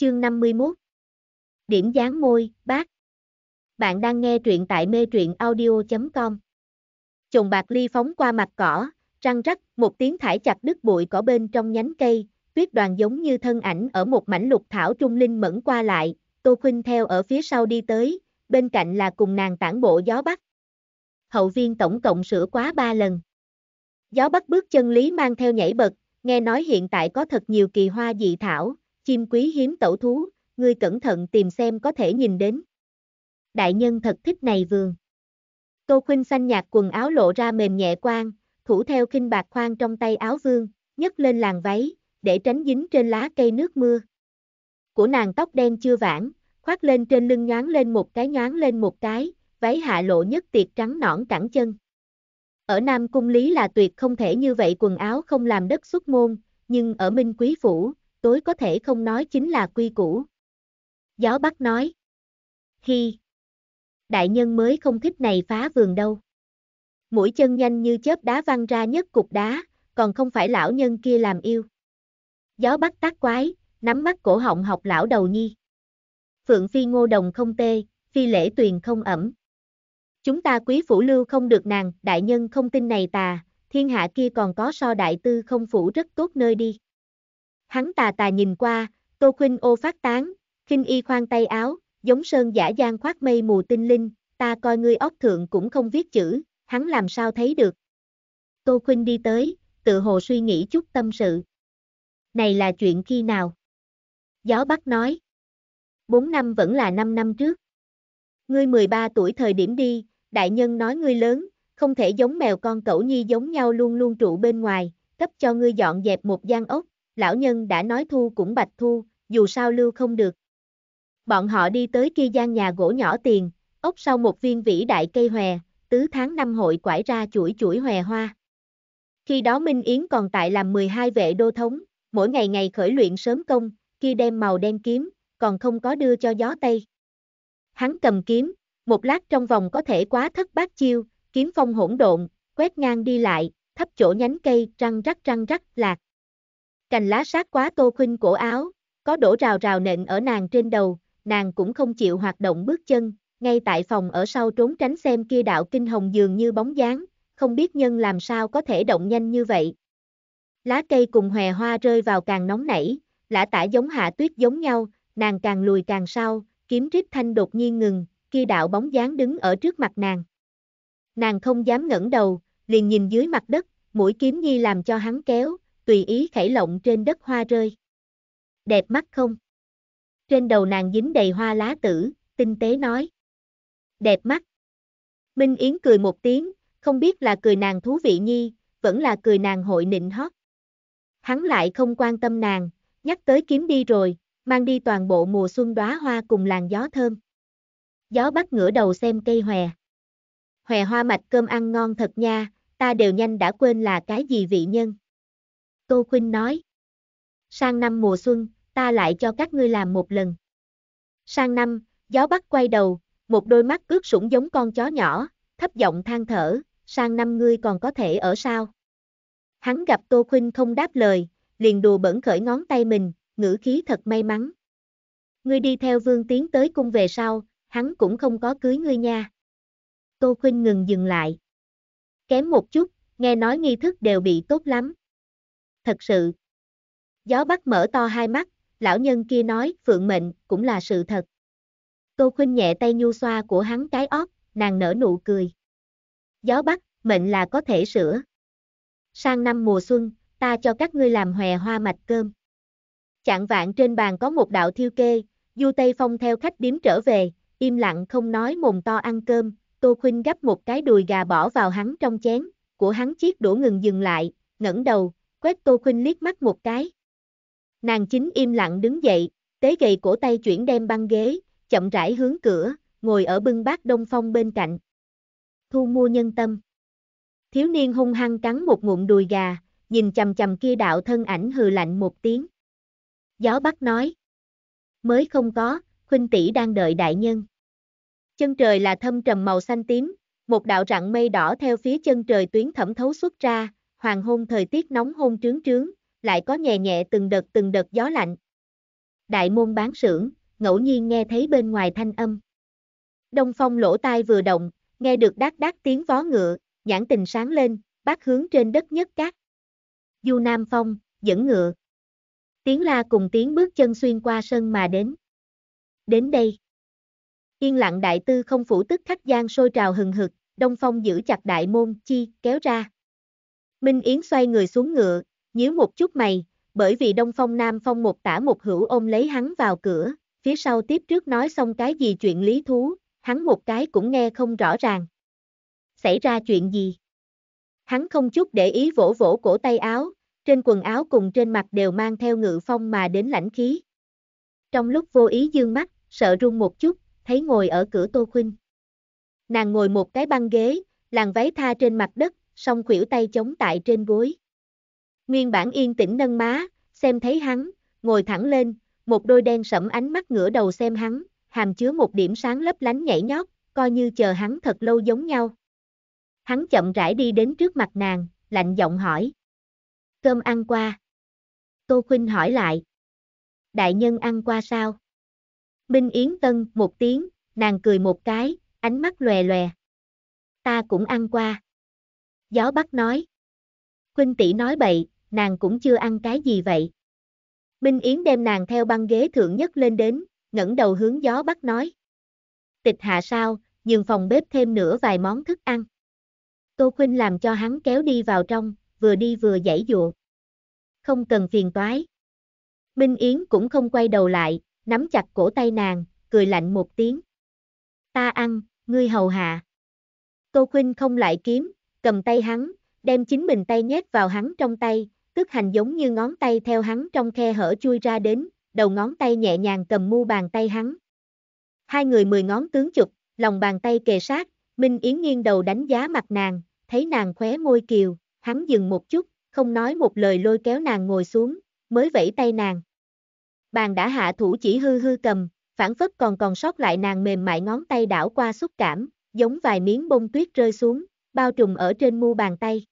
chương 51. Điểm dán môi, bác. Bạn đang nghe truyện tại mê truyện audio.com. Chồng bạc ly phóng qua mặt cỏ, răng rắc, một tiếng thải chặt đứt bụi cỏ bên trong nhánh cây, tuyết đoàn giống như thân ảnh ở một mảnh lục thảo trung linh mẫn qua lại, Tô Khuynh theo ở phía sau đi tới, bên cạnh là cùng nàng tản bộ gió bắc. Hậu viên tổng cộng sửa quá ba lần. Gió bắc bước chân lý mang theo nhảy bật, nghe nói hiện tại có thật nhiều kỳ hoa dị thảo, chim quý hiếm tẩu thú, ngươi cẩn thận tìm xem có thể nhìn đến. Đại nhân thật thích này vườn. Tô Khuynh xanh nhạt quần áo lộ ra mềm nhẹ quang, thủ theo khinh bạc khoang trong tay áo vương, nhấc lên làn váy, để tránh dính trên lá cây nước mưa. Của nàng tóc đen chưa vãng, khoác lên trên lưng nhoáng lên một cái nhoáng lên một cái, váy hạ lộ nhất tiệt trắng nõn cẳng chân. Ở Nam Cung Lý là tuyệt không thể như vậy quần áo không làm đất xuất môn, nhưng ở Minh Quý Phủ, tối có thể không nói chính là quy củ. Gió Bắc nói. khi Đại nhân mới không thích này phá vườn đâu. Mũi chân nhanh như chớp đá văng ra nhất cục đá, còn không phải lão nhân kia làm yêu. Gió Bắc tác quái, nắm mắt cổ họng học lão đầu nhi. Phượng Phi Ngô Đồng không tê, Phi Lễ Tuyền không ẩm. Chúng ta quý phủ lưu không được nàng, đại nhân không tin này tà, thiên hạ kia còn có so đại tư không phủ rất tốt nơi đi hắn tà tà nhìn qua, Tô Khuynh ô phát tán, khinh y khoan tay áo, giống sơn giả gian khoác mây mù tinh linh, ta coi ngươi óc thượng cũng không viết chữ, hắn làm sao thấy được. Tô Khuynh đi tới, tự hồ suy nghĩ chút tâm sự. Này là chuyện khi nào? Gió Bắc nói. bốn năm vẫn là năm năm trước. Ngươi 13 tuổi thời điểm đi, đại nhân nói ngươi lớn, không thể giống mèo con cẩu nhi giống nhau luôn luôn trụ bên ngoài, cấp cho ngươi dọn dẹp một gian ốc, lão nhân đã nói thu cũng bạch thu, dù sao lưu không được. Bọn họ đi tới kia gian nhà gỗ nhỏ tiền, ốc sau một viên vĩ đại cây hòe, tứ tháng năm hội quải ra chuỗi chuỗi hòe hoa. Khi đó Minh Yến còn tại làm 12 vệ đô thống, mỗi ngày ngày khởi luyện sớm công, khi đem màu đen kiếm, còn không có đưa cho gió Tây. Hắn cầm kiếm, một lát trong vòng có thể quá thất bát chiêu, kiếm phong hỗn độn, quét ngang đi lại, thấp chỗ nhánh cây, răng rắc răng rắc lạc. Cành lá sát quá Tô Khuynh cổ áo, có đổ rào rào nện ở nàng trên đầu, nàng cũng không chịu hoạt động bước chân, ngay tại phòng ở sau trốn tránh xem kia đạo kinh hồng dường như bóng dáng, không biết nhân làm sao có thể động nhanh như vậy. Lá cây cùng hòe hoa rơi vào càng nóng nảy, lã tả giống hạ tuyết giống nhau, nàng càng lùi càng sau, kiếm rít thanh đột nhiên ngừng, kia đạo bóng dáng đứng ở trước mặt nàng. Nàng không dám ngẩng đầu, liền nhìn dưới mặt đất, mũi kiếm nhi làm cho hắn kéo, tùy ý khảy lộng trên đất hoa rơi. Đẹp mắt không? Trên đầu nàng dính đầy hoa lá tử, tinh tế nói. Đẹp mắt. Minh Yến cười một tiếng, không biết là cười nàng thú vị nhi, vẫn là cười nàng hội nịnh hót. Hắn lại không quan tâm nàng, nhắc tới kiếm đi rồi, mang đi toàn bộ mùa xuân đóa hoa cùng làn gió thơm. Gió bắt ngửa đầu xem cây hòe. Hòe hoa mạch cơm ăn ngon thật nha, ta đều nhanh đã quên là cái gì vị nhân. Tô Khuynh nói. Sang năm mùa xuân, ta lại cho các ngươi làm một lần. Sang năm, gió bắc quay đầu, một đôi mắt ướt sũng giống con chó nhỏ, thấp giọng than thở, sang năm ngươi còn có thể ở sao? Hắn gặp Tô Khuynh không đáp lời, liền đùa bẩn khởi ngón tay mình, ngữ khí thật may mắn. Ngươi đi theo vương tiến tới cung về sau, hắn cũng không có cưới ngươi nha. Tô Khuynh ngừng dừng lại. Kém một chút, nghe nói nghi thức đều bị tốt lắm thật sự. Gió bắt mở to hai mắt, lão nhân kia nói, phượng mệnh, cũng là sự thật. Tô khuynh nhẹ tay nhu xoa của hắn cái óc, nàng nở nụ cười. Gió bắt, mệnh là có thể sửa. Sang năm mùa xuân, ta cho các ngươi làm hòe hoa mạch cơm. Chạng vạn trên bàn có một đạo thiêu kê, Du Tây Phong theo khách điếm trở về, im lặng không nói mồm to ăn cơm, Tô Khuynh gấp một cái đùi gà bỏ vào hắn trong chén, của hắn chiếc đũa ngừng dừng lại, ngẩng đầu, Quét Tô Khuynh liếc mắt một cái. Nàng chính im lặng đứng dậy, tế gầy cổ tay chuyển đem băng ghế, chậm rãi hướng cửa, ngồi ở bưng bát đông phong bên cạnh. Thu mua nhân tâm. Thiếu niên hung hăng cắn một ngụm đùi gà, nhìn chầm chầm kia đạo thân ảnh hừ lạnh một tiếng. Gió Bắc nói. Mới không có, khuynh tỷ đang đợi đại nhân. Chân trời là thâm trầm màu xanh tím, một đạo rặng mây đỏ theo phía chân trời tuyến thẩm thấu xuất ra, hoàng hôn thời tiết nóng hôn trướng trướng, lại có nhẹ nhẹ từng đợt từng đợt gió lạnh. Đại môn bán sưởng, ngẫu nhiên nghe thấy bên ngoài thanh âm. Đông phong lỗ tai vừa động, nghe được đát đát tiếng vó ngựa, nhãn tình sáng lên, bác hướng trên đất nhất cát. Du Nam Phong, dẫn ngựa. Tiếng la cùng tiếng bước chân xuyên qua sân mà đến. Đến đây. Yên lặng đại tư không phủ tức khách gian sôi trào hừng hực, Đông Phong giữ chặt đại môn chi, kéo ra. Minh Yến xoay người xuống ngựa, nhíu một chút mày, bởi vì Đông Phong Nam Phong một tả một hữu ôm lấy hắn vào cửa, phía sau tiếp trước nói xong cái gì chuyện lý thú, hắn một cái cũng nghe không rõ ràng. Xảy ra chuyện gì? Hắn không chút để ý vỗ vỗ cổ tay áo, trên quần áo cùng trên mặt đều mang theo ngự phong mà đến lãnh khí. Trong lúc vô ý dương mắt, sợ run một chút, thấy ngồi ở cửa Tô Khuynh. Nàng ngồi một cái băng ghế, làn váy tha trên mặt đất, song khuỷu tay chống tại trên gối. Nguyên bản yên tĩnh nâng má, xem thấy hắn, ngồi thẳng lên, một đôi đen sẫm ánh mắt ngửa đầu xem hắn, hàm chứa một điểm sáng lấp lánh nhảy nhót, coi như chờ hắn thật lâu giống nhau. Hắn chậm rãi đi đến trước mặt nàng, lạnh giọng hỏi. Cơm ăn qua. Tô Khuynh hỏi lại. Đại nhân ăn qua sao? Minh Yến Tân một tiếng, nàng cười một cái, ánh mắt lòe lòe. Ta cũng ăn qua. Gió Bắc nói. Quynh tỷ nói bậy, nàng cũng chưa ăn cái gì vậy. Minh Yến đem nàng theo băng ghế thượng nhất lên đến, ngẩng đầu hướng gió Bắc nói. Tịch hạ sao, nhường phòng bếp thêm nữa vài món thức ăn. Tô Quynh làm cho hắn kéo đi vào trong, vừa đi vừa giãy dụa. Không cần phiền toái. Minh Yến cũng không quay đầu lại, nắm chặt cổ tay nàng, cười lạnh một tiếng. Ta ăn, ngươi hầu hạ. Tô Quynh không lại kiếm, cầm tay hắn, đem chính mình tay nhét vào hắn trong tay, tức hành giống như ngón tay theo hắn trong khe hở chui ra đến, đầu ngón tay nhẹ nhàng cầm mu bàn tay hắn. Hai người mười ngón tướng chụp, lòng bàn tay kề sát, Minh Yến nghiêng đầu đánh giá mặt nàng, thấy nàng khóe môi kiều, hắn dừng một chút, không nói một lời lôi kéo nàng ngồi xuống, mới vẫy tay nàng. Bàn đã hạ thủ chỉ hư hư cầm, phản phất còn còn sót lại nàng mềm mại ngón tay đảo qua xúc cảm, giống vài miếng bông tuyết rơi xuống, bao trùm ở trên mu bàn tay.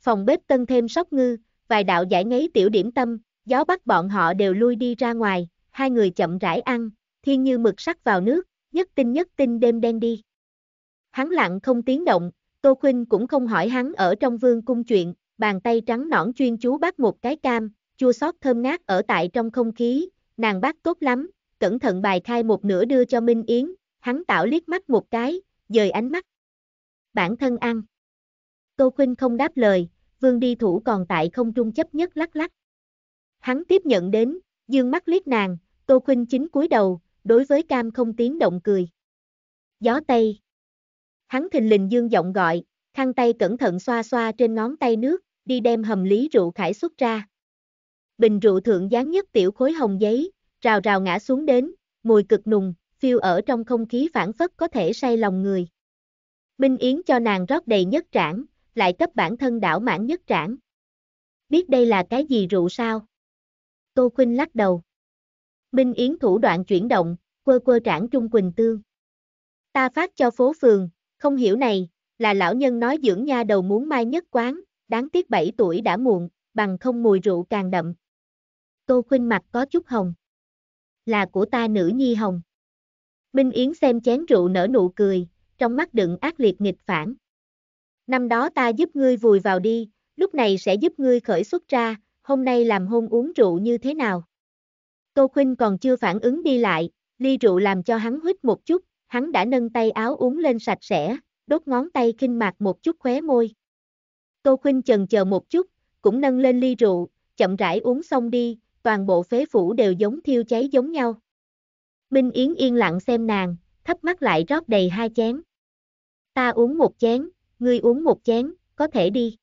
Phòng bếp tân thêm sóc ngư, vài đạo giải ngấy tiểu điểm tâm, gió bắt bọn họ đều lui đi ra ngoài, hai người chậm rãi ăn, thiên như mực sắc vào nước, nhất tinh nhất tinh đêm đen đi. Hắn lặng không tiếng động, Tô Khuynh cũng không hỏi hắn ở trong vương cung chuyện, bàn tay trắng nõn chuyên chú bắt một cái cam, chua xót thơm ngát ở tại trong không khí, nàng bắt tốt lắm, cẩn thận bài khai một nửa đưa cho Minh Yến, hắn tạo liếc mắt một cái, dời ánh mắt bản thân ăn. Câu Khuynh không đáp lời, vương đi thủ còn tại không trung chấp nhất lắc lắc. Hắn tiếp nhận đến, dương mắt liếc nàng, Tô Khuynh chính cúi đầu, đối với cam không tiếng động cười. Gió Tây. Hắn thình lình dương giọng gọi, khăn tay cẩn thận xoa xoa trên ngón tay nước, đi đem hầm lý rượu khải xuất ra. Bình rượu thượng dáng nhất tiểu khối hồng giấy, rào rào ngã xuống đến, mùi cực nùng, phiêu ở trong không khí phản phất có thể say lòng người. Minh Yến cho nàng rót đầy nhất trảng, lại cấp bản thân đảo mãn nhất trảng. Biết đây là cái gì rượu sao? Tô Khuynh lắc đầu. Minh Yến thủ đoạn chuyển động, quơ quơ trảng Trung Quỳnh Tương. Ta phát cho phố phường, không hiểu này, là lão nhân nói dưỡng nha đầu muốn mai nhất quán, đáng tiếc 7 tuổi đã muộn, bằng không mùi rượu càng đậm. Tô Khuynh mặt có chút hồng. Là của ta nữ nhi hồng. Minh Yến xem chén rượu nở nụ cười, trong mắt đựng ác liệt nghịch phản. Năm đó ta giúp ngươi vùi vào đi, lúc này sẽ giúp ngươi khởi xuất ra, hôm nay làm hôn uống rượu như thế nào? Tô Khuynh còn chưa phản ứng đi lại, ly rượu làm cho hắn hít một chút, hắn đã nâng tay áo uống lên sạch sẽ, đốt ngón tay kinh mạc một chút khóe môi. Tô Khuynh chần chờ một chút, cũng nâng lên ly rượu, chậm rãi uống xong đi, toàn bộ phế phủ đều giống thiêu cháy giống nhau. Minh Yến yên lặng xem nàng, thấp mắt lại rót đầy hai chén. Ta uống một chén, ngươi uống một chén, có thể đi.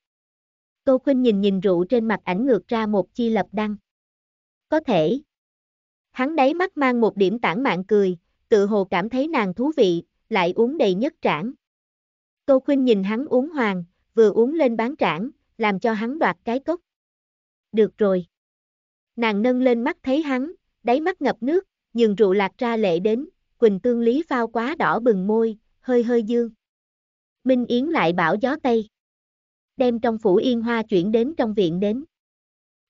Câu khuyên nhìn nhìn rượu trên mặt ảnh ngược ra một chi lập đăng. Có thể. Hắn đáy mắt mang một điểm tản mạn cười, tự hồ cảm thấy nàng thú vị, lại uống đầy nhất trảng. Câu khuyên nhìn hắn uống hoàng, vừa uống lên bán trảng, làm cho hắn đoạt cái cốc. Được rồi. Nàng nâng lên mắt thấy hắn, đáy mắt ngập nước, nhường rượu lạc ra lệ đến, Quỳnh Tương Lý phao quá đỏ bừng môi, hơi hơi dương. Minh Yến lại bảo gió Tây. Đem trong phủ yên hoa chuyển đến trong viện đến.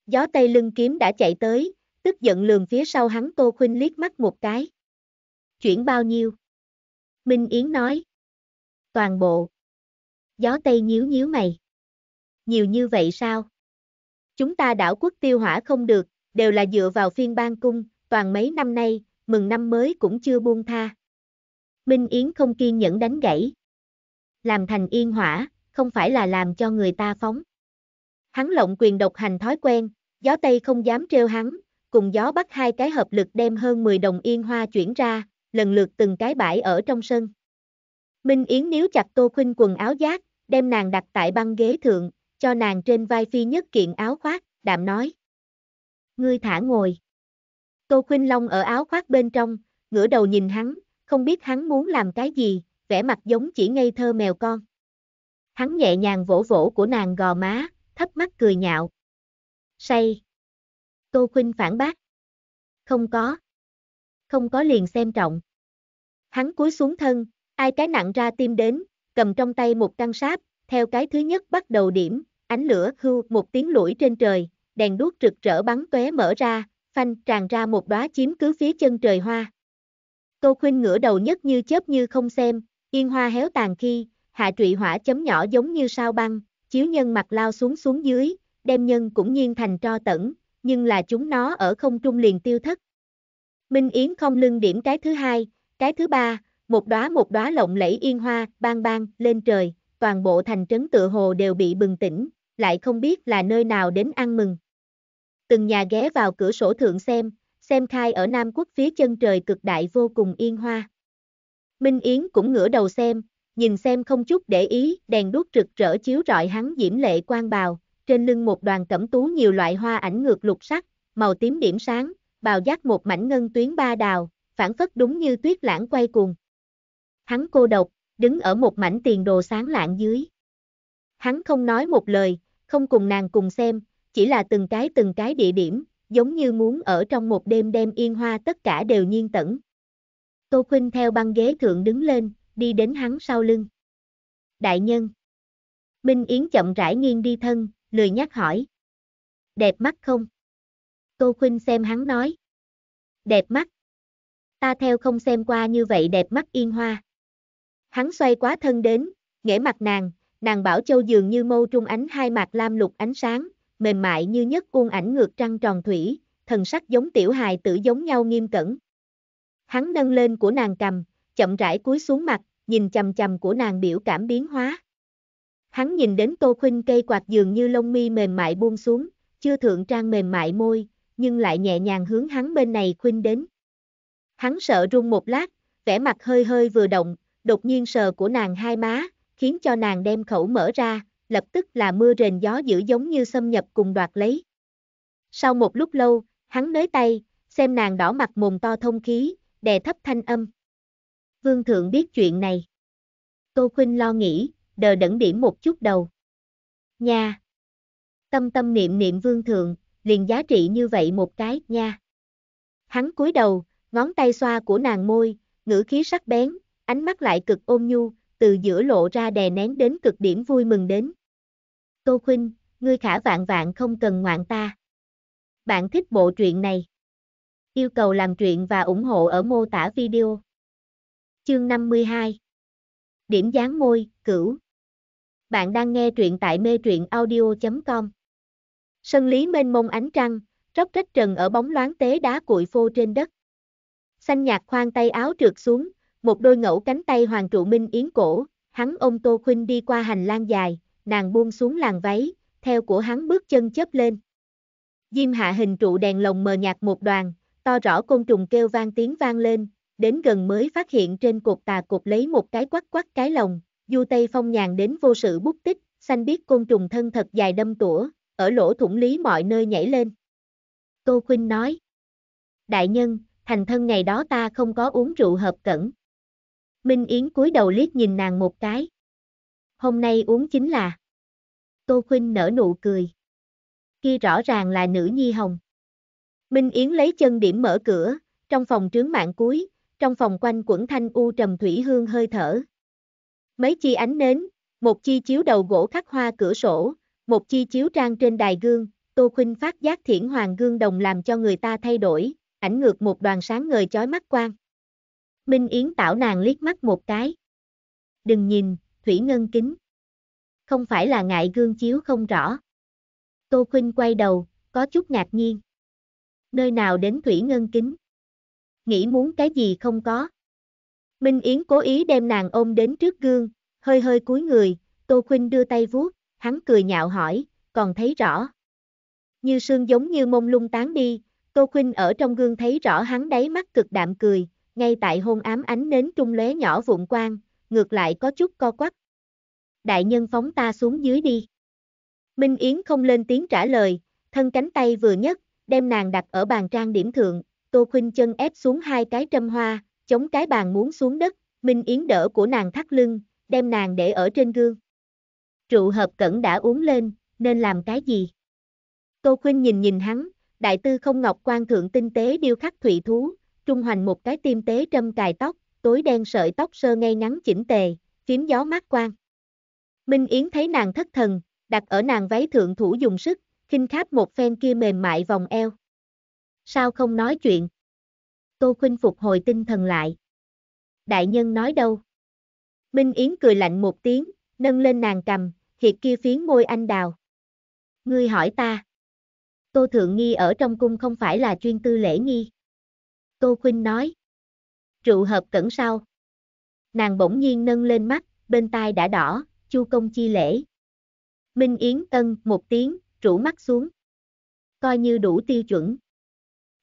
Gió Tây lưng kiếm đã chạy tới, tức giận lường phía sau hắn Tô Khuynh liếc mắt một cái. Chuyển bao nhiêu? Minh Yến nói. Toàn bộ. Gió Tây nhíu nhíu mày. Nhiều như vậy sao? Chúng ta đảo quốc tiêu hỏa không được, đều là dựa vào phiên ban cung, toàn mấy năm nay, mừng năm mới cũng chưa buông tha. Minh Yến không kiên nhẫn đánh gãy. Làm thành yên hỏa, không phải là làm cho người ta phóng. Hắn lộng quyền độc hành thói quen, gió Tây không dám trêu hắn, cùng gió bắt hai cái hợp lực đem hơn 10 đồng yên hoa chuyển ra, lần lượt từng cái bãi ở trong sân. Minh Yến níu chặt Tô Khuynh quần áo giác, đem nàng đặt tại băng ghế thượng, cho nàng trên vai phi nhất kiện áo khoác, đạm nói. Ngươi thả ngồi. Tô Khuynh Long ở áo khoác bên trong, ngửa đầu nhìn hắn, không biết hắn muốn làm cái gì, vẻ mặt giống chỉ ngây thơ mèo con. Hắn nhẹ nhàng vỗ vỗ của nàng gò má, thấp mắt cười nhạo. Say. Tô Khuynh phản bác. Không có. Không có liền xem trọng. Hắn cúi xuống thân, ai cái nặng ra tim đến, cầm trong tay một căn sáp, theo cái thứ nhất bắt đầu điểm, ánh lửa hưu một tiếng lũi trên trời, đèn đuốc rực rỡ bắn tóe mở ra, phanh tràn ra một đóa chiếm cứ phía chân trời hoa. Tô Khuynh ngửa đầu nhất như chớp như không xem, yên hoa héo tàn khi, hạ trụy hỏa chấm nhỏ giống như sao băng, chiếu nhân mặt lao xuống xuống dưới, đem nhân cũng nhiên thành tro tẩn, nhưng là chúng nó ở không trung liền tiêu thất. Minh Yến không lưng điểm cái thứ hai, cái thứ ba, một đóa một đóa lộng lẫy yên hoa, bang bang, lên trời, toàn bộ thành trấn tựa hồ đều bị bừng tỉnh, lại không biết là nơi nào đến ăn mừng từng nhà ghé vào cửa sổ thượng xem, xem khai ở Nam quốc phía chân trời cực đại vô cùng yên hoa. Minh Yến cũng ngửa đầu xem, nhìn xem không chút để ý, đèn đuốc rực rỡ chiếu rọi hắn diễm lệ quan bào, trên lưng một đoàn cẩm tú nhiều loại hoa ảnh ngược lục sắc, màu tím điểm sáng, bào giác một mảnh ngân tuyến ba đào, phản phất đúng như tuyết lãng quay cuồng. Hắn cô độc, đứng ở một mảnh tiền đồ sáng lạng dưới. Hắn không nói một lời, không cùng nàng cùng xem, chỉ là từng cái từng cái địa điểm, giống như muốn ở trong một đêm đem yên hoa tất cả đều nhiên tẩn. Tô Khuynh theo băng ghế thượng đứng lên, đi đến hắn sau lưng. Đại nhân. Minh Yến chậm rãi nghiêng đi thân, lười nhắc hỏi. Đẹp mắt không? Tô Khuynh xem hắn nói. Đẹp mắt. Ta theo không xem qua như vậy đẹp mắt yên hoa. Hắn xoay quá thân đến, nghẽ mặt nàng, nàng bảo châu dường như mâu trung ánh hai mặt lam lục ánh sáng, mềm mại như nhất cuôn ảnh ngược trăng tròn thủy, thần sắc giống tiểu hài tử giống nhau nghiêm cẩn. Hắn nâng lên của nàng cầm, chậm rãi cúi xuống mặt, nhìn chầm chầm của nàng biểu cảm biến hóa. Hắn nhìn đến tô khuynh cây quạt dường như lông mi mềm mại buông xuống, chưa thượng trang mềm mại môi, nhưng lại nhẹ nhàng hướng hắn bên này khuynh đến. Hắn sợ run một lát, vẻ mặt hơi hơi vừa động, đột nhiên sờ của nàng hai má, khiến cho nàng đem khẩu mở ra, lập tức là mưa rền gió dữ giống như xâm nhập cùng đoạt lấy. Sau một lúc lâu, hắn nới tay, xem nàng đỏ mặt mồm to thông khí, đè thấp thanh âm. Vương thượng biết chuyện này. Tô Khuynh lo nghĩ, đờ đẫn điểm một chút đầu. Nha! Tâm tâm niệm niệm vương thượng, liền giá trị như vậy một cái, nha! Hắn cúi đầu, ngón tay xoa của nàng môi, ngữ khí sắc bén, ánh mắt lại cực ôn nhu, từ giữa lộ ra đè nén đến cực điểm vui mừng đến. Tô Khuynh, ngươi khả vạn vạn không cần ngoạn ta. Bạn thích bộ truyện này? Yêu cầu làm truyện và ủng hộ ở mô tả video. Chương 52 Điểm dán môi, cửu Bạn đang nghe truyện tại mê truyện audio.com Sân lý mênh mông ánh trăng, róc rách trần ở bóng loáng tế đá cuội phô trên đất. Xanh nhạt khoang tay áo trượt xuống, một đôi ngẫu cánh tay hoàng trụ minh yến cổ, hắn ôm Tô Khuynh đi qua hành lang dài, nàng buông xuống làn váy, theo của hắn bước chân chớp lên. Diêm hạ hình trụ đèn lồng mờ nhạt một đoàn, to rõ côn trùng kêu vang tiếng vang lên, đến gần mới phát hiện trên cột tà cột lấy một cái quắc quắc cái lồng, du tây phong nhàn đến vô sự bút tích, xanh biết côn trùng thân thật dài đâm tủa, ở lỗ thủng lý mọi nơi nhảy lên. Tô Khuynh nói, đại nhân, thành thân ngày đó ta không có uống rượu hợp cẩn. Minh Yến cúi đầu liếc nhìn nàng một cái hôm nay uống chính là. Tô Khuynh nở nụ cười. Kia rõ ràng là nữ nhi hồng. Minh Yến lấy chân điểm mở cửa, trong phòng trướng mạng cuối, trong phòng quanh quẩn thanh u trầm thủy hương hơi thở. Mấy chi ánh nến, một chi chiếu đầu gỗ khắc hoa cửa sổ, một chi chiếu trang trên đài gương, Tô Khuynh phát giác thiển hoàng gương đồng làm cho người ta thay đổi, ảnh ngược một đoàn sáng ngời chói mắt quang. Minh Yến tảo nàng liếc mắt một cái. Đừng nhìn, thủy ngân kính. Không phải là ngại gương chiếu không rõ. Tô Khuynh quay đầu, có chút ngạc nhiên. Nơi nào đến thủy ngân kính? Nghĩ muốn cái gì không có. Minh Yến cố ý đem nàng ôm đến trước gương, hơi hơi cúi người, Tô Khuynh đưa tay vuốt, hắn cười nhạo hỏi, còn thấy rõ. Như sương giống như mông lung tán đi, Tô Khuynh ở trong gương thấy rõ hắn đáy mắt cực đạm cười, ngay tại hôn ám ánh nến trung lóe nhỏ vụn quang, ngược lại có chút co quắp. Đại nhân phóng ta xuống dưới đi. Minh Yến không lên tiếng trả lời, thân cánh tay vừa nhất, đem nàng đặt ở bàn trang điểm thượng, Tô Khuynh chân ép xuống hai cái trâm hoa, chống cái bàn muốn xuống đất, Minh Yến đỡ của nàng thắt lưng, đem nàng để ở trên gương. Trụ hợp cẩn đã uống lên, nên làm cái gì? Tô Khuynh nhìn nhìn hắn, đại tư không ngọc quan thượng tinh tế điêu khắc thủy thú, trung hoành một cái tim tế trâm cài tóc, tối đen sợi tóc sơ ngay ngắn chỉnh tề, phím gió mát quan. Minh Yến thấy nàng thất thần, đặt ở nàng váy thượng thủ dùng sức, khinh kháp một phen kia mềm mại vòng eo. Sao không nói chuyện? Tô Khuynh phục hồi tinh thần lại. Đại nhân nói đâu? Minh Yến cười lạnh một tiếng, nâng lên nàng cầm, hiệt kia phiến môi anh đào. Ngươi hỏi ta. Tô Thượng Nghi ở trong cung không phải là chuyên tư lễ nghi. Tô Khuynh nói rượu hợp cẩn sau. Nàng bỗng nhiên nâng lên mắt, bên tai đã đỏ, chu công chi lễ. Minh Yến ân một tiếng, rủ mắt xuống. Coi như đủ tiêu chuẩn.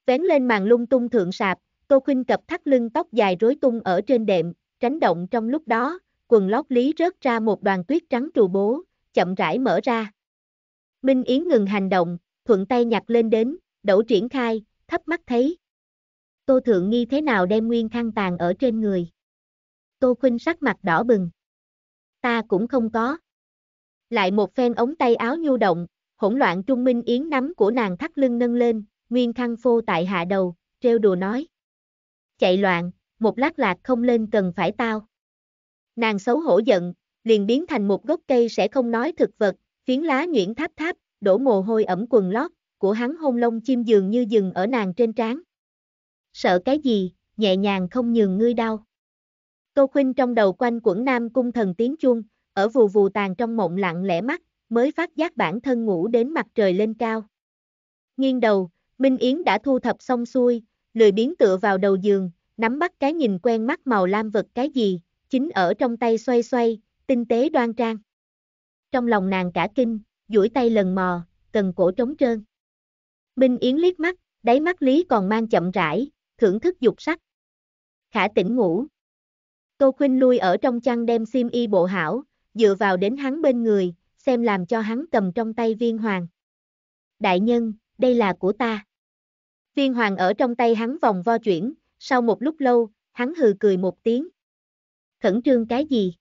Vén lên màn lung tung thượng sạp, Tô Khuynh cập thắt lưng tóc dài rối tung ở trên đệm, tránh động trong lúc đó, quần lót lý rớt ra một đoàn tuyết trắng trù bố, chậm rãi mở ra. Minh Yến ngừng hành động, thuận tay nhặt lên đến, đẩu triển khai, thấp mắt thấy. Tô Thượng Nghi thế nào đem nguyên khăn tàn ở trên người. Tô Khuynh sắc mặt đỏ bừng. Ta cũng không có. Lại một phen ống tay áo nhu động, hỗn loạn trung minh yến nắm của nàng thắt lưng nâng lên, nguyên khăn phô tại hạ đầu, treo đùa nói. Chạy loạn, một lát lạc không lên cần phải tao. Nàng xấu hổ giận, liền biến thành một gốc cây sẽ không nói thực vật, phiến lá nhuyễn tháp tháp, đổ mồ hôi ẩm quần lót, của hắn hôn lông chim dường như dừng ở nàng trên trán sợ cái gì, nhẹ nhàng không nhường ngươi đau. Câu khuynh trong đầu quanh quẩn nam cung thần tiếng chuông, ở vù vù tàn trong mộng lặng lẽ mắt, mới phát giác bản thân ngủ đến mặt trời lên cao. Nghiêng đầu, Minh Yến đã thu thập xong xuôi, lười biến tựa vào đầu giường, nắm bắt cái nhìn quen mắt màu lam vật cái gì, chính ở trong tay xoay xoay, tinh tế đoan trang. Trong lòng nàng cả kinh, duỗi tay lần mò, cần cổ trống trơn. Minh Yến liếc mắt, đáy mắt lý còn mang chậm rãi, thưởng thức dục sắc. Khả tỉnh ngủ. Tô Khuynh lui ở trong chăn đem sim y bộ hảo, dựa vào đến hắn bên người, xem làm cho hắn cầm trong tay viên hoàng. Đại nhân, đây là của ta. Viên hoàng ở trong tay hắn vòng vo chuyển, sau một lúc lâu, hắn hừ cười một tiếng. Khẩn trương cái gì?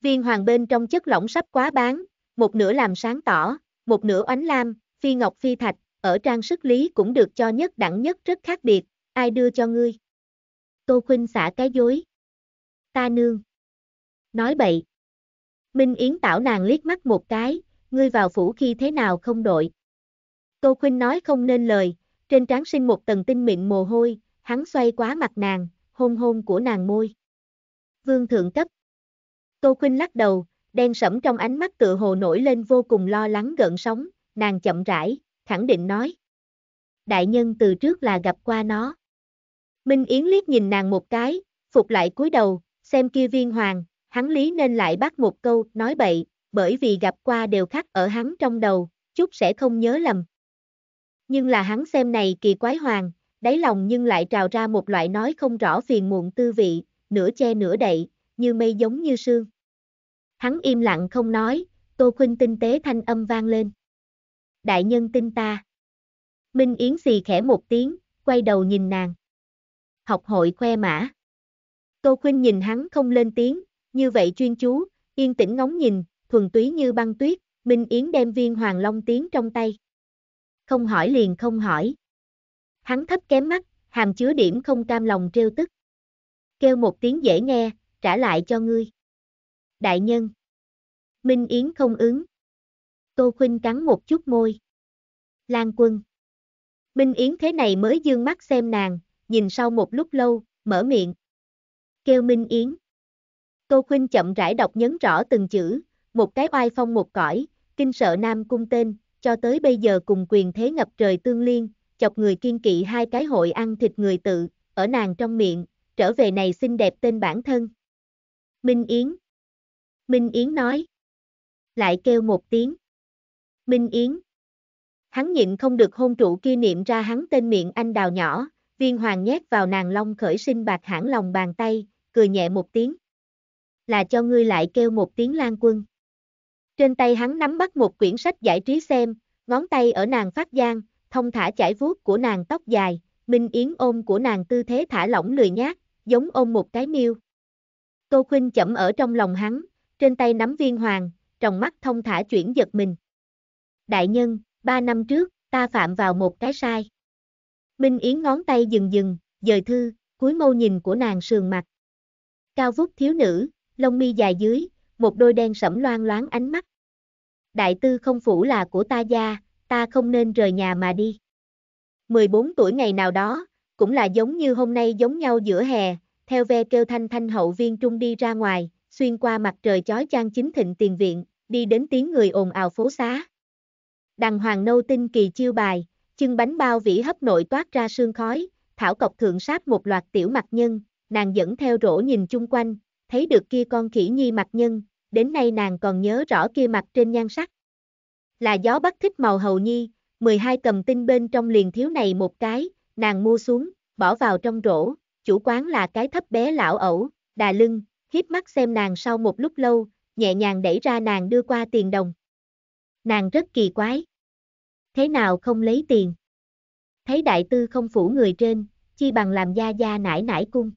Viên hoàng bên trong chất lỏng sắp quá bán, một nửa làm sáng tỏ, một nửa oánh lam, phi ngọc phi thạch, ở trang sức lý cũng được cho nhất đẳng nhất rất khác biệt, Ai đưa cho ngươi? Tô Khuynh xả cái dối. Ta nương. Nói bậy. Minh Yến tảo nàng liếc mắt một cái, ngươi vào phủ khi thế nào không đội. Tô Khuynh nói không nên lời, trên trán sinh một tầng tinh mịn mồ hôi, hắn xoay quá mặt nàng, hôn hôn của nàng môi. Vương thượng cấp. Tô Khuynh lắc đầu, đen sẫm trong ánh mắt tựa hồ nổi lên vô cùng lo lắng gợn sóng, nàng chậm rãi, khẳng định nói. Đại nhân từ trước là gặp qua nó. Minh Yến liếc nhìn nàng một cái, phục lại cúi đầu, xem kia viên hoàng, hắn lý nên lại bắt một câu, nói bậy, bởi vì gặp qua đều khắc ở hắn trong đầu, chút sẽ không nhớ lầm. Nhưng là hắn xem này kỳ quái hoàng, đáy lòng nhưng lại trào ra một loại nói không rõ phiền muộn tư vị, nửa che nửa đậy, như mây giống như sương. Hắn im lặng không nói, Tô Khuynh tinh tế thanh âm vang lên. Đại nhân tin ta. Minh Yến xì khẽ một tiếng, quay đầu nhìn nàng học hội khoe mã. Tô Khuynh nhìn hắn không lên tiếng, như vậy chuyên chú, yên tĩnh ngóng nhìn, thuần túy như băng tuyết, Minh Yến đem viên hoàng long tiếng trong tay. Không hỏi liền không hỏi. Hắn thấp kém mắt, hàm chứa điểm không cam lòng trêu tức. Kêu một tiếng dễ nghe, trả lại cho ngươi. Đại nhân. Minh Yến không ứng. Tô Khuynh cắn một chút môi. Lan quân. Minh Yến thế này mới dương mắt xem nàng, nhìn sau một lúc lâu, mở miệng. Kêu Minh Yến. Tô Khuynh chậm rãi đọc nhấn rõ từng chữ, một cái oai phong một cõi, kinh sợ Nam Cung tên, cho tới bây giờ cùng quyền thế ngập trời tương liên, chọc người kiên kỵ hai cái hội ăn thịt người tự, ở nàng trong miệng, trở về này xinh đẹp tên bản thân. Minh Yến. Minh Yến nói. Lại kêu một tiếng. Minh Yến. Hắn nhịn không được hôn trụ kia niệm ra hắn tên miệng anh đào nhỏ, Viên hoàng nhét vào nàng long khởi sinh bạc hãng lòng bàn tay, cười nhẹ một tiếng. Là cho ngươi lại kêu một tiếng lan quân. Trên tay hắn nắm bắt một quyển sách giải trí xem, ngón tay ở nàng phát giang, thông thả chải vuốt của nàng tóc dài, minh yến ôm của nàng tư thế thả lỏng lười nhác, giống ôm một cái miêu. Tô Khuynh chậm ở trong lòng hắn, trên tay nắm viên hoàng, trong mắt thông thả chuyển giật mình. Đại nhân, ba năm trước, ta phạm vào một cái sai. Minh Yến ngón tay dừng dừng, dời thư, cuối mâu nhìn của nàng sườn mặt. Cao vút thiếu nữ, lông mi dài dưới, một đôi đen sẫm loan loáng ánh mắt. Đại tư không phủ là của ta gia, ta không nên rời nhà mà đi. 14 tuổi ngày nào đó, cũng là giống như hôm nay giống nhau giữa hè, theo ve kêu thanh thanh hậu viên trung đi ra ngoài, xuyên qua mặt trời chói chang chính thịnh tiền viện, đi đến tiếng người ồn ào phố xá. Đằng hoàng nâu tinh kỳ chiêu bài, chân bánh bao vỉ hấp nội toát ra sương khói, thảo cọc thượng sáp một loạt tiểu mặt nhân, nàng dẫn theo rổ nhìn chung quanh, thấy được kia con khỉ nhi mặt nhân, đến nay nàng còn nhớ rõ kia mặt trên nhan sắc. Là gió bắt thích màu hầu nhi, 12 cầm tinh bên trong liền thiếu này một cái, nàng mua xuống, bỏ vào trong rổ, chủ quán là cái thấp bé lão ẩu, đà lưng, hiếp mắt xem nàng sau một lúc lâu, nhẹ nhàng đẩy ra nàng đưa qua tiền đồng. Nàng rất kỳ quái thế nào không lấy tiền. Thấy đại tư không phủ người trên, chi bằng làm gia gia nải nải cung.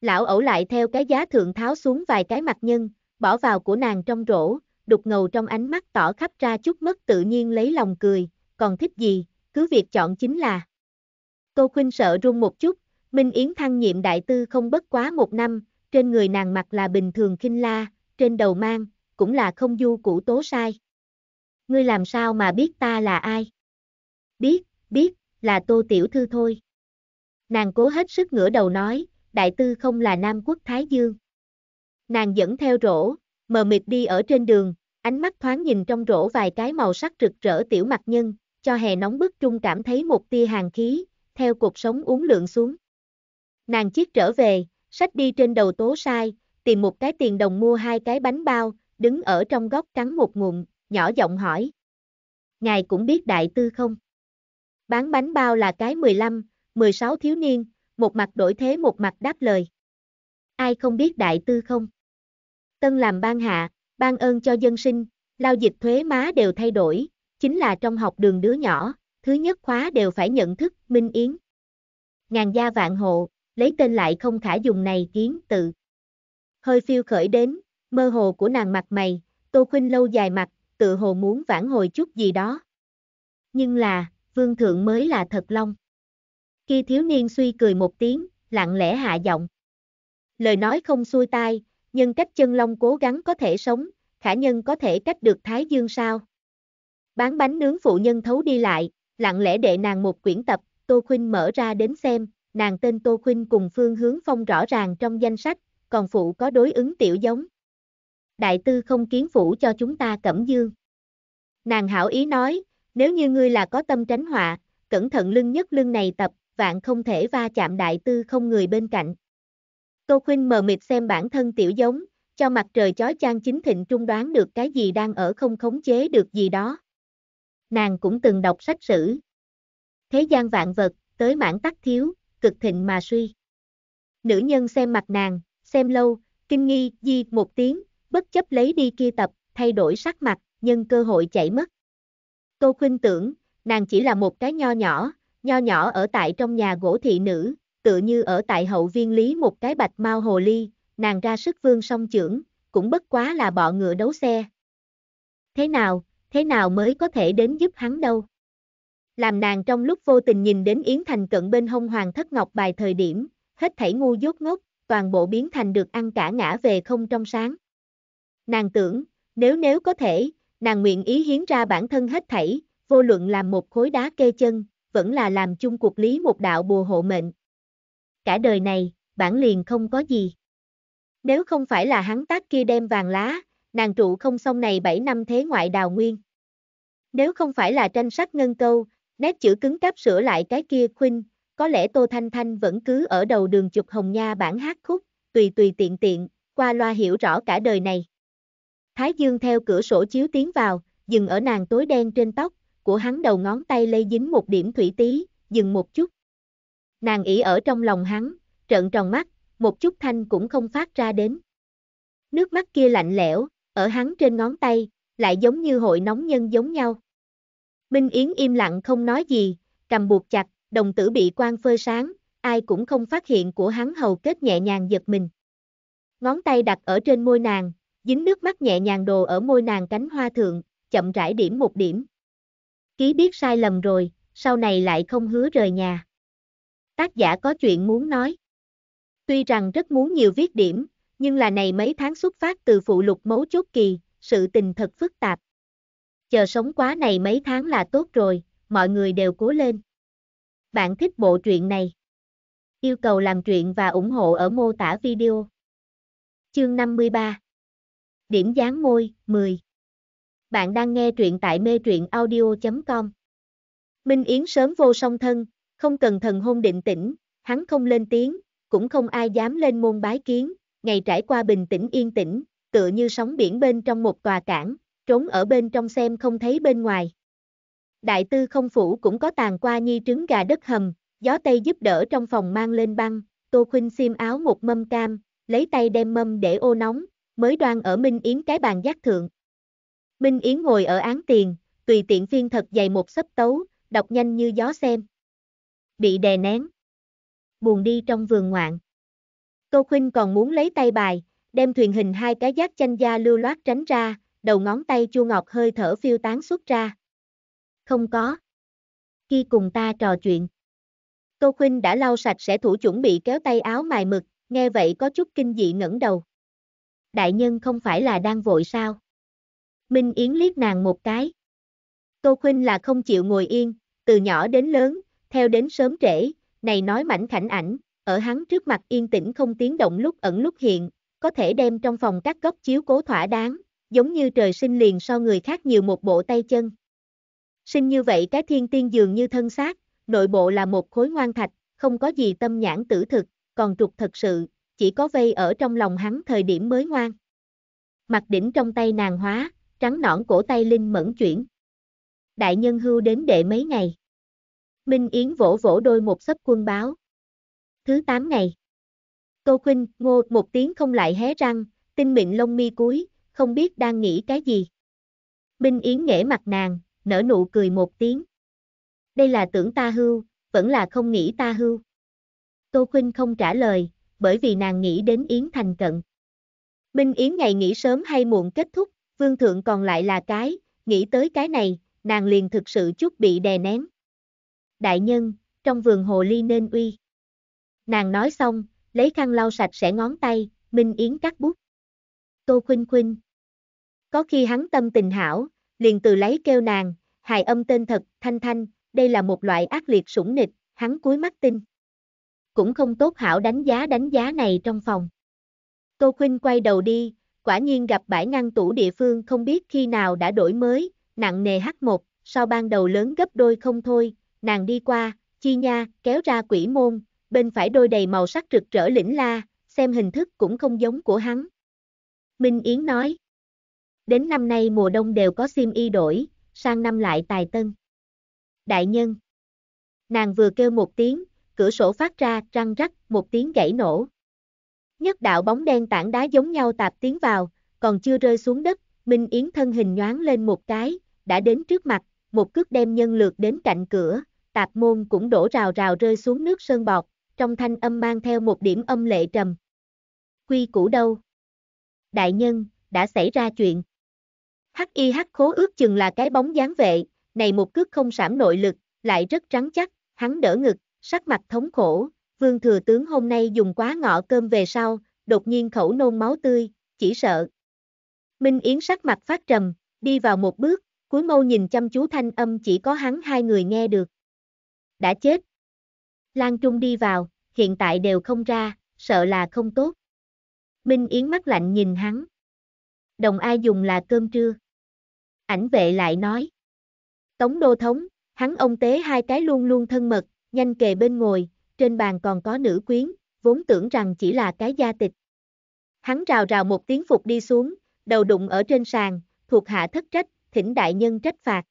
Lão ẩu lại theo cái giá thượng tháo xuống vài cái mặt nhân, bỏ vào của nàng trong rổ, đục ngầu trong ánh mắt tỏ khắp ra chút mất tự nhiên lấy lòng cười, còn thích gì, cứ việc chọn chính là. cô Khuynh sợ run một chút, Minh Yến thăng nhiệm đại tư không bất quá một năm, trên người nàng mặc là bình thường khinh la, trên đầu mang, cũng là không du cũ tố sai ngươi làm sao mà biết ta là ai? Biết, biết, là tô tiểu thư thôi. Nàng cố hết sức ngửa đầu nói, đại tư không là Nam quốc Thái Dương. Nàng dẫn theo rổ, mờ mịt đi ở trên đường, ánh mắt thoáng nhìn trong rổ vài cái màu sắc rực rỡ tiểu mặt nhân, cho hè nóng bức trung cảm thấy một tia hàng khí, theo cuộc sống uống lượng xuống. Nàng chiếc trở về, sách đi trên đầu tố sai, tìm một cái tiền đồng mua hai cái bánh bao, đứng ở trong góc cắn một ngụm, nhỏ giọng hỏi. Ngài cũng biết đại tư không? Bán bánh bao là cái 15, 16 thiếu niên, một mặt đổi thế một mặt đáp lời. Ai không biết đại tư không? Tân làm ban hạ, ban ơn cho dân sinh, lao dịch thuế má đều thay đổi, chính là trong học đường đứa nhỏ, thứ nhất khóa đều phải nhận thức, minh yến. Ngàn gia vạn hộ, lấy tên lại không khả dùng này kiến tự. Hơi phiêu khởi đến, mơ hồ của nàng mặt mày, Tô Khuynh lâu dài mặt, tự hồ muốn vãn hồi chút gì đó. Nhưng là, vương thượng mới là thật long. Khi thiếu niên suy cười một tiếng, lặng lẽ hạ giọng. Lời nói không xuôi tai, nhưng cách chân long cố gắng có thể sống, khả nhân có thể cách được Thái Dương sao? Bán bánh nướng phụ nhân thấu đi lại, lặng lẽ đệ nàng một quyển tập, Tô Khuynh mở ra đến xem, nàng tên Tô Khuynh cùng phương hướng phong rõ ràng trong danh sách, còn phụ có đối ứng tiểu giống đại tư không kiến phủ cho chúng ta cẩm dương. Nàng hảo ý nói, nếu như ngươi là có tâm tránh họa, cẩn thận lưng nhất lưng này tập, vạn không thể va chạm đại tư không người bên cạnh. Tô Khuynh mờ mịt xem bản thân tiểu giống, cho mặt trời chói chang chính thịnh trung đoán được cái gì đang ở không khống chế được gì đó. Nàng cũng từng đọc sách sử. Thế gian vạn vật, tới mãn tắc thiếu, cực thịnh mà suy. Nữ nhân xem mặt nàng, xem lâu, kinh nghi, di một tiếng, bất chấp lấy đi kia tập, thay đổi sắc mặt, nhân cơ hội chạy mất. Tô Khuynh tưởng, nàng chỉ là một cái nho nhỏ, nho nhỏ ở tại trong nhà gỗ thị nữ, tựa như ở tại hậu viên lý một cái bạch mau hồ ly, nàng ra sức vương song trưởng, cũng bất quá là bọ ngựa đấu xe. Thế nào, thế nào mới có thể đến giúp hắn đâu? Làm nàng trong lúc vô tình nhìn đến Yến Thành cận bên hông hoàng thất ngọc bài thời điểm, hết thảy ngu dốt ngốc, toàn bộ biến thành được ăn cả ngã về không trong sáng. Nàng tưởng, nếu nếu có thể, nàng nguyện ý hiến ra bản thân hết thảy, vô luận làm một khối đá kê chân, vẫn là làm chung cuộc lý một đạo bùa hộ mệnh. Cả đời này, bản liền không có gì. Nếu không phải là hắn tác kia đem vàng lá, nàng trụ không xong này 7 năm thế ngoại đào nguyên. Nếu không phải là tranh sách ngân câu, nét chữ cứng cáp sửa lại cái kia khuynh, có lẽ Tô Thanh Thanh vẫn cứ ở đầu đường chụp hồng nha bản hát khúc, tùy tùy tiện tiện, qua loa hiểu rõ cả đời này. Thái Dương theo cửa sổ chiếu tiến vào, dừng ở nàng tối đen trên tóc, của hắn đầu ngón tay lây dính một điểm thủy tí, dừng một chút. Nàng ỉ ở trong lòng hắn, trợn tròn mắt, một chút thanh cũng không phát ra đến. Nước mắt kia lạnh lẽo, ở hắn trên ngón tay, lại giống như hội nóng nhân giống nhau. Minh Yến im lặng không nói gì, cầm buộc chặt, đồng tử bị quang phơi sáng, ai cũng không phát hiện của hắn hầu kết nhẹ nhàng giật mình. Ngón tay đặt ở trên môi nàng, dính nước mắt nhẹ nhàng đồ ở môi nàng cánh hoa thượng, chậm rãi điểm một điểm. Ký biết sai lầm rồi, sau này lại không hứa rời nhà. Tác giả có chuyện muốn nói. Tuy rằng rất muốn nhiều viết điểm, nhưng là này mấy tháng xuất phát từ phụ lục mấu chốt kỳ, sự tình thật phức tạp. Chờ sống quá này mấy tháng là tốt rồi, mọi người đều cố lên. Bạn thích bộ truyện này? Yêu cầu làm truyện và ủng hộ ở mô tả video. Chương 53 Điểm dán môi, 10. Bạn đang nghe truyện tại mê truyện audio.com. Minh Yến sớm vô song thân, không cần thần hôn định tĩnh, hắn không lên tiếng, cũng không ai dám lên môn bái kiến, ngày trải qua bình tĩnh yên tĩnh, tựa như sóng biển bên trong một tòa cảng, trốn ở bên trong xem không thấy bên ngoài. Đại tư không phủ cũng có tàn qua nhi trứng gà đất hầm, gió tây giúp đỡ trong phòng mang lên băng, Tô Khuynh xiêm áo một mâm cam, lấy tay đem mâm để ô nóng, mới đoan ở Minh Yến cái bàn giác thượng. Minh Yến ngồi ở án tiền, tùy tiện phiên thật dày một sấp tấu, đọc nhanh như gió xem. Bị đè nén. Buồn đi trong vườn ngoạn. Tô Khuynh còn muốn lấy tay bài, đem thuyền hình hai cái giác chanh da lưu loát tránh ra, đầu ngón tay chua ngọt hơi thở phiêu tán xuất ra. Không có. Khi cùng ta trò chuyện. Tô Khuynh đã lau sạch sẽ thủ chuẩn bị kéo tay áo mài mực, nghe vậy có chút kinh dị ngẩng đầu đại nhân không phải là đang vội sao? Minh Yến liếc nàng một cái. Tô Khuynh là không chịu ngồi yên, từ nhỏ đến lớn, theo đến sớm trễ, này nói mảnh khảnh ảnh, ở hắn trước mặt yên tĩnh không tiếng động lúc ẩn lúc hiện, có thể đem trong phòng các góc chiếu cố thỏa đáng, giống như trời sinh liền so người khác nhiều một bộ tay chân. Sinh như vậy cái thiên tiên dường như thân xác, nội bộ là một khối ngoan thạch, không có gì tâm nhãn tử thực, còn trục thật sự, chỉ có vây ở trong lòng hắn thời điểm mới ngoan. Mặt đỉnh trong tay nàng hóa, trắng nõn cổ tay Linh mẫn chuyển. Đại nhân hưu đến đệ mấy ngày. Minh Yến vỗ vỗ đôi một sấp quân báo. Thứ 8 ngày. Tô Khuynh, ngô một tiếng không lại hé răng, tinh mịn lông mi cuối, không biết đang nghĩ cái gì. Minh Yến nghễ mặt nàng, nở nụ cười một tiếng. Đây là tưởng ta hưu, vẫn là không nghĩ ta hưu. Tô Khuynh không trả lời, bởi vì nàng nghĩ đến Yến Thành cận. Minh Yến ngày nghỉ sớm hay muộn kết thúc, vương thượng còn lại là cái, nghĩ tới cái này, nàng liền thực sự chút bị đè nén. Đại nhân, trong vườn hồ ly nên uy. Nàng nói xong, lấy khăn lau sạch sẽ ngón tay, Minh Yến cắt bút. Tô Khuynh Khuynh. Có khi hắn tâm tình hảo, liền từ lấy kêu nàng, hài âm tên thật, thanh thanh, đây là một loại ác liệt sủng nịch, hắn cúi mắt tinh cũng không tốt hảo đánh giá đánh giá này trong phòng. Tô Khuynh quay đầu đi, quả nhiên gặp bãi ngăn tủ địa phương không biết khi nào đã đổi mới, nặng nề H1, sau ban đầu lớn gấp đôi không thôi, nàng đi qua, chi nha, kéo ra quỷ môn, bên phải đôi đầy màu sắc rực rỡ lĩnh la, xem hình thức cũng không giống của hắn. Minh Yến nói, đến năm nay mùa đông đều có sim y đổi, sang năm lại tài tân. Đại nhân, nàng vừa kêu một tiếng, cửa sổ phát ra răng rắc một tiếng gãy nổ. Nhất đạo bóng đen tảng đá giống nhau tạp tiến vào, còn chưa rơi xuống đất, Minh Yến thân hình nhoáng lên một cái, đã đến trước mặt, một cước đem nhân lượt đến cạnh cửa, tạp môn cũng đổ rào rào rơi xuống nước sơn bọt, trong thanh âm mang theo một điểm âm lệ trầm. Quy củ đâu? Đại nhân, đã xảy ra chuyện. Hắc y hắc khố ước chừng là cái bóng dáng vệ, này một cước không sảm nội lực, lại rất trắng chắc, hắn đỡ ngực, sắc mặt thống khổ, vương thừa tướng hôm nay dùng quá ngọ cơm về sau, đột nhiên khẩu nôn máu tươi, chỉ sợ. Minh Yến sắc mặt phát trầm, đi vào một bước, cuối mâu nhìn chăm chú thanh âm chỉ có hắn hai người nghe được. Đã chết. Lan Trung đi vào, hiện tại đều không ra, sợ là không tốt. Minh Yến mắt lạnh nhìn hắn. Đồng ai dùng là cơm trưa. Ảnh vệ lại nói. Tống đô thống, hắn ông tế hai cái luôn luôn thân mật, nhanh kề bên ngồi, trên bàn còn có nữ quyến, vốn tưởng rằng chỉ là cái gia tịch. Hắn rào rào một tiếng phục đi xuống, đầu đụng ở trên sàn, thuộc hạ thất trách, thỉnh đại nhân trách phạt.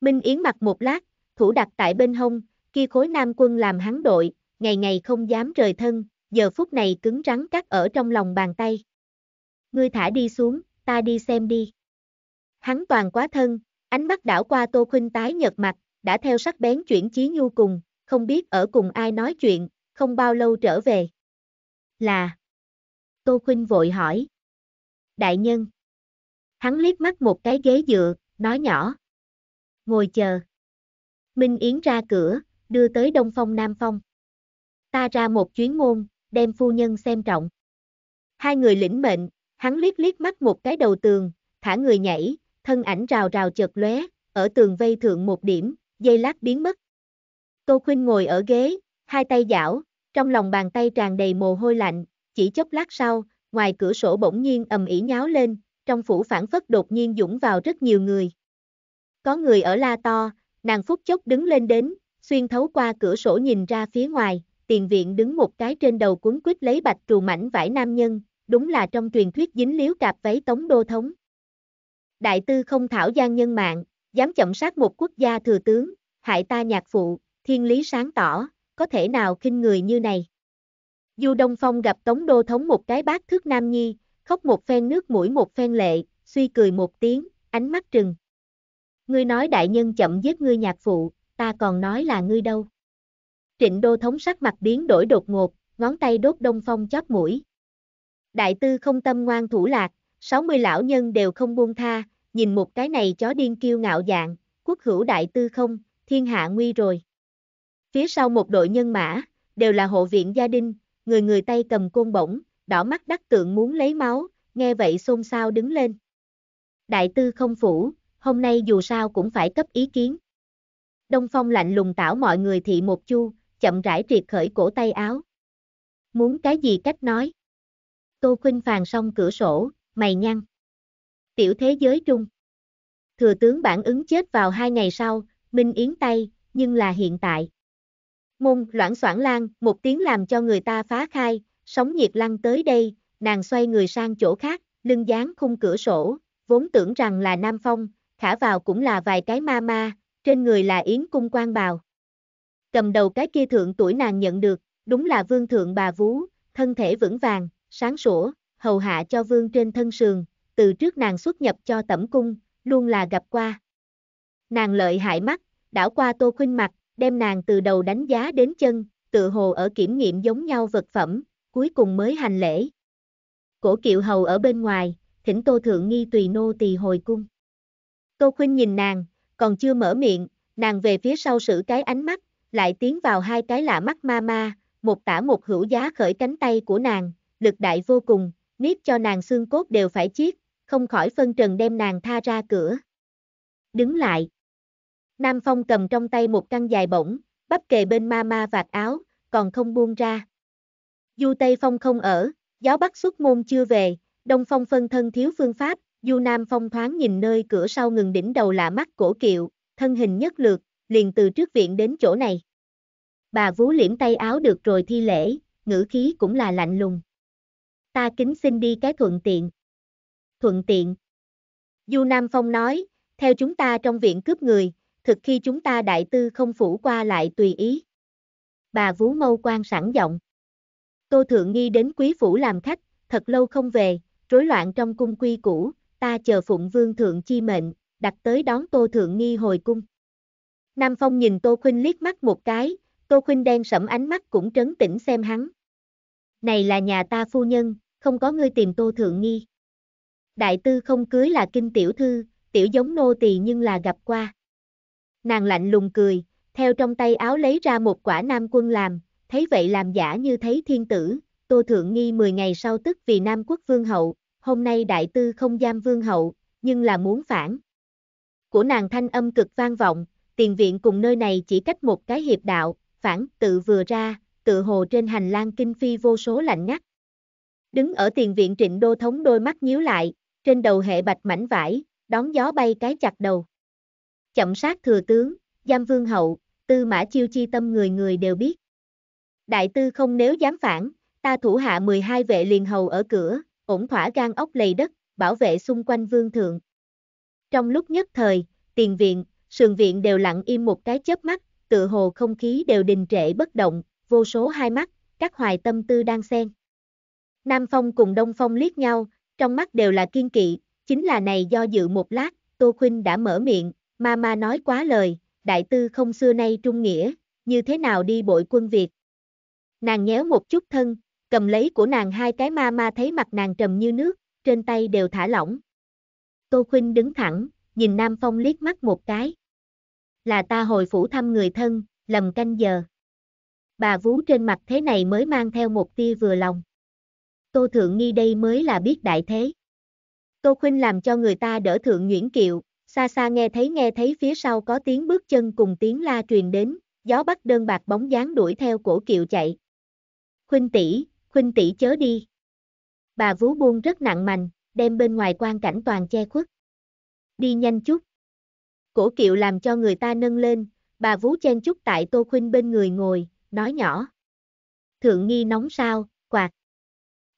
Minh Yến mặc một lát, thủ đặt tại bên hông, kia khối nam quân làm hắn đội, ngày ngày không dám rời thân, giờ phút này cứng rắn cắt ở trong lòng bàn tay. Ngươi thả đi xuống, ta đi xem đi. Hắn toàn quá thân, ánh mắt đảo qua Tô Khuynh tái nhợt mặt, đã theo sắc bén chuyển chí nhu cùng, không biết ở cùng ai nói chuyện, không bao lâu trở về. Là. Tô Khuynh vội hỏi. Đại nhân. Hắn liếc mắt một cái ghế dựa, nói nhỏ. Ngồi chờ. Minh Yến ra cửa, đưa tới Đông Phong Nam Phong. Ta ra một chuyến môn, đem phu nhân xem trọng. Hai người lĩnh mệnh, hắn liếc liếc mắt một cái đầu tường, thả người nhảy, thân ảnh rào rào chợt lóe, ở tường vây thượng một điểm, dây lát biến mất. Tô Khuynh ngồi ở ghế, hai tay giảo, trong lòng bàn tay tràn đầy mồ hôi lạnh, chỉ chốc lát sau, ngoài cửa sổ bỗng nhiên ầm ĩ nháo lên, trong phủ phản phất đột nhiên dũng vào rất nhiều người. Có người ở la to, nàng phút chốc đứng lên đến, xuyên thấu qua cửa sổ nhìn ra phía ngoài, tiền viện đứng một cái trên đầu cuốn quýt lấy bạch trù mảnh vải nam nhân, đúng là trong truyền thuyết dính liếu cạp váy tống đô thống. Đại tư không thảo gian nhân mạng, dám chậm sát một quốc gia thừa tướng, hại ta nhạc phụ, thiên lý sáng tỏ, có thể nào kinh người như này. Du Đông Phong gặp Tống Đô Thống một cái bát thước nam nhi, khóc một phen nước mũi một phen lệ, suy cười một tiếng, ánh mắt trừng. Ngươi nói đại nhân chậm giết ngươi nhạc phụ, ta còn nói là ngươi đâu. Trịnh Đô Thống sắc mặt biến đổi đột ngột, ngón tay đốt Đông Phong chóp mũi. Đại tư không tâm ngoan thủ lạc, 60 lão nhân đều không buông tha, nhìn một cái này chó điên kiêu ngạo dạng, quốc hữu đại tư không, thiên hạ nguy rồi. Phía sau một đội nhân mã, đều là hộ viện gia đình, người người tay cầm côn bổng, đỏ mắt đắc tượng muốn lấy máu, nghe vậy xôn xao đứng lên. Đại tư không phủ, hôm nay dù sao cũng phải cấp ý kiến. Đông Phong lạnh lùng tảo mọi người thị một chu, chậm rãi triệt khởi cổ tay áo. Muốn cái gì cách nói? Tô Khuynh phàn xong cửa sổ, mày nhăn. Tiểu thế giới trung. Thừa tướng bản ứng chết vào hai ngày sau, Minh Yến tay, nhưng là hiện tại môn loãng soảng lan, một tiếng làm cho người ta phá khai, sóng nhiệt lăn tới đây, nàng xoay người sang chỗ khác, lưng dán khung cửa sổ, vốn tưởng rằng là Nam Phong, khả vào cũng là vài cái ma ma, trên người là yến cung quan bào. Cầm đầu cái kia thượng tuổi nàng nhận được, đúng là vương thượng bà vú, thân thể vững vàng, sáng sủa, hầu hạ cho vương trên thân sườn, từ trước nàng xuất nhập cho tẩm cung, luôn là gặp qua. Nàng lợi hại mắt, đảo qua tô khuynh mặt, đem nàng từ đầu đánh giá đến chân, tự hồ ở kiểm nghiệm giống nhau vật phẩm, cuối cùng mới hành lễ. Cổ kiệu hầu ở bên ngoài, thỉnh Tô Thượng Nghi tùy nô tỳ hồi cung. Tô Khuynh nhìn nàng, còn chưa mở miệng, nàng về phía sau sử cái ánh mắt, lại tiến vào hai cái lạ mắt ma ma, một tả một hữu giá khởi cánh tay của nàng, lực đại vô cùng, niết cho nàng xương cốt đều phải chiết, không khỏi phân trần đem nàng tha ra cửa. Đứng lại. Nam Phong cầm trong tay một căn dài bổng, bắp kề bên ma ma vạt áo, còn không buông ra. Du Tây Phong không ở, gió bắc xuất môn chưa về, Đông Phong phân thân thiếu phương pháp, Du Nam Phong thoáng nhìn nơi cửa sau ngừng đỉnh đầu lạ mắt cổ kiệu, thân hình nhất lượt, liền từ trước viện đến chỗ này. Bà vú liễm tay áo được rồi thi lễ, ngữ khí cũng là lạnh lùng. Ta kính xin đi cái thuận tiện. Thuận tiện. Du Nam Phong nói, theo chúng ta trong viện cướp người, thực khi chúng ta đại tư không phủ qua lại tùy ý. Bà vú mâu quan sẵn giọng. Tô Thượng Nghi đến quý phủ làm khách, thật lâu không về, rối loạn trong cung quy cũ, ta chờ phụng vương thượng chi mệnh, đặt tới đón Tô Thượng Nghi hồi cung. Nam Phong nhìn Tô Khuynh liếc mắt một cái, Tô Khuynh đen sẫm ánh mắt cũng trấn tĩnh xem hắn. Này là nhà ta phu nhân, không có ngươi tìm Tô Thượng Nghi. Đại tư không cưới là kinh tiểu thư, tiểu giống nô tỳ nhưng là gặp qua. Nàng lạnh lùng cười, theo trong tay áo lấy ra một quả nam quân làm, thấy vậy làm giả như thấy thiên tử, Tô Thượng Nghi 10 ngày sau tức vì Nam quốc vương hậu, hôm nay đại tư không giam vương hậu, nhưng là muốn phản. Của nàng thanh âm cực vang vọng, tiền viện cùng nơi này chỉ cách một cái hiệp đạo, phản tự vừa ra, tự hồ trên hành lang kinh phi vô số lạnh ngắt. Đứng ở tiền viện trịnh đô thống đôi mắt nhíu lại, trên đầu hệ bạch mảnh vải, đón gió bay cái chặt đầu. Chậm sát thừa tướng, giam vương hậu, tư mã chiêu chi tâm người người đều biết. Đại tư không nếu dám phản, ta thủ hạ 12 vệ liền hầu ở cửa, ổn thỏa gan ốc lầy đất, bảo vệ xung quanh vương thượng. Trong lúc nhất thời, tiền viện, sườn viện đều lặng im một cái chớp mắt, tự hồ không khí đều đình trệ bất động, vô số hai mắt, các hoài tâm tư đang xen. Nam Phong cùng Đông Phong liếc nhau, trong mắt đều là kiên kỵ, chính là này do dự một lát, Tô Khuynh đã mở miệng, Mama nói quá lời, đại tư không xưa nay trung nghĩa, như thế nào đi bội quân Việt. Nàng nhéo một chút thân, cầm lấy của nàng hai cái ma ma thấy mặt nàng trầm như nước, trên tay đều thả lỏng. Tô Khuynh đứng thẳng, nhìn Nam Phong liếc mắt một cái. Là ta hồi phủ thăm người thân, lầm canh giờ. Bà vú trên mặt thế này mới mang theo một tia vừa lòng. Tô Thượng Nghi đây mới là biết đại thế. Tô Khuynh làm cho người ta đỡ Thượng Nguyễn Kiệu, xa xa nghe thấy nghe thấy phía sau có tiếng bước chân cùng tiếng la truyền đến, gió bắt đơn bạc bóng dáng đuổi theo cổ kiệu chạy. Khuynh tỷ, khuynh tỷ chớ đi. Bà vú buông rất nặng mạnh, đem bên ngoài quan cảnh toàn che khuất. Đi nhanh chút. Cổ kiệu làm cho người ta nâng lên, bà vú chen chút tại Tô Khuynh bên người ngồi, nói nhỏ. Thượng nghi nóng sao, quạt.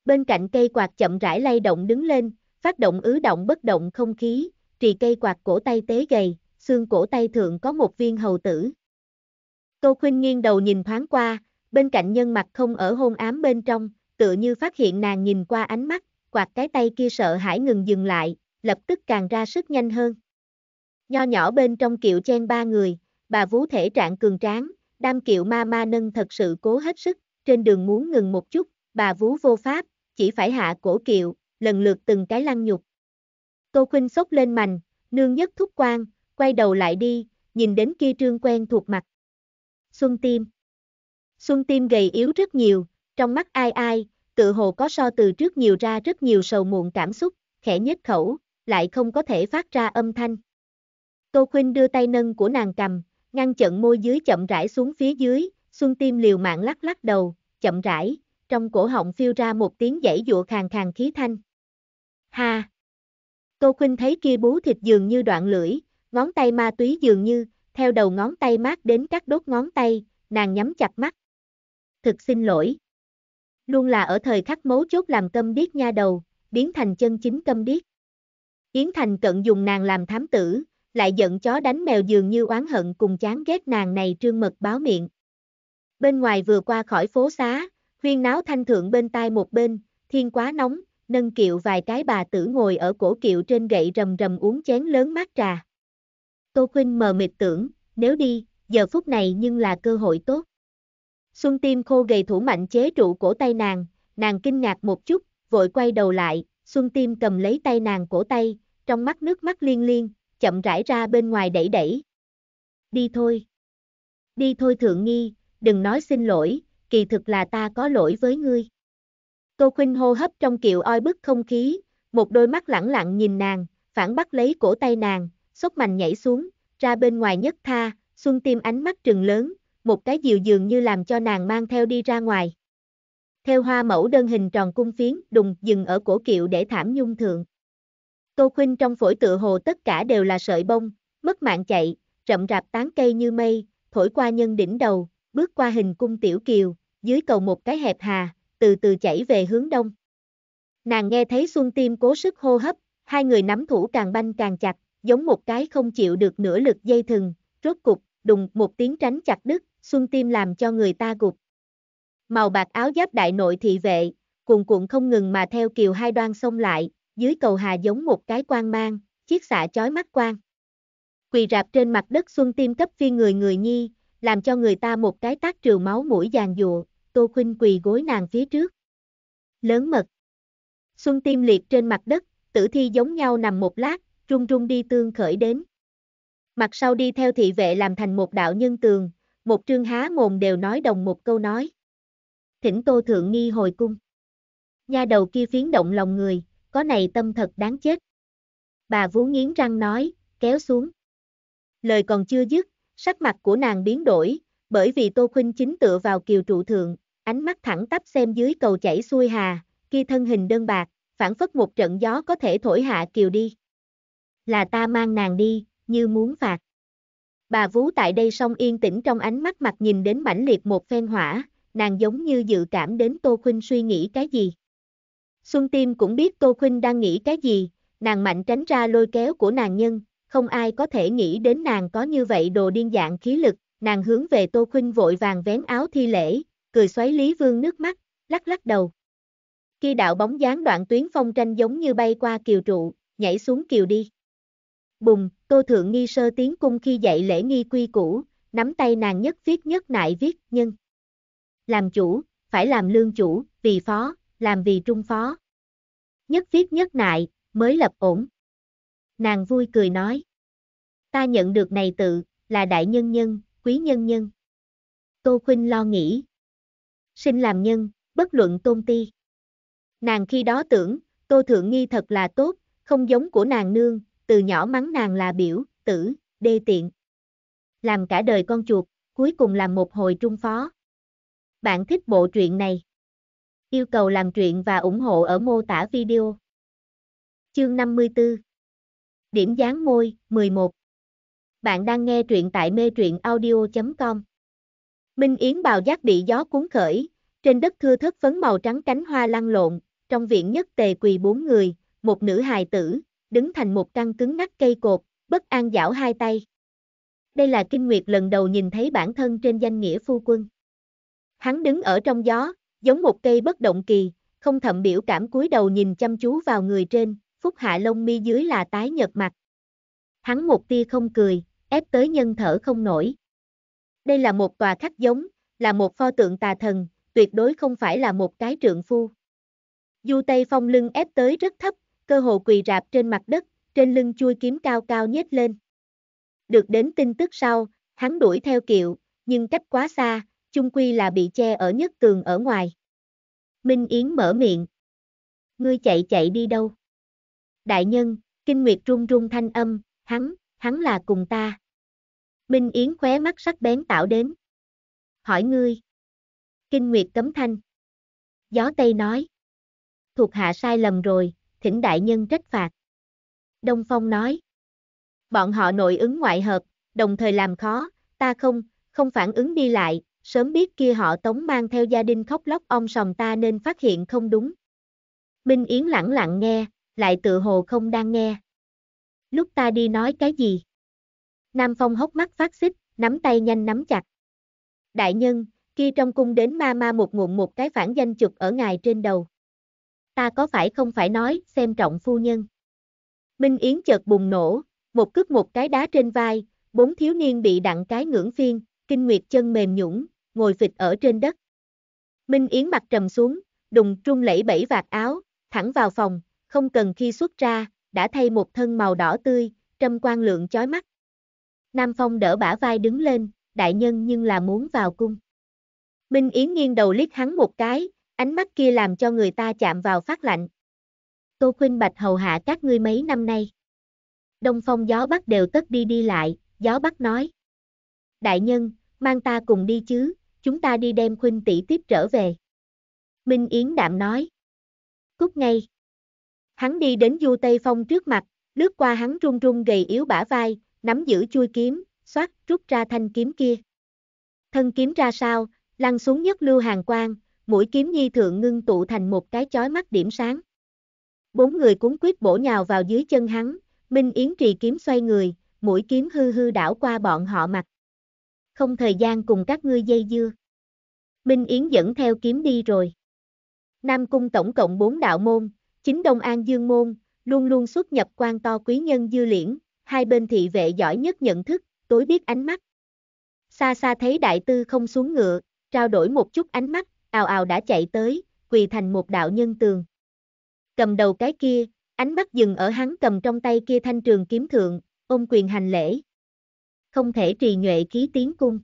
Bên cạnh cây quạt chậm rãi lay động đứng lên, phát động ứ động bất động không khí, trì cây quạt cổ tay tế gầy, xương cổ tay thượng có một viên hầu tử. Câu khuyên nghiêng đầu nhìn thoáng qua, bên cạnh nhân mặt không ở hôn ám bên trong, tựa như phát hiện nàng nhìn qua ánh mắt, quạt cái tay kia sợ hãi ngừng dừng lại, lập tức càng ra sức nhanh hơn. Nho nhỏ bên trong kiệu chen ba người, bà vú thể trạng cường tráng, đam kiệu ma ma nâng thật sự cố hết sức, trên đường muốn ngừng một chút, bà vú vô pháp, chỉ phải hạ cổ kiệu, lần lượt từng cái lăn nhục. Tô Khuynh sốc lên mành, nương nhất thúc quan, quay đầu lại đi, nhìn đến kia trương quen thuộc mặt. Xuân Tim Xuân Tim gầy yếu rất nhiều, trong mắt ai ai, tự hồ có so từ trước nhiều ra rất nhiều sầu muộn cảm xúc, khẽ nhếch khẩu, lại không có thể phát ra âm thanh. Tô Khuynh đưa tay nâng của nàng cầm, ngăn chận môi dưới chậm rãi xuống phía dưới, Xuân Tim liều mạng lắc lắc đầu, chậm rãi, trong cổ họng phiêu ra một tiếng dãy dụa khàn khàn khí thanh. Ha! Tô Khuynh thấy kia bú thịt dường như đoạn lưỡi, ngón tay ma túy dường như, theo đầu ngón tay mát đến các đốt ngón tay, nàng nhắm chặt mắt. Thực xin lỗi. Luôn là ở thời khắc mấu chốt làm câm điếc nha đầu, biến thành chân chính câm điếc. Yến Thành cận dùng nàng làm thám tử, lại giận chó đánh mèo dường như oán hận cùng chán ghét nàng này trương mật báo miệng. Bên ngoài vừa qua khỏi phố xá, huyên náo thanh thượng bên tai một bên, thiên quá nóng, nâng kiệu vài cái bà tử ngồi ở cổ kiệu trên gậy rầm rầm uống chén lớn mát trà. Tô Khuynh mờ mịt tưởng, nếu đi, giờ phút này nhưng là cơ hội tốt. Xuân Tim khô gầy thủ mạnh chế trụ cổ tay nàng, nàng kinh ngạc một chút, vội quay đầu lại, Xuân Tim cầm lấy tay nàng cổ tay, trong mắt nước mắt liên liên, chậm rãi ra bên ngoài đẩy đẩy. Đi thôi. Đi thôi thượng nghi, đừng nói xin lỗi, kỳ thực là ta có lỗi với ngươi. Tô Khuynh hô hấp trong kiệu oi bức không khí, một đôi mắt lẳng lặng nhìn nàng, phản bắt lấy cổ tay nàng, sốc mạnh nhảy xuống, ra bên ngoài nhất tha, Xuân Tim ánh mắt trừng lớn, một cái diều dường như làm cho nàng mang theo đi ra ngoài. Theo hoa mẫu đơn hình tròn cung phiến, đùng dừng ở cổ kiệu để thảm nhung thượng. Tô Khuynh trong phổi tựa hồ tất cả đều là sợi bông, mất mạng chạy, rậm rạp tán cây như mây, thổi qua nhân đỉnh đầu, bước qua hình cung tiểu kiều, dưới cầu một cái hẹp hà, từ từ chảy về hướng đông. Nàng nghe thấy Xuân Tim cố sức hô hấp, hai người nắm thủ càng banh càng chặt, giống một cái không chịu được nửa lực dây thừng, rốt cục, đùng một tiếng tránh chặt đứt, Xuân Tim làm cho người ta gục. Màu bạc áo giáp đại nội thị vệ, cuồn cuộn không ngừng mà theo kiều hai đoan xông lại, dưới cầu hà giống một cái quang mang, chiếc xạ chói mắt quang. Quỳ rạp trên mặt đất Xuân Tim cấp phi người người nhi, làm cho người ta một cái tác trừ máu mũi giàn dụa, Tô Khuynh quỳ gối nàng phía trước. Lớn mật. Xuân tim liệt trên mặt đất, tử thi giống nhau nằm một lát, trung trung đi tương khởi đến. Mặt sau đi theo thị vệ làm thành một đạo nhân tường, một trương há mồm đều nói đồng một câu nói. Thỉnh Tô Thượng Nghi hồi cung. Nha đầu kia phiến động lòng người, có này tâm thật đáng chết. Bà vú nghiến răng nói, kéo xuống. Lời còn chưa dứt, sắc mặt của nàng biến đổi, bởi vì Tô Khuynh chính tựa vào kiều trụ thượng, ánh mắt thẳng tắp xem dưới cầu chảy xuôi hà, kia thân hình đơn bạc, phản phất một trận gió có thể thổi hạ kiều đi. Là ta mang nàng đi, như muốn phạt. Bà vú tại đây song yên tĩnh trong ánh mắt mặt nhìn đến mãnh liệt một phen hỏa, nàng giống như dự cảm đến Tô Khuynh suy nghĩ cái gì. Xuân Tim cũng biết Tô Khuynh đang nghĩ cái gì, nàng mạnh tránh ra lôi kéo của nàng nhân, không ai có thể nghĩ đến nàng có như vậy đồ điên dạng khí lực, nàng hướng về Tô Khuynh vội vàng vén áo thi lễ, cười xoáy Lý Vương nước mắt, lắc lắc đầu. Khi đạo bóng dáng đoạn tuyến phong tranh giống như bay qua kiều trụ, nhảy xuống kiều đi. Bùng, cô Thượng Nghi sơ tiến cung khi dạy lễ nghi quy củ, nắm tay nàng nhất viết nhất nại viết nhân. Làm chủ, phải làm lương chủ, vì phó, làm vì trung phó. Nhất viết nhất nại, mới lập ổn. Nàng vui cười nói. Ta nhận được này tự, là đại nhân nhân, quý nhân nhân. Tô Khuynh lo nghĩ, sinh làm nhân, bất luận tôn ti. Nàng khi đó tưởng, tô thượng nghi thật là tốt, không giống của nàng nương, từ nhỏ mắng nàng là biểu, tử, đê tiện. Làm cả đời con chuột, cuối cùng làm một hồi trung phó. Bạn thích bộ truyện này? Yêu cầu làm truyện và ủng hộ ở mô tả video. Chương 54 Điểm dán môi, 11 Bạn đang nghe truyện tại mê truyện audio.com Minh Yến bào giác bị gió cuốn khởi, trên đất thưa thất phấn màu trắng cánh hoa lăn lộn, trong viện nhất tề quỳ bốn người, một nữ hài tử, đứng thành một căn cứng ngắc cây cột, bất an giảo hai tay. Đây là Kinh Nguyệt lần đầu nhìn thấy bản thân trên danh nghĩa phu quân. Hắn đứng ở trong gió, giống một cây bất động kỳ, không thậm biểu cảm cúi đầu nhìn chăm chú vào người trên, phúc hạ lông mi dưới là tái nhợt mặt. Hắn một tia không cười, ép tới nhân thở không nổi. Đây là một tòa khắc giống, là một pho tượng tà thần, tuyệt đối không phải là một cái trượng phu. Du Tây Phong lưng ép tới rất thấp, cơ hồ quỳ rạp trên mặt đất, trên lưng chui kiếm cao cao nhếch lên. Được đến tin tức sau, hắn đuổi theo kiệu, nhưng cách quá xa, chung quy là bị che ở nhất tường ở ngoài. Minh Yến mở miệng. Ngươi chạy chạy đi đâu? Đại nhân, kinh nguyệt run run thanh âm, hắn, hắn là cùng ta. Minh Yến khóe mắt sắc bén tạo đến. Hỏi ngươi. Kinh Nguyệt cấm thanh. Gió Tây nói. Thuộc hạ sai lầm rồi, thỉnh đại nhân trách phạt. Đông Phong nói. Bọn họ nội ứng ngoại hợp, đồng thời làm khó, ta không, không phản ứng đi lại, sớm biết kia họ tống mang theo gia đình khóc lóc ông sòng ta nên phát hiện không đúng. Minh Yến lặng lặng nghe, lại tự hồ không đang nghe. Lúc ta đi nói cái gì? Nam Phong hốc mắt phát xích, nắm tay nhanh nắm chặt. Đại nhân, kia trong cung đến ma ma một ngụm một cái phản danh chụp ở ngài trên đầu. Ta có phải không phải nói, xem trọng phu nhân. Minh Yến chợt bùng nổ, một cước một cái đá trên vai, bốn thiếu niên bị đặng cái ngưỡng phiên, kinh nguyệt chân mềm nhũng, ngồi phịch ở trên đất. Minh Yến mặt trầm xuống, đùng trung lẫy bẫy vạt áo, thẳng vào phòng, không cần khi xuất ra, đã thay một thân màu đỏ tươi, trâm quan lượng chói mắt. Nam Phong đỡ bả vai đứng lên, đại nhân nhưng là muốn vào cung. Minh Yến nghiêng đầu liếc hắn một cái, ánh mắt kia làm cho người ta chạm vào phát lạnh. Tô Khuynh Bạch hầu hạ các ngươi mấy năm nay. Đông phong gió bắc đều tất đi đi lại, gió bắc nói. Đại nhân, mang ta cùng đi chứ, chúng ta đi đem Khuynh tỷ tiếp trở về. Minh Yến đạm nói. Cút ngay. Hắn đi đến Du Tây Phong trước mặt, lướt qua hắn run run gầy yếu bả vai, nắm giữ chui kiếm, xoát, rút ra thanh kiếm kia. Thân kiếm ra sao, lăn xuống nhất lưu hàng quang, mũi kiếm nhi thượng ngưng tụ thành một cái chói mắt điểm sáng. Bốn người cuốn quyết bổ nhào vào dưới chân hắn, Minh Yến trì kiếm xoay người, mũi kiếm hư hư đảo qua bọn họ mặt. Không thời gian cùng các ngươi dây dưa. Minh Yến dẫn theo kiếm đi rồi. Nam cung tổng cộng bốn đạo môn, chính Đông An Dương môn, luôn luôn xuất nhập quan to quý nhân dư liễn, hai bên thị vệ giỏi nhất nhận thức, tối biết ánh mắt. Xa xa thấy đại tư không xuống ngựa, trao đổi một chút ánh mắt, ào ào đã chạy tới, quỳ thành một đạo nhân tường. Cầm đầu cái kia, ánh mắt dừng ở hắn cầm trong tay kia thanh trường kiếm thượng, ôm quyền hành lễ. Không thể trì nhuệ khí tiến cung.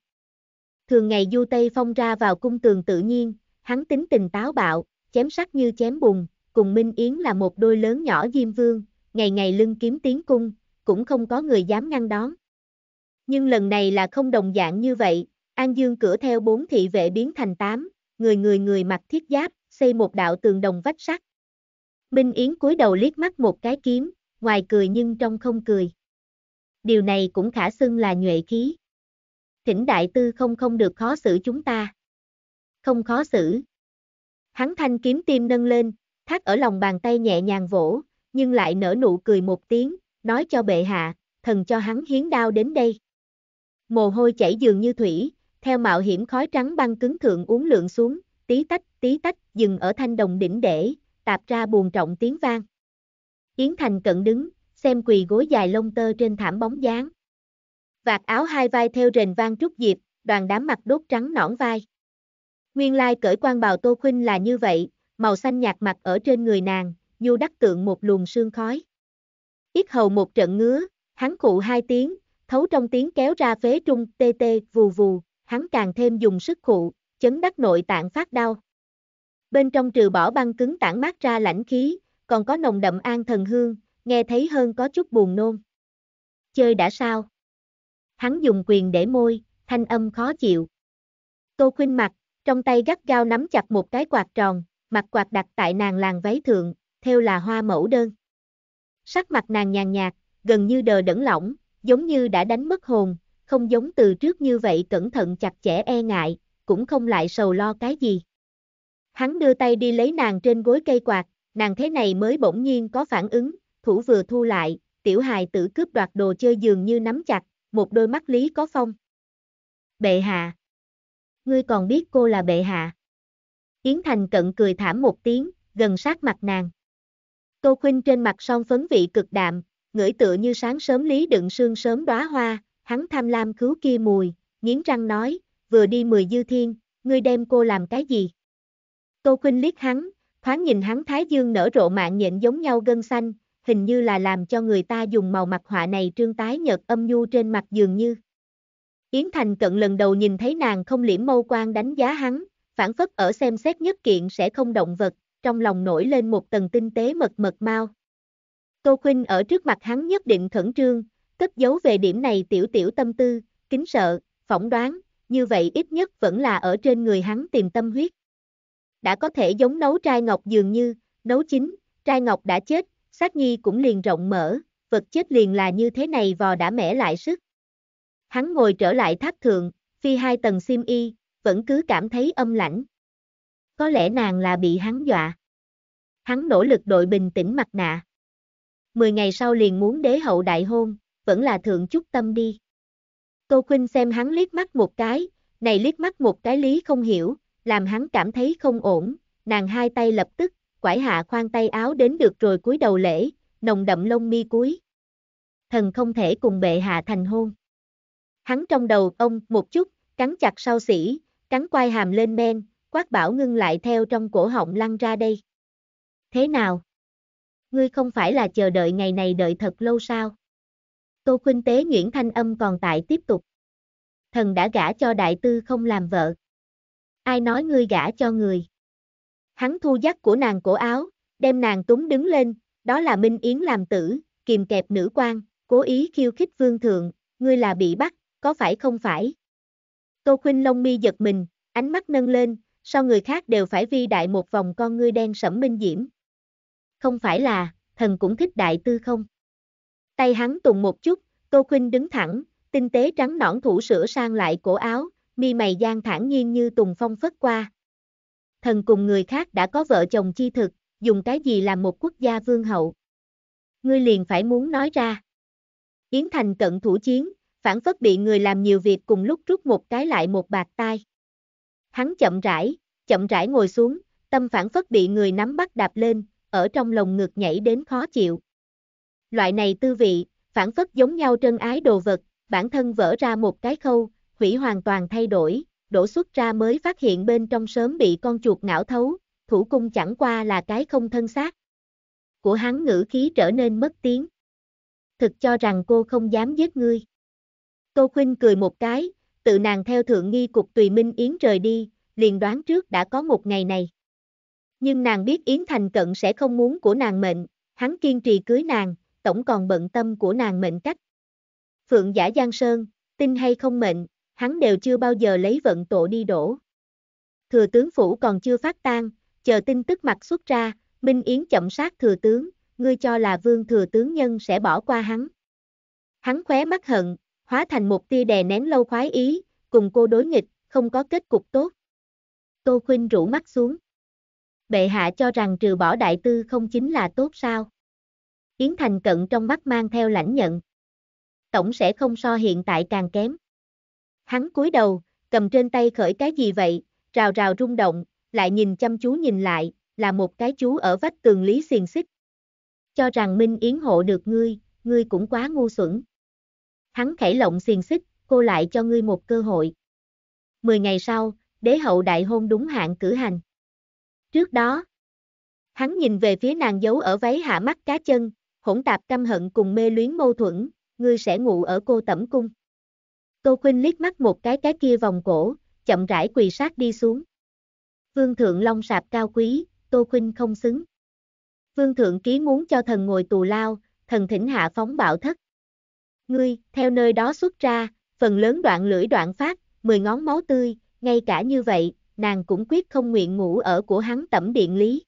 Thường ngày du Tây Phong ra vào cung tường tự nhiên, hắn tính tình táo bạo, chém sắc như chém bùn, cùng Minh Yến là một đôi lớn nhỏ diêm vương, ngày ngày lưng kiếm tiến cung, cũng không có người dám ngăn đón. Nhưng lần này là không đồng dạng như vậy, An Dương cửa theo bốn thị vệ biến thành tám, người người người mặc thiết giáp, xây một đạo tường đồng vách sắt. Minh Yến cúi đầu liếc mắt một cái kiếm, ngoài cười nhưng trong không cười. Điều này cũng khả xưng là nhuệ khí. Thỉnh đại tư không không được khó xử chúng ta. Không khó xử. Hắn thanh kiếm tim nâng lên, thắt ở lòng bàn tay nhẹ nhàng vỗ, nhưng lại nở nụ cười một tiếng, nói cho bệ hạ, thần cho hắn hiến đao đến đây. Mồ hôi chảy dường như thủy, theo mạo hiểm khói trắng băng cứng thượng uống lượng xuống, tí tách, tí tách, dừng ở thanh đồng đỉnh để, tạp ra buồn trọng tiếng vang. Yến Thành cận đứng, xem quỳ gối dài lông tơ trên thảm bóng dáng. Vạt áo hai vai theo rền vang trúc diệp, đoàn đám mặt đốt trắng nõn vai. Nguyên lai cởi quan bào Tô Khuynh là như vậy, màu xanh nhạt mặt ở trên người nàng, nhu đắc tượng một luồng sương khói ít hầu một trận ngứa, hắn cụ hai tiếng, thấu trong tiếng kéo ra phế trung tê tê vù vù, hắn càng thêm dùng sức cụ, chấn đắc nội tạng phát đau. Bên trong trừ bỏ băng cứng tản mát ra lãnh khí, còn có nồng đậm an thần hương, nghe thấy hơn có chút buồn nôn. Chơi đã sao? Hắn dùng quyền để môi, thanh âm khó chịu. Tô khuyên mặt, trong tay gắt gao nắm chặt một cái quạt tròn, mặt quạt đặt tại nàng làng váy thượng, theo là hoa mẫu đơn. Sắc mặt nàng nhàn nhạt, gần như đờ đẫn lỏng, giống như đã đánh mất hồn, không giống từ trước như vậy cẩn thận chặt chẽ e ngại, cũng không lại sầu lo cái gì. Hắn đưa tay đi lấy nàng trên gối cây quạt, nàng thế này mới bỗng nhiên có phản ứng, thủ vừa thu lại, tiểu hài tử cướp đoạt đồ chơi dường như nắm chặt, một đôi mắt lý có phong. Bệ hạ. Ngươi còn biết cô là bệ hạ. Yến Thành cận cười thảm một tiếng, gần sát mặt nàng. Tô Khuynh trên mặt son phấn vị cực đạm, ngửi tựa như sáng sớm lý đựng sương sớm đóa hoa, hắn tham lam cứu kia mùi, nghiến răng nói, vừa đi mười dư thiên, ngươi đem cô làm cái gì? Tô Khuynh liếc hắn, thoáng nhìn hắn thái dương nở rộ mạng nhện giống nhau gân xanh, hình như là làm cho người ta dùng màu mặt họa này trương tái nhợt âm nhu trên mặt dường như. Yến Thành cận lần đầu nhìn thấy nàng không liễm mâu quan đánh giá hắn, phản phất ở xem xét nhất kiện sẽ không động vật, trong lòng nổi lên một tầng tinh tế mật mật mau. Tô Khuynh ở trước mặt hắn nhất định khẩn trương, cất giấu về điểm này tiểu tiểu tâm tư, kính sợ, phỏng đoán, như vậy ít nhất vẫn là ở trên người hắn tìm tâm huyết. Đã có thể giống nấu trai ngọc dường như, nấu chín, trai ngọc đã chết, sát nhi cũng liền rộng mở, vật chết liền là như thế này vò đã mẻ lại sức. Hắn ngồi trở lại tháp thượng, phi hai tầng sim y, vẫn cứ cảm thấy âm lãnh. Có lẽ nàng là bị hắn dọa. Hắn nỗ lực đội bình tĩnh mặt nạ. Mười ngày sau liền muốn đế hậu đại hôn, vẫn là thượng chút tâm đi. Tô Khuynh xem hắn liếc mắt một cái, này liếc mắt một cái lý không hiểu, làm hắn cảm thấy không ổn, nàng hai tay lập tức, quải hạ khoan tay áo đến được rồi cúi đầu lễ, nồng đậm lông mi cúi. Thần không thể cùng bệ hạ thành hôn. Hắn trong đầu ông một chút, cắn chặt sau sỉ, cắn quai hàm lên men, quát bảo ngưng lại theo trong cổ họng lăn ra đây. Thế nào? Ngươi không phải là chờ đợi ngày này đợi thật lâu sao? Tô Khuynh Tế Nguyễn Thanh Âm còn tại tiếp tục. Thần đã gả cho đại tư không làm vợ. Ai nói ngươi gả cho người? Hắn thu dắt của nàng cổ áo, đem nàng túng đứng lên, đó là Minh Yến làm tử, kìm kẹp nữ quan, cố ý khiêu khích vương thượng, ngươi là bị bắt, có phải không phải? Tô Khuynh Long mi giật mình, ánh mắt nâng lên, sao người khác đều phải vi đại một vòng con ngươi đen sẫm minh diễm. Không phải là, thần cũng thích đại tư không? Tay hắn tùng một chút, Tô Khuynh đứng thẳng, tinh tế trắng nõn thủ sửa sang lại cổ áo, mi mày gian thản nhiên như tùng phong phất qua. Thần cùng người khác đã có vợ chồng chi thực, dùng cái gì làm một quốc gia vương hậu. Ngươi liền phải muốn nói ra. Yến Thành cận thủ chiến, phản phất bị người làm nhiều việc cùng lúc rút một cái lại một bạc tai. Hắn chậm rãi, chậm rãi ngồi xuống, tâm phản phất bị người nắm bắt đạp lên, ở trong lồng ngực nhảy đến khó chịu. Loại này tư vị, phản phất giống nhau trân ái đồ vật, bản thân vỡ ra một cái khâu, hủy hoàn toàn thay đổi, đổ xuất ra mới phát hiện bên trong sớm bị con chuột não thấu, thủ cung chẳng qua là cái không thân xác. Của hắn ngữ khí trở nên mất tiếng. Thực cho rằng cô không dám giết ngươi. Tô Khuynh cười một cái, tự nàng theo thượng nghi cục tùy Minh Yến trời đi, liền đoán trước đã có một ngày này. Nhưng nàng biết Yến Thành Cận sẽ không muốn của nàng mệnh, hắn kiên trì cưới nàng, tổng còn bận tâm của nàng mệnh cách. Phượng giả Giang Sơn, tin hay không mệnh, hắn đều chưa bao giờ lấy vận tổ đi đổ. Thừa tướng phủ còn chưa phát tan, chờ tin tức mặt xuất ra, Minh Yến chậm sát thừa tướng, ngươi cho là vương thừa tướng nhân sẽ bỏ qua hắn. Hắn khóe mắt hận, hóa thành một tia đè nén lâu khoái ý, cùng cô đối nghịch, không có kết cục tốt. Tô Khuynh rủ mắt xuống. Bệ hạ cho rằng trừ bỏ đại tư không chính là tốt sao. Yến Thành cận trong mắt mang theo lãnh nhận. Tổng sẽ không so hiện tại càng kém. Hắn cúi đầu, cầm trên tay khởi cái gì vậy, rào rào rung động, lại nhìn chăm chú nhìn lại, là một cái chú ở vách tường lý xiền xích. Cho rằng Minh Yến hộ được ngươi, ngươi cũng quá ngu xuẩn hắn khẩy lộng xiềng xích, cô lại cho ngươi một cơ hội. Mười ngày sau, đế hậu đại hôn đúng hạn cử hành. Trước đó, hắn nhìn về phía nàng giấu ở váy hạ mắt cá chân, hỗn tạp căm hận cùng mê luyến mâu thuẫn, ngươi sẽ ngủ ở cô tẩm cung. tô Khuynh liếc mắt một cái cái kia vòng cổ, chậm rãi quỳ sát đi xuống. Vương thượng long sạp cao quý, Tô Khuynh không xứng. Vương thượng ký muốn cho thần ngồi tù lao, thần thỉnh hạ phóng bạo thất. Ngươi, theo nơi đó xuất ra, phần lớn đoạn lưỡi đoạn phát, mười ngón máu tươi, ngay cả như vậy, nàng cũng quyết không nguyện ngủ ở của hắn tẩm điện lý.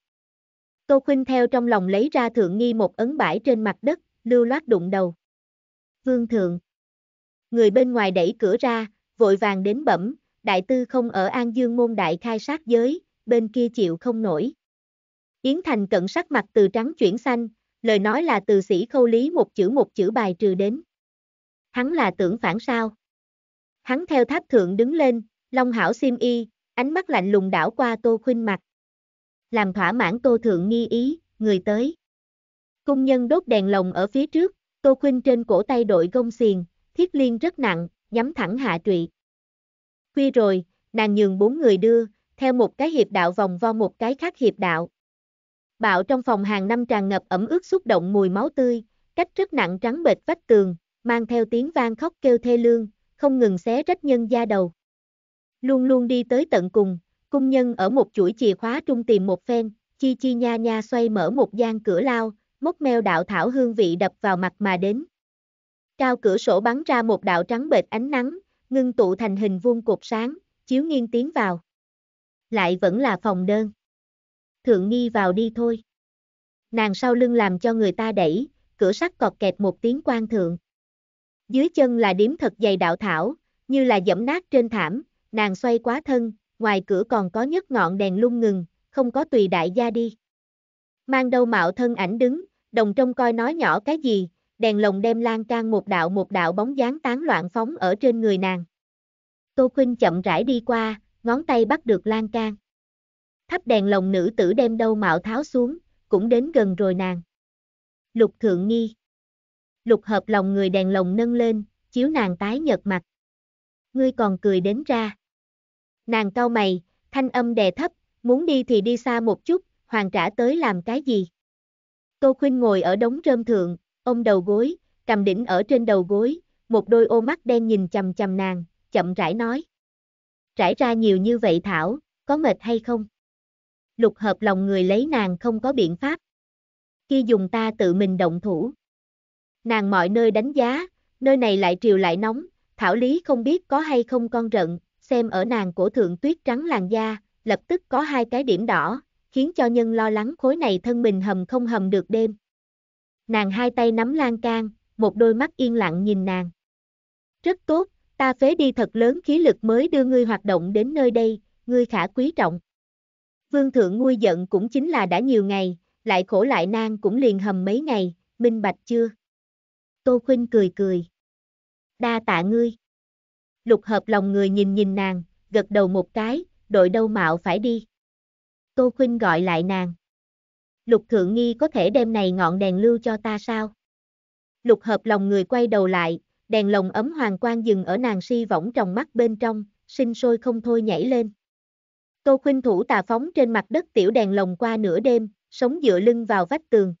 Tô Khuynh theo trong lòng lấy ra thượng nghi một ấn bãi trên mặt đất, lưu loát đụng đầu. Vương thượng. Người bên ngoài đẩy cửa ra, vội vàng đến bẩm, đại tư không ở An Dương môn đại khai sát giới, bên kia chịu không nổi. Yến Thành cận sắc mặt từ trắng chuyển xanh, lời nói là từ sĩ khâu lý một chữ một chữ bài trừ đến hắn là tưởng phản sao. Hắn theo tháp thượng đứng lên, Long Hảo xiêm y, ánh mắt lạnh lùng đảo qua Tô Khuynh mặt. Làm thỏa mãn Tô Thượng nghi ý, người tới. Cung nhân đốt đèn lồng ở phía trước, Tô Khuynh trên cổ tay đội gông xiềng, thiết liên rất nặng, nhắm thẳng hạ trụy. Khuya rồi, nàng nhường bốn người đưa, theo một cái hiệp đạo vòng vo một cái khác hiệp đạo. Bạo trong phòng hàng năm tràn ngập ẩm ướt xúc động mùi máu tươi, cách rất nặng trắng bệt vách tường, mang theo tiếng vang khóc kêu thê lương, không ngừng xé rách nhân da đầu. Luôn luôn đi tới tận cùng, cung nhân ở một chuỗi chìa khóa trung tìm một phen, chi chi nha nha xoay mở một gian cửa lao, mốc meo đạo thảo hương vị đập vào mặt mà đến. Cao cửa sổ bắn ra một đạo trắng bệt ánh nắng, ngưng tụ thành hình vuông cột sáng, chiếu nghiêng tiến vào. Lại vẫn là phòng đơn. Thượng nghi vào đi thôi. Nàng sau lưng làm cho người ta đẩy, cửa sắt cọt kẹt một tiếng quan thượng. Dưới chân là điếm thật dày đạo thảo, như là dẫm nát trên thảm, nàng xoay quá thân, ngoài cửa còn có nhất ngọn đèn lung ngừng, không có tùy đại gia đi. Mang đầu mạo thân ảnh đứng, đồng trong coi nói nhỏ cái gì, đèn lồng đem lan can một đạo một đạo bóng dáng tán loạn phóng ở trên người nàng. Tô Khuynh chậm rãi đi qua, ngón tay bắt được lan can. Thắp đèn lồng nữ tử đem đầu mạo tháo xuống, cũng đến gần rồi nàng. Lục thượng nghi lục hợp lòng người đèn lồng nâng lên, chiếu nàng tái nhợt mặt. Ngươi còn cười đến ra. Nàng cau mày, thanh âm đè thấp, muốn đi thì đi xa một chút, hoàng trả tới làm cái gì? Tô Khuynh ngồi ở đống rơm thượng, ôm đầu gối, cầm đỉnh ở trên đầu gối, một đôi ô mắt đen nhìn chầm chầm nàng, chậm rãi nói. Trải ra nhiều như vậy Thảo, có mệt hay không? Lục hợp lòng người lấy nàng không có biện pháp. Khi dùng ta tự mình động thủ. Nàng mọi nơi đánh giá, nơi này lại triều lại nóng, thảo lý không biết có hay không con rận, xem ở nàng của thượng tuyết trắng làn da, lập tức có hai cái điểm đỏ, khiến cho nhân lo lắng khối này thân mình hầm không hầm được đêm. Nàng hai tay nắm lan can, một đôi mắt yên lặng nhìn nàng. Rất tốt, ta phế đi thật lớn khí lực mới đưa ngươi hoạt động đến nơi đây, ngươi khả quý trọng. Vương thượng nguôi giận cũng chính là đã nhiều ngày, lại khổ lại nan cũng liền hầm mấy ngày, minh bạch chưa? Tô Khuynh cười cười. Đa tạ ngươi. Lục hợp lòng người nhìn nhìn nàng, gật đầu một cái, đội đâu mạo phải đi. Tô Khuynh gọi lại nàng. Lục thượng nghi có thể đem này ngọn đèn lưu cho ta sao? Lục hợp lòng người quay đầu lại, đèn lồng ấm hoàng quang dừng ở nàng si võng trong mắt bên trong, sinh sôi không thôi nhảy lên. Tô Khuynh thủ tà phóng trên mặt đất tiểu đèn lồng qua nửa đêm, sống dựa lưng vào vách tường.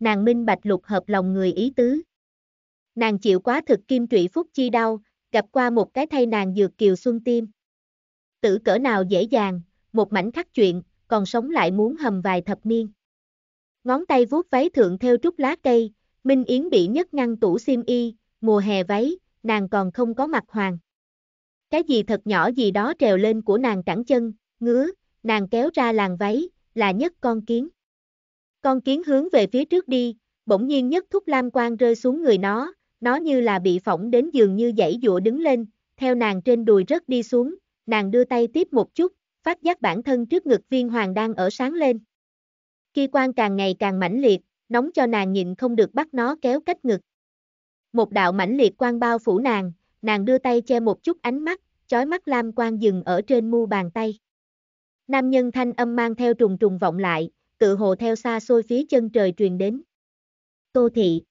Nàng minh bạch lục hợp lòng người ý tứ. Nàng chịu quá thực kim trụy phúc chi đau, gặp qua một cái thay nàng dược kiều xuân tim. Tử cỡ nào dễ dàng, một mảnh khắc chuyện, còn sống lại muốn hầm vài thập niên. Ngón tay vuốt váy thượng theo trúc lá cây, Minh Yến bị nhất ngăn tủ xiêm y, mùa hè váy, nàng còn không có mặt hoàng. Cái gì thật nhỏ gì đó trèo lên của nàng cẳng chân, ngứa, nàng kéo ra làng váy, là nhất con kiến. Con kiến hướng về phía trước đi, bỗng nhiên nhất thúc lam quan rơi xuống người nó, nó như là bị phỏng đến giường như dãy dụa đứng lên, theo nàng trên đùi rất đi xuống, nàng đưa tay tiếp một chút, phát giác bản thân trước ngực viên hoàng đang ở sáng lên. Kỳ quan càng ngày càng mãnh liệt, nóng cho nàng nhịn không được bắt nó kéo cách ngực. Một đạo mãnh liệt quan bao phủ nàng, nàng đưa tay che một chút ánh mắt, chói mắt lam quan dừng ở trên mu bàn tay. Nam nhân thanh âm mang theo trùng trùng vọng lại, tự hồ theo xa xôi phía chân trời truyền đến. Tô thị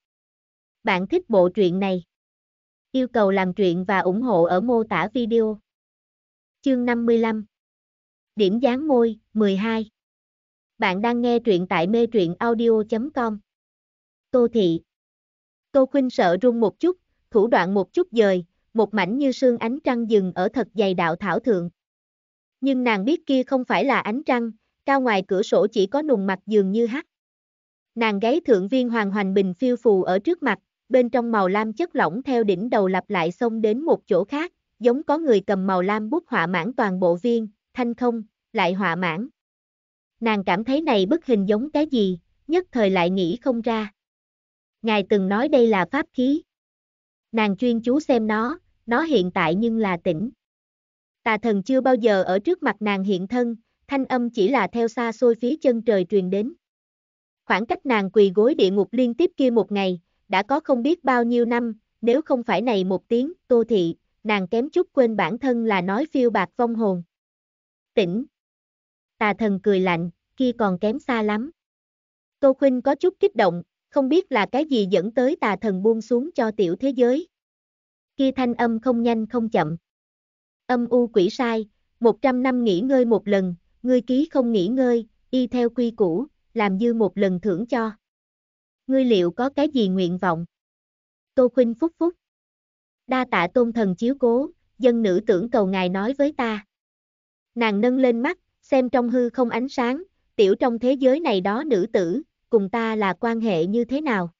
bạn thích bộ truyện này? Yêu cầu làm truyện và ủng hộ ở mô tả video. Chương 55 Điểm dán môi, 12 Bạn đang nghe truyện tại mê truyện audio.com Tô Thị Tô Khuynh sợ run một chút, thủ đoạn một chút dời, một mảnh như sương ánh trăng dừng ở thật dày đạo thảo thượng. Nhưng nàng biết kia không phải là ánh trăng, cao ngoài cửa sổ chỉ có nùng mặt dường như hắt. Nàng gáy thượng viên hoàng hoành bình phiêu phù ở trước mặt, bên trong màu lam chất lỏng theo đỉnh đầu lặp lại xông đến một chỗ khác, giống có người cầm màu lam bút họa mãn toàn bộ viên, thanh không, lại họa mãn. Nàng cảm thấy này bức hình giống cái gì, nhất thời lại nghĩ không ra. Ngài từng nói đây là pháp khí. Nàng chuyên chú xem nó, nó hiện tại nhưng là tỉnh. Tà thần chưa bao giờ ở trước mặt nàng hiện thân, thanh âm chỉ là theo xa xôi phía chân trời truyền đến. Khoảng cách nàng quỳ gối địa ngục liên tiếp kia một ngày, đã có không biết bao nhiêu năm, nếu không phải này một tiếng, tô thị, nàng kém chút quên bản thân là nói phiêu bạc vong hồn. Tỉnh. Tà thần cười lạnh, kia còn kém xa lắm. Tô Khuynh có chút kích động, không biết là cái gì dẫn tới tà thần buông xuống cho tiểu thế giới. Kia thanh âm không nhanh không chậm. Âm u quỷ sai, 100 năm nghỉ ngơi một lần, ngươi ký không nghỉ ngơi, y theo quy củ, làm dư một lần thưởng cho ngươi liệu có cái gì nguyện vọng? Tô Khuynh phúc phúc. Đa tạ tôn thần chiếu cố, dân nữ tưởng cầu ngài nói với ta. Nàng nâng lên mắt, xem trong hư không ánh sáng, tiểu trong thế giới này đó nữ tử, cùng ta là quan hệ như thế nào?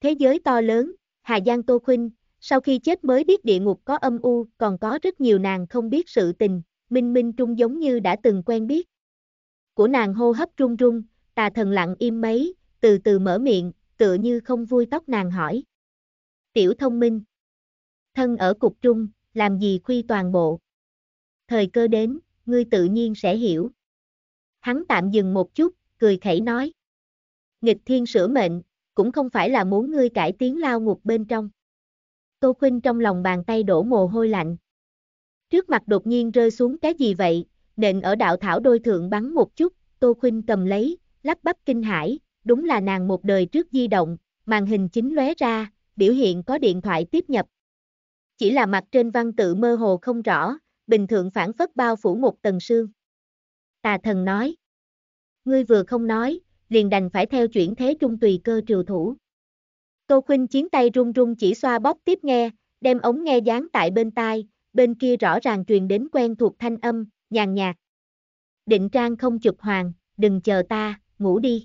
Thế giới to lớn, Hà Giang Tô Khuynh, sau khi chết mới biết địa ngục có âm u, còn có rất nhiều nàng không biết sự tình, minh minh trung giống như đã từng quen biết. Của nàng hô hấp run run, tà thần lặng im mấy, từ từ mở miệng, tựa như không vui tóc nàng hỏi. Tiểu thông minh. Thân ở cục trung, làm gì khuy toàn bộ. Thời cơ đến, ngươi tự nhiên sẽ hiểu. Hắn tạm dừng một chút, cười khẩy nói. Nghịch thiên sửa mệnh, cũng không phải là muốn ngươi cải tiến lao ngục bên trong. Tô Khuynh trong lòng bàn tay đổ mồ hôi lạnh. Trước mặt đột nhiên rơi xuống cái gì vậy, nện ở đạo thảo đôi thượng bắn một chút, Tô Khuynh cầm lấy, lắp bắp kinh hãi, đúng là nàng một đời trước di động, màn hình chính lóe ra, biểu hiện có điện thoại tiếp nhập. Chỉ là mặt trên văn tự mơ hồ không rõ, bình thường phản phất bao phủ một tầng sương. Tà thần nói. Ngươi vừa không nói, liền đành phải theo chuyển thế trung tùy cơ triều thủ. Tô Khuynh chiến tay run run chỉ xoa bóp tiếp nghe, đem ống nghe dán tại bên tai, bên kia rõ ràng truyền đến quen thuộc thanh âm, nhàn nhạt. Định trang không chụp hoàng, đừng chờ ta, ngủ đi.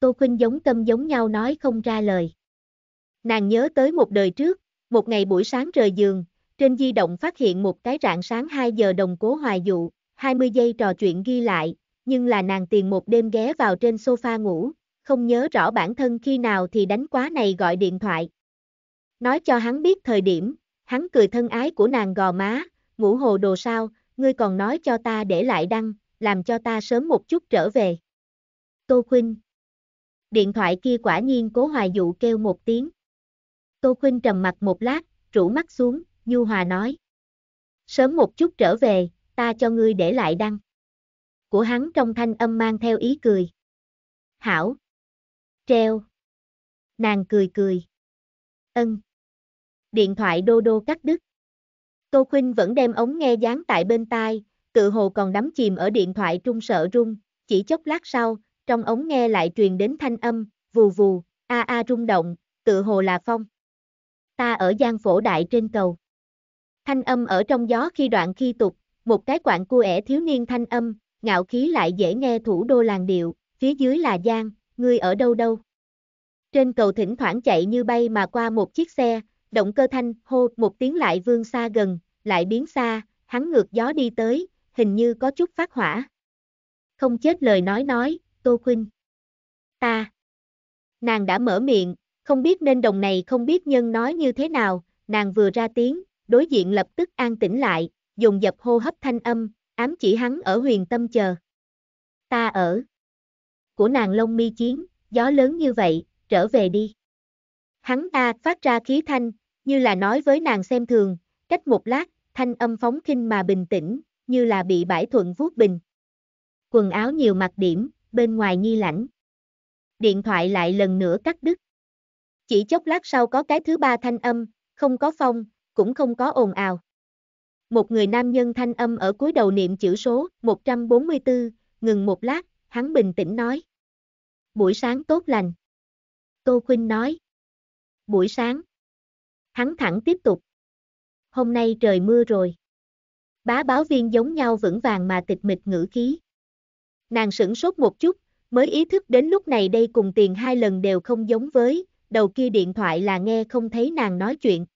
Tô Khuynh giống tâm giống nhau nói không ra lời. Nàng nhớ tới một đời trước, một ngày buổi sáng rời giường, trên di động phát hiện một cái rạng sáng 2 giờ đồng cố hoài dụ, 20 giây trò chuyện ghi lại, nhưng là nàng tiền một đêm ghé vào trên sofa ngủ, không nhớ rõ bản thân khi nào thì đánh quá này gọi điện thoại. Nói cho hắn biết thời điểm, hắn cười thân ái của nàng gò má, ngủ hồ đồ sao, ngươi còn nói cho ta để lại đăng, làm cho ta sớm một chút trở về. Tô Khuynh điện thoại kia quả nhiên cố hoài dụ kêu một tiếng. Tô Khuynh trầm mặt một lát, rủ mắt xuống, Nhu Hòa nói. Sớm một chút trở về, ta cho ngươi để lại đăng. Của hắn trong thanh âm mang theo ý cười. Hảo. Treo. Nàng cười cười. Ân. Điện thoại đô đô cắt đứt. Tô Khuynh vẫn đem ống nghe dán tại bên tai, tự hồ còn đắm chìm ở điện thoại trung sợ rung, chỉ chốc lát sau, trong ống nghe lại truyền đến thanh âm, vù vù, a a rung động, tự hồ là phong. Ta ở gian phổ đại trên cầu. Thanh âm ở trong gió khi đoạn khi tục, một cái quạng cua ẻ thiếu niên thanh âm, ngạo khí lại dễ nghe thủ đô làng điệu, phía dưới là giang, ngươi ở đâu đâu. Trên cầu thỉnh thoảng chạy như bay mà qua một chiếc xe, động cơ thanh hô một tiếng lại vương xa gần, lại biến xa, hắn ngược gió đi tới, hình như có chút phát hỏa. Không chết lời nói nói, Tô Khuynh. Ta. Nàng đã mở miệng, không biết nên đồng này không biết nhân nói như thế nào, nàng vừa ra tiếng, đối diện lập tức an tĩnh lại, dùng dập hô hấp thanh âm, ám chỉ hắn ở huyền tâm chờ. Ta ở. Của nàng lông mi chiến, gió lớn như vậy, trở về đi. Hắn ta phát ra khí thanh, như là nói với nàng xem thường, cách một lát, thanh âm phóng khinh mà bình tĩnh, như là bị bãi thuận vuốt bình. Quần áo nhiều mặt điểm, bên ngoài nghi lãnh. Điện thoại lại lần nữa cắt đứt. Chỉ chốc lát sau có cái thứ ba thanh âm, không có phong, cũng không có ồn ào. Một người nam nhân thanh âm ở cuối đầu niệm chữ số 144, ngừng một lát, hắn bình tĩnh nói. Buổi sáng tốt lành. Tô Quynh nói. Buổi sáng. Hắn thẳng tiếp tục. Hôm nay trời mưa rồi. Bá báo viên giống nhau vững vàng mà tịch mịch ngữ khí. Nàng sửng sốt một chút, mới ý thức đến lúc này đây cùng tiền hai lần đều không giống với, đầu kia điện thoại là nghe không thấy nàng nói chuyện.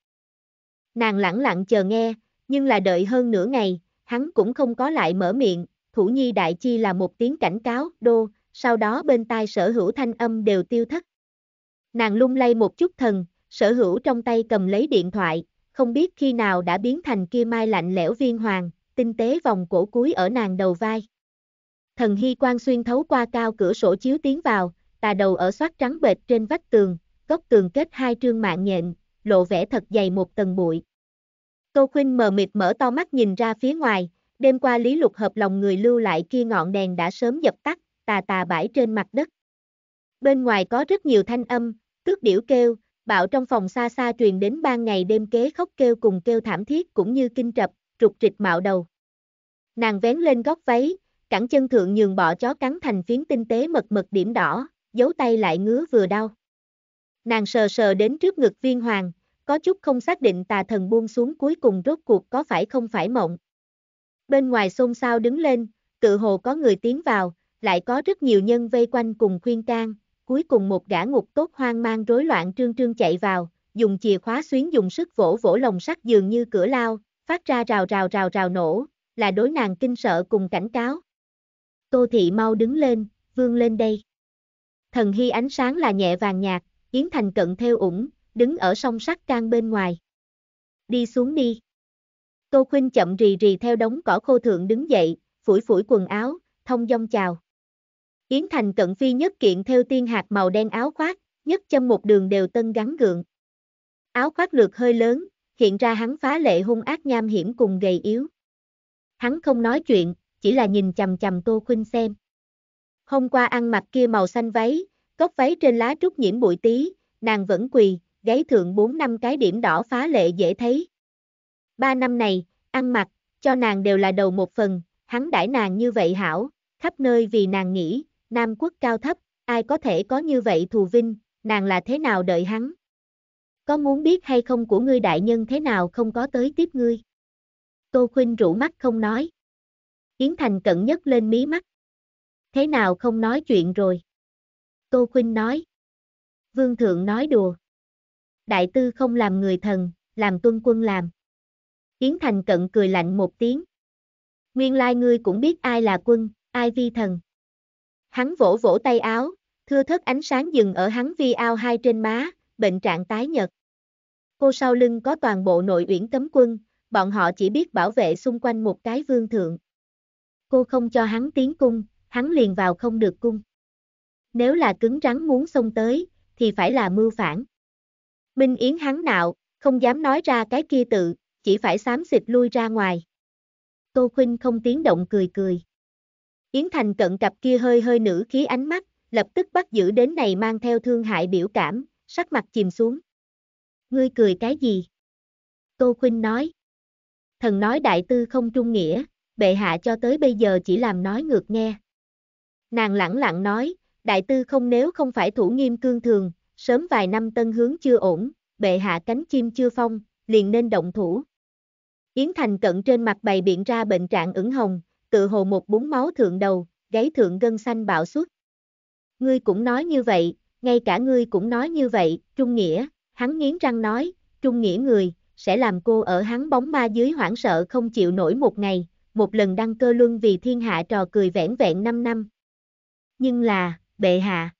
Nàng lặng lặng chờ nghe, nhưng là đợi hơn nửa ngày, hắn cũng không có lại mở miệng, thủ nhi đại chi là một tiếng cảnh cáo, đô, sau đó bên tai sở hữu thanh âm đều tiêu thất. Nàng lung lay một chút thần, sở hữu trong tay cầm lấy điện thoại, không biết khi nào đã biến thành kia mai lạnh lẽo viên hoàng, tinh tế vòng cổ cuối ở nàng đầu vai thần hy quang xuyên thấu qua cao cửa sổ chiếu tiến vào, tà đầu ở soát trắng bệt trên vách tường, góc tường kết hai trương mạng nhện, lộ vẻ thật dày một tầng bụi. Tô Khuynh mờ mịt mở to mắt nhìn ra phía ngoài, đêm qua Lý Lục hợp lòng người lưu lại kia ngọn đèn đã sớm dập tắt, tà tà bãi trên mặt đất. Bên ngoài có rất nhiều thanh âm, cước điểu kêu, bạo trong phòng xa xa truyền đến ban ngày đêm kế khóc kêu cùng kêu thảm thiết cũng như kinh trập, trục trịch mạo đầu. Nàng vén lên góc váy, cẳng chân thượng nhường bỏ chó cắn thành phiến tinh tế mật mật điểm đỏ, giấu tay lại ngứa vừa đau. Nàng sờ sờ đến trước ngực viên hoàng, có chút không xác định tà thần buông xuống cuối cùng rốt cuộc có phải không phải mộng. Bên ngoài xôn xao đứng lên, tự hồ có người tiến vào, lại có rất nhiều nhân vây quanh cùng khuyên can, cuối cùng một gã ngục tốt hoang mang rối loạn trương trương chạy vào, dùng chìa khóa xuyến dùng sức vỗ vỗ lồng sắt dường như cửa lao, phát ra rào rào rào rào nổ, là đối nàng kinh sợ cùng cảnh cáo. Tô Thị mau đứng lên, vương lên đây. Thần hy ánh sáng là nhẹ vàng nhạt, Yến Thành cận theo ủng, đứng ở song sắt can bên ngoài. Đi xuống đi. Tô Khuynh chậm rì rì theo đống cỏ khô thượng đứng dậy, phủi phủi quần áo, thông dong chào. Yến Thành cận phi nhất kiện theo tiên hạt màu đen áo khoác, nhất châm một đường đều tân gắn gượng. Áo khoác lược hơi lớn, hiện ra hắn phá lệ hung ác nham hiểm cùng gầy yếu. Hắn không nói chuyện, chỉ là nhìn chầm chầm Tô Khuynh xem. Hôm qua ăn mặc kia màu xanh váy, cốc váy trên lá trúc nhiễm bụi tí, nàng vẫn quỳ, gáy thượng 4 năm cái điểm đỏ phá lệ dễ thấy. Ba năm này, ăn mặc, cho nàng đều là đầu một phần, hắn đãi nàng như vậy hảo, khắp nơi vì nàng nghĩ, Nam quốc cao thấp, ai có thể có như vậy thù vinh, nàng là thế nào đợi hắn. Có muốn biết hay không của ngươi đại nhân thế nào không có tới tiếp ngươi? Tô Khuynh rủ mắt không nói. Yến Thành cận nhất lên mí mắt. Thế nào không nói chuyện rồi? Tô Khuynh nói. Vương thượng nói đùa. Đại tư không làm người thần, làm tuân quân làm. Yến Thành cận cười lạnh một tiếng. Nguyên lai ngươi cũng biết ai là quân, ai vi thần. Hắn vỗ vỗ tay áo, thưa thất ánh sáng dừng ở hắn vi ao hai trên má, bệnh trạng tái nhật. Cô sau lưng có toàn bộ nội uyển cấm quân, bọn họ chỉ biết bảo vệ xung quanh một cái vương thượng cô không cho hắn tiến cung, hắn liền vào không được cung. Nếu là cứng rắn muốn xông tới, thì phải là mưu phản. Minh Yến hắn nạo, không dám nói ra cái kia tự, chỉ phải xám xịt lui ra ngoài. Tô Khuynh không tiếng động cười cười. Yến Thành cận cặp kia hơi hơi nữ khí ánh mắt, lập tức bắt giữ đến này mang theo thương hại biểu cảm, sắc mặt chìm xuống. Ngươi cười cái gì? Tô Khuynh nói. Thần nói đại tư không trung nghĩa, bệ hạ cho tới bây giờ chỉ làm nói ngược nghe. Nàng lẳng lặng nói, đại tư không nếu không phải thủ nghiêm cương thường, sớm vài năm tân hướng chưa ổn, bệ hạ cánh chim chưa phong, liền nên động thủ. Yến Thành cận trên mặt bày biện ra bệnh trạng ửng hồng, tự hồ một búng máu thượng đầu, gáy thượng gân xanh bạo xuất. Ngươi cũng nói như vậy, ngay cả ngươi cũng nói như vậy, Trung Nghĩa, hắn nghiến răng nói, Trung Nghĩa người, sẽ làm cô ở hắn bóng ma dưới hoảng sợ không chịu nổi một ngày một lần đăng cơ luân vì thiên hạ trò cười vẻn vẹn 5 năm. Nhưng là, bệ hạ.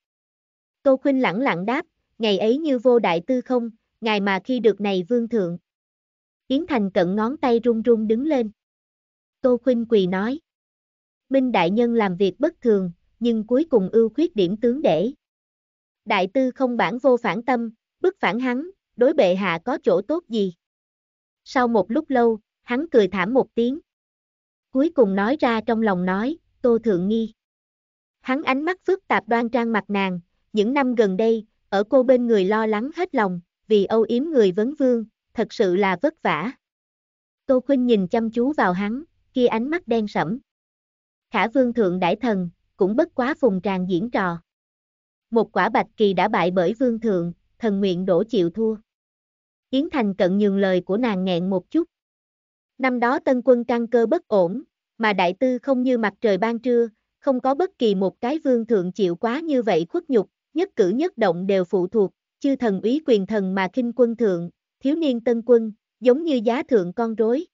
Tô Khuynh lẳng lặng đáp, ngày ấy như vô đại tư không, ngài mà khi được này vương thượng. Yến Thành cận ngón tay run run đứng lên. Tô Khuynh quỳ nói. Minh đại nhân làm việc bất thường, nhưng cuối cùng ưu khuyết điểm tướng để. Đại tư không bản vô phản tâm, bức phản hắn, đối bệ hạ có chỗ tốt gì? Sau một lúc lâu, hắn cười thảm một tiếng cuối cùng nói ra trong lòng nói, Tô Thượng Nghi. Hắn ánh mắt phức tạp đoan trang mặt nàng, những năm gần đây, ở cô bên người lo lắng hết lòng, vì âu yếm người vấn vương, thật sự là vất vả. Tô Khuynh nhìn chăm chú vào hắn, kia ánh mắt đen sẫm. Khả vương thượng đại thần, cũng bất quá phùng tràng diễn trò. Một quả bạch kỳ đã bại bởi vương thượng, thần nguyện đổ chịu thua. Yến Thành cận nhường lời của nàng nghẹn một chút, Năm đó tân quân căng cơ bất ổn, mà đại tư không như mặt trời ban trưa, không có bất kỳ một cái vương thượng chịu quá như vậy khuất nhục, nhất cử nhất động đều phụ thuộc, chư thần úy quyền thần mà kinh quân thượng, thiếu niên tân quân, giống như giá thượng con rối.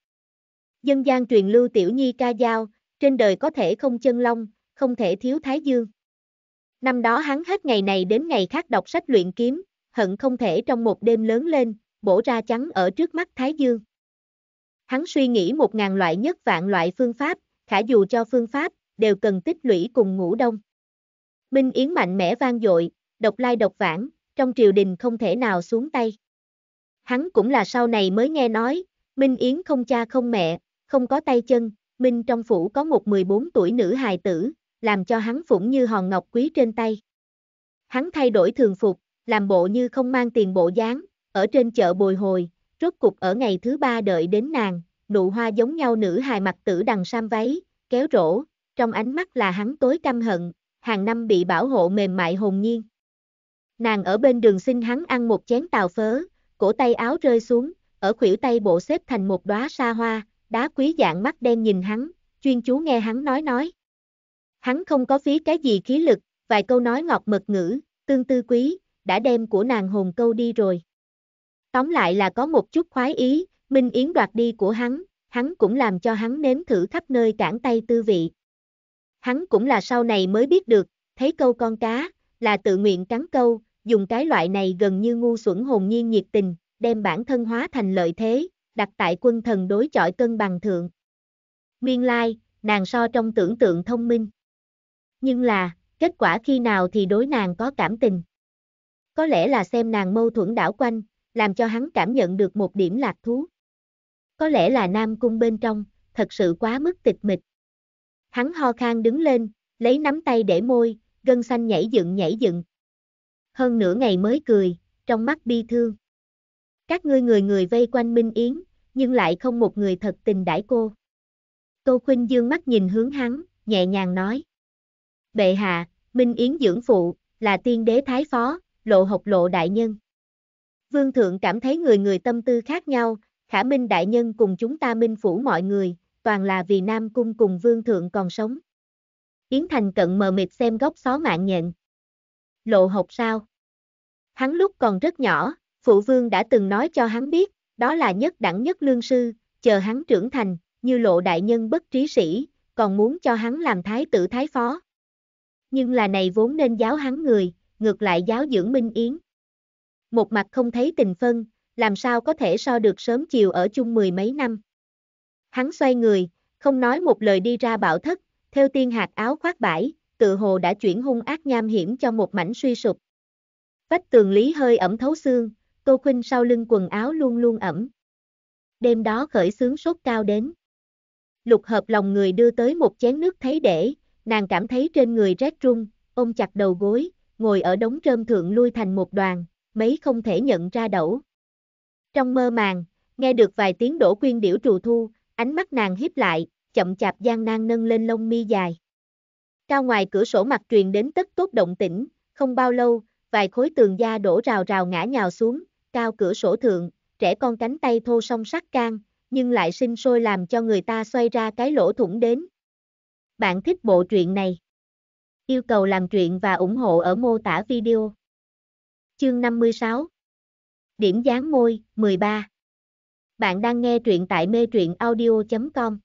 Dân gian truyền lưu tiểu nhi ca dao, trên đời có thể không chân long, không thể thiếu thái dương. Năm đó hắn hết ngày này đến ngày khác đọc sách luyện kiếm, hận không thể trong một đêm lớn lên, bổ ra trắng ở trước mắt thái dương. Hắn suy nghĩ một ngàn loại nhất vạn loại phương pháp, khả dù cho phương pháp, đều cần tích lũy cùng ngủ đông. Minh Yến mạnh mẽ vang dội, độc lai độc vãng, trong triều đình không thể nào xuống tay. Hắn cũng là sau này mới nghe nói, Minh Yến không cha không mẹ, không có tay chân, Minh trong phủ có một 14 tuổi nữ hài tử, làm cho hắn phủng như hòn ngọc quý trên tay. Hắn thay đổi thường phục, làm bộ như không mang tiền bộ dáng, ở trên chợ bồi hồi, rốt cục ở ngày thứ ba đợi đến nàng, nụ hoa giống nhau nữ hài mặt tử đằng sam váy, kéo rổ, trong ánh mắt là hắn tối căm hận, hàng năm bị bảo hộ mềm mại hồn nhiên. Nàng ở bên đường xin hắn ăn một chén tàu phớ, cổ tay áo rơi xuống, ở khuỷu tay bộ xếp thành một đóa sa hoa, đá quý dạng mắt đen nhìn hắn, chuyên chú nghe hắn nói nói. Hắn không có phí cái gì khí lực, vài câu nói ngọt mật ngữ, tương tư quý, đã đem của nàng hồn câu đi rồi. Tóm lại là có một chút khoái ý, Minh Yến đoạt đi của hắn, hắn cũng làm cho hắn nếm thử khắp nơi cản tay tư vị. Hắn cũng là sau này mới biết được, thấy câu con cá, là tự nguyện cắn câu, dùng cái loại này gần như ngu xuẩn hồn nhiên nhiệt tình, đem bản thân hóa thành lợi thế, đặt tại quân thần đối chọi cân bằng thượng. Nguyên lai, nàng so trong tưởng tượng thông minh. Nhưng là, kết quả khi nào thì đối nàng có cảm tình. Có lẽ là xem nàng mâu thuẫn đảo quanh, làm cho hắn cảm nhận được một điểm lạc thú. Có lẽ là Nam Cung bên trong, thật sự quá mức tịch mịch. Hắn ho khan đứng lên, lấy nắm tay để môi, gân xanh nhảy dựng nhảy dựng. Hơn nửa ngày mới cười, trong mắt bi thương. Các ngươi người người vây quanh Minh Yến, nhưng lại không một người thật tình đãi cô. Tô Khuynh dương mắt nhìn hướng hắn, nhẹ nhàng nói. Bệ hạ, Minh Yến dưỡng phụ, là tiên đế thái phó, lộ học lộ đại nhân. Vương thượng cảm thấy người người tâm tư khác nhau, khả minh đại nhân cùng chúng ta minh phủ mọi người, toàn là vì Nam Cung cùng vương thượng còn sống. Yến Thành cận mờ mịt xem góc xó mạng nhện. Lộ hộc sao? Hắn lúc còn rất nhỏ, phụ vương đã từng nói cho hắn biết, đó là nhất đẳng nhất lương sư, chờ hắn trưởng thành, như lộ đại nhân bất trí sĩ, còn muốn cho hắn làm thái tử thái phó. Nhưng là này vốn nên giáo hắn người, ngược lại giáo dưỡng Minh Yến một mặt không thấy tình phân, làm sao có thể so được sớm chiều ở chung mười mấy năm. Hắn xoay người, không nói một lời đi ra bảo thất, theo tiên hạt áo khoác bãi, tự hồ đã chuyển hung ác nham hiểm cho một mảnh suy sụp. Vách tường lý hơi ẩm thấu xương, Tô Khuynh sau lưng quần áo luôn luôn ẩm. Đêm đó khởi sướng sốt cao đến. Lục hợp lòng người đưa tới một chén nước thấy để, nàng cảm thấy trên người rét run, ôm chặt đầu gối, ngồi ở đống rơm thượng lui thành một đoàn, mấy không thể nhận ra đẩu. Trong mơ màng, nghe được vài tiếng đổ quyên điểu trù thu, ánh mắt nàng hiếp lại, chậm chạp gian nan nâng lên lông mi dài. Cao ngoài cửa sổ mặt truyền đến tất tốt động tĩnh, không bao lâu, vài khối tường da đổ rào rào ngã nhào xuống, cao cửa sổ thượng, trẻ con cánh tay thô song sắc can, nhưng lại sinh sôi làm cho người ta xoay ra cái lỗ thủng đến. Bạn thích bộ truyện này? Yêu cầu làm truyện và ủng hộ ở mô tả video chương 56. Điểm dán môi, 13. Bạn đang nghe truyện tại mê truyện audio.com.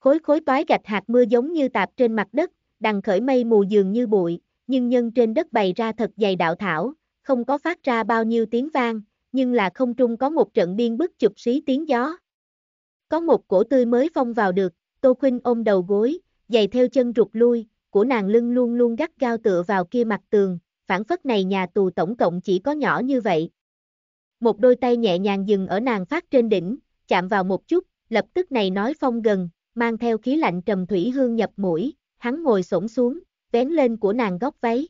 Khối khối toái gạch hạt mưa giống như tạp trên mặt đất, đằng khởi mây mù dường như bụi, nhưng nhân trên đất bày ra thật dày đạo thảo, không có phát ra bao nhiêu tiếng vang, nhưng là không trung có một trận biên bức chụp xí tiếng gió. Có một cổ tươi mới phong vào được, Tô Khuynh ôm đầu gối, giày theo chân rụt lui, của nàng lưng luôn luôn gắt gao tựa vào kia mặt tường, phản phất này nhà tù tổng cộng chỉ có nhỏ như vậy. Một đôi tay nhẹ nhàng dừng ở nàng phát trên đỉnh, chạm vào một chút, lập tức này nói phong gần, mang theo khí lạnh trầm thủy hương nhập mũi, hắn ngồi xổm xuống, vén lên của nàng góc váy.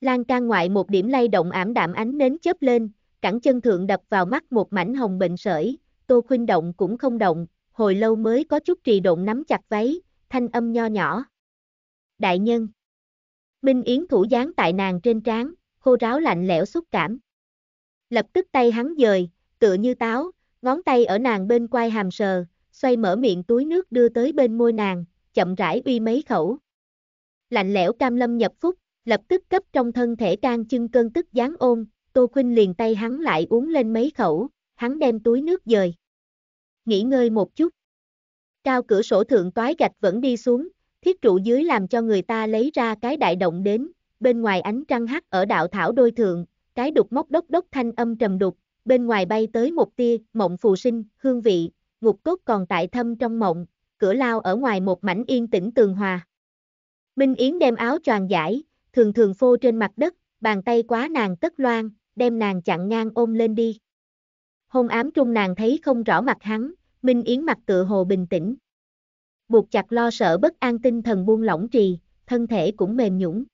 Lan can ngoại một điểm lay động ảm đạm ánh nến chớp lên, cẳng chân thượng đập vào mắt một mảnh hồng bệnh sởi, tô khuynh động cũng không động, hồi lâu mới có chút trì độn nắm chặt váy, thanh âm nho nhỏ. Đại nhân Minh Yến thủ dán tại nàng trên trán, khô ráo lạnh lẽo xúc cảm. Lập tức tay hắn dời, tựa như táo, ngón tay ở nàng bên quai hàm sờ, xoay mở miệng túi nước đưa tới bên môi nàng, chậm rãi uy mấy khẩu. Lạnh lẽo cam lâm nhập phúc, lập tức cấp trong thân thể can chưng cơn tức dán ôm, Tô Khuynh liền tay hắn lại uống lên mấy khẩu, hắn đem túi nước dời. Nghỉ ngơi một chút. Cao cửa sổ thượng toái gạch vẫn đi xuống, thiết trụ dưới làm cho người ta lấy ra cái đại động đến, bên ngoài ánh trăng hắt ở đạo thảo đôi thượng, cái đục móc đốc đốc thanh âm trầm đục, bên ngoài bay tới một tia, mộng phù sinh, hương vị, ngục cốt còn tại thâm trong mộng, cửa lao ở ngoài một mảnh yên tĩnh tường hòa. Minh Yến đem áo choàng giải, thường thường phô trên mặt đất, bàn tay quá nàng tất loan, đem nàng chặn ngang ôm lên đi. Hôn ám trung nàng thấy không rõ mặt hắn, Minh Yến mặt tựa hồ bình tĩnh, buộc chặt lo sợ bất an tinh thần buông lỏng trì, thân thể cũng mềm nhũng.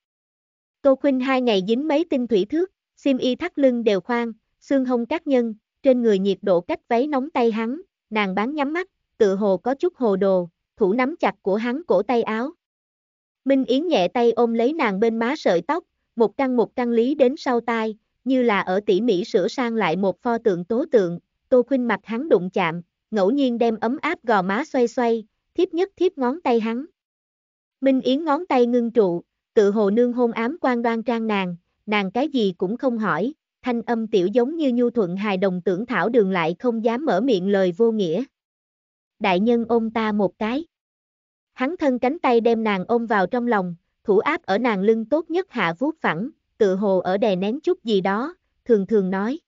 Tô Khuynh hai ngày dính mấy tinh thủy thước, xiêm y thắt lưng đều khoan, xương hông các nhân, trên người nhiệt độ cách váy nóng tay hắn, nàng bán nhắm mắt, tự hồ có chút hồ đồ, thủ nắm chặt của hắn cổ tay áo. Minh Yến nhẹ tay ôm lấy nàng bên má sợi tóc, một căn một căn lý đến sau tai, như là ở tỉ mỉ sửa sang lại một pho tượng tố tượng, Tô Khuynh mặt hắn đụng chạm, ngẫu nhiên đem ấm áp gò má xoay xoay, thiếp nhất thiếp ngón tay hắn. Minh Yến ngón tay ngưng trụ, tự hồ nương hôn ám quan đoan trang nàng, nàng cái gì cũng không hỏi, thanh âm tiểu giống như nhu thuận hài đồng tưởng thảo đường lại không dám mở miệng lời vô nghĩa. Đại nhân ôm ta một cái. Hắn thân cánh tay đem nàng ôm vào trong lòng, thủ áp ở nàng lưng tốt nhất hạ vuốt phẳng, tự hồ ở đè nén chút gì đó, thường thường nói.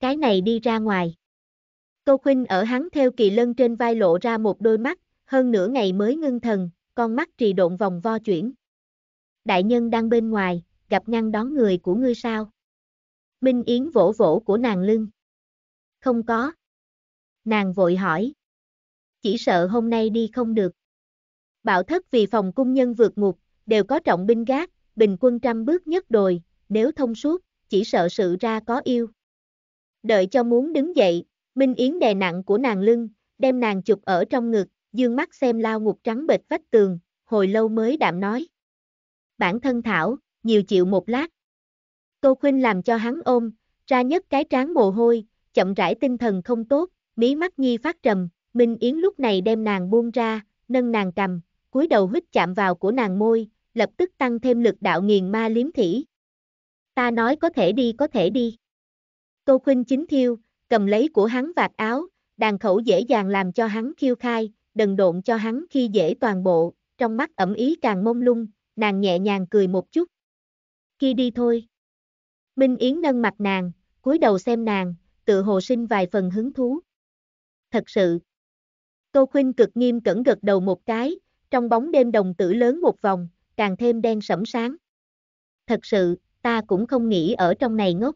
Cái này đi ra ngoài. Câu khuynh ở hắn theo kỳ lân trên vai lộ ra một đôi mắt, hơn nửa ngày mới ngưng thần, con mắt trì độn vòng vo chuyển. Đại nhân đang bên ngoài, gặp ngăn đón người của ngươi sao? Minh Yến vỗ vỗ của nàng lưng. Không có. Nàng vội hỏi. Chỉ sợ hôm nay đi không được. Bảo thất vì phòng cung nhân vượt ngục, đều có trọng binh gác, bình quân trăm bước nhất đồi, nếu thông suốt, chỉ sợ sự ra có yêu. Đợi cho muốn đứng dậy, Minh Yến đè nặng của nàng lưng, đem nàng chụp ở trong ngực, dương mắt xem lao ngục trắng bệt vách tường, hồi lâu mới đạm nói. Bản thân Thảo, nhiều chịu một lát. Tô Khuynh làm cho hắn ôm, ra nhất cái trán mồ hôi, chậm rãi tinh thần không tốt, mí mắt nhi phát trầm, Minh Yến lúc này đem nàng buông ra, nâng nàng cầm, cúi đầu hít chạm vào của nàng môi, lập tức tăng thêm lực đạo nghiền ma liếm thỉ. Ta nói có thể đi có thể đi. Tô Khuynh chính thiêu, cầm lấy của hắn vạt áo, đàn khẩu dễ dàng làm cho hắn khiêu khai, đần độn cho hắn khi dễ toàn bộ, trong mắt ẩm ý càng mông lung, nàng nhẹ nhàng cười một chút. Khi đi thôi. Minh Yến nâng mặt nàng, cúi đầu xem nàng, tự hồ sinh vài phần hứng thú. Thật sự. Tô Khuynh cực nghiêm cẩn gật đầu một cái, trong bóng đêm đồng tử lớn một vòng, càng thêm đen sẫm sáng. Thật sự, ta cũng không nghĩ ở trong này ngốc.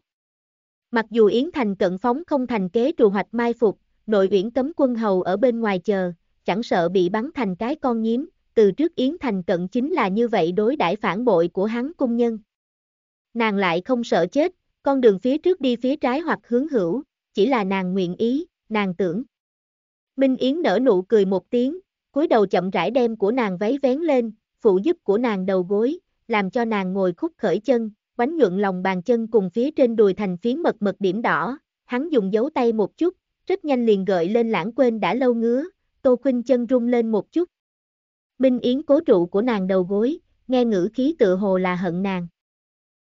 Mặc dù Yến Thành cận phóng không thành kế trù hoạch mai phục, nội uyển cấm quân hầu ở bên ngoài chờ, chẳng sợ bị bắn thành cái con nhím, từ trước Yến Thành cận chính là như vậy đối đãi phản bội của hắn cung nhân. Nàng lại không sợ chết, con đường phía trước đi phía trái hoặc hướng hữu, chỉ là nàng nguyện ý, nàng tưởng. Minh Yến nở nụ cười một tiếng, cúi đầu chậm rãi đem của nàng váy vén lên, phụ giúp của nàng đầu gối, làm cho nàng ngồi khúc khởi chân, bánh nhuận lòng bàn chân cùng phía trên đùi thành phiến mật mật điểm đỏ, hắn dùng dấu tay một chút, rất nhanh liền gợi lên lãng quên đã lâu ngứa, Tô Khuynh chân rung lên một chút. Minh Yến cố trụ của nàng đầu gối, nghe ngữ khí tự hồ là hận nàng.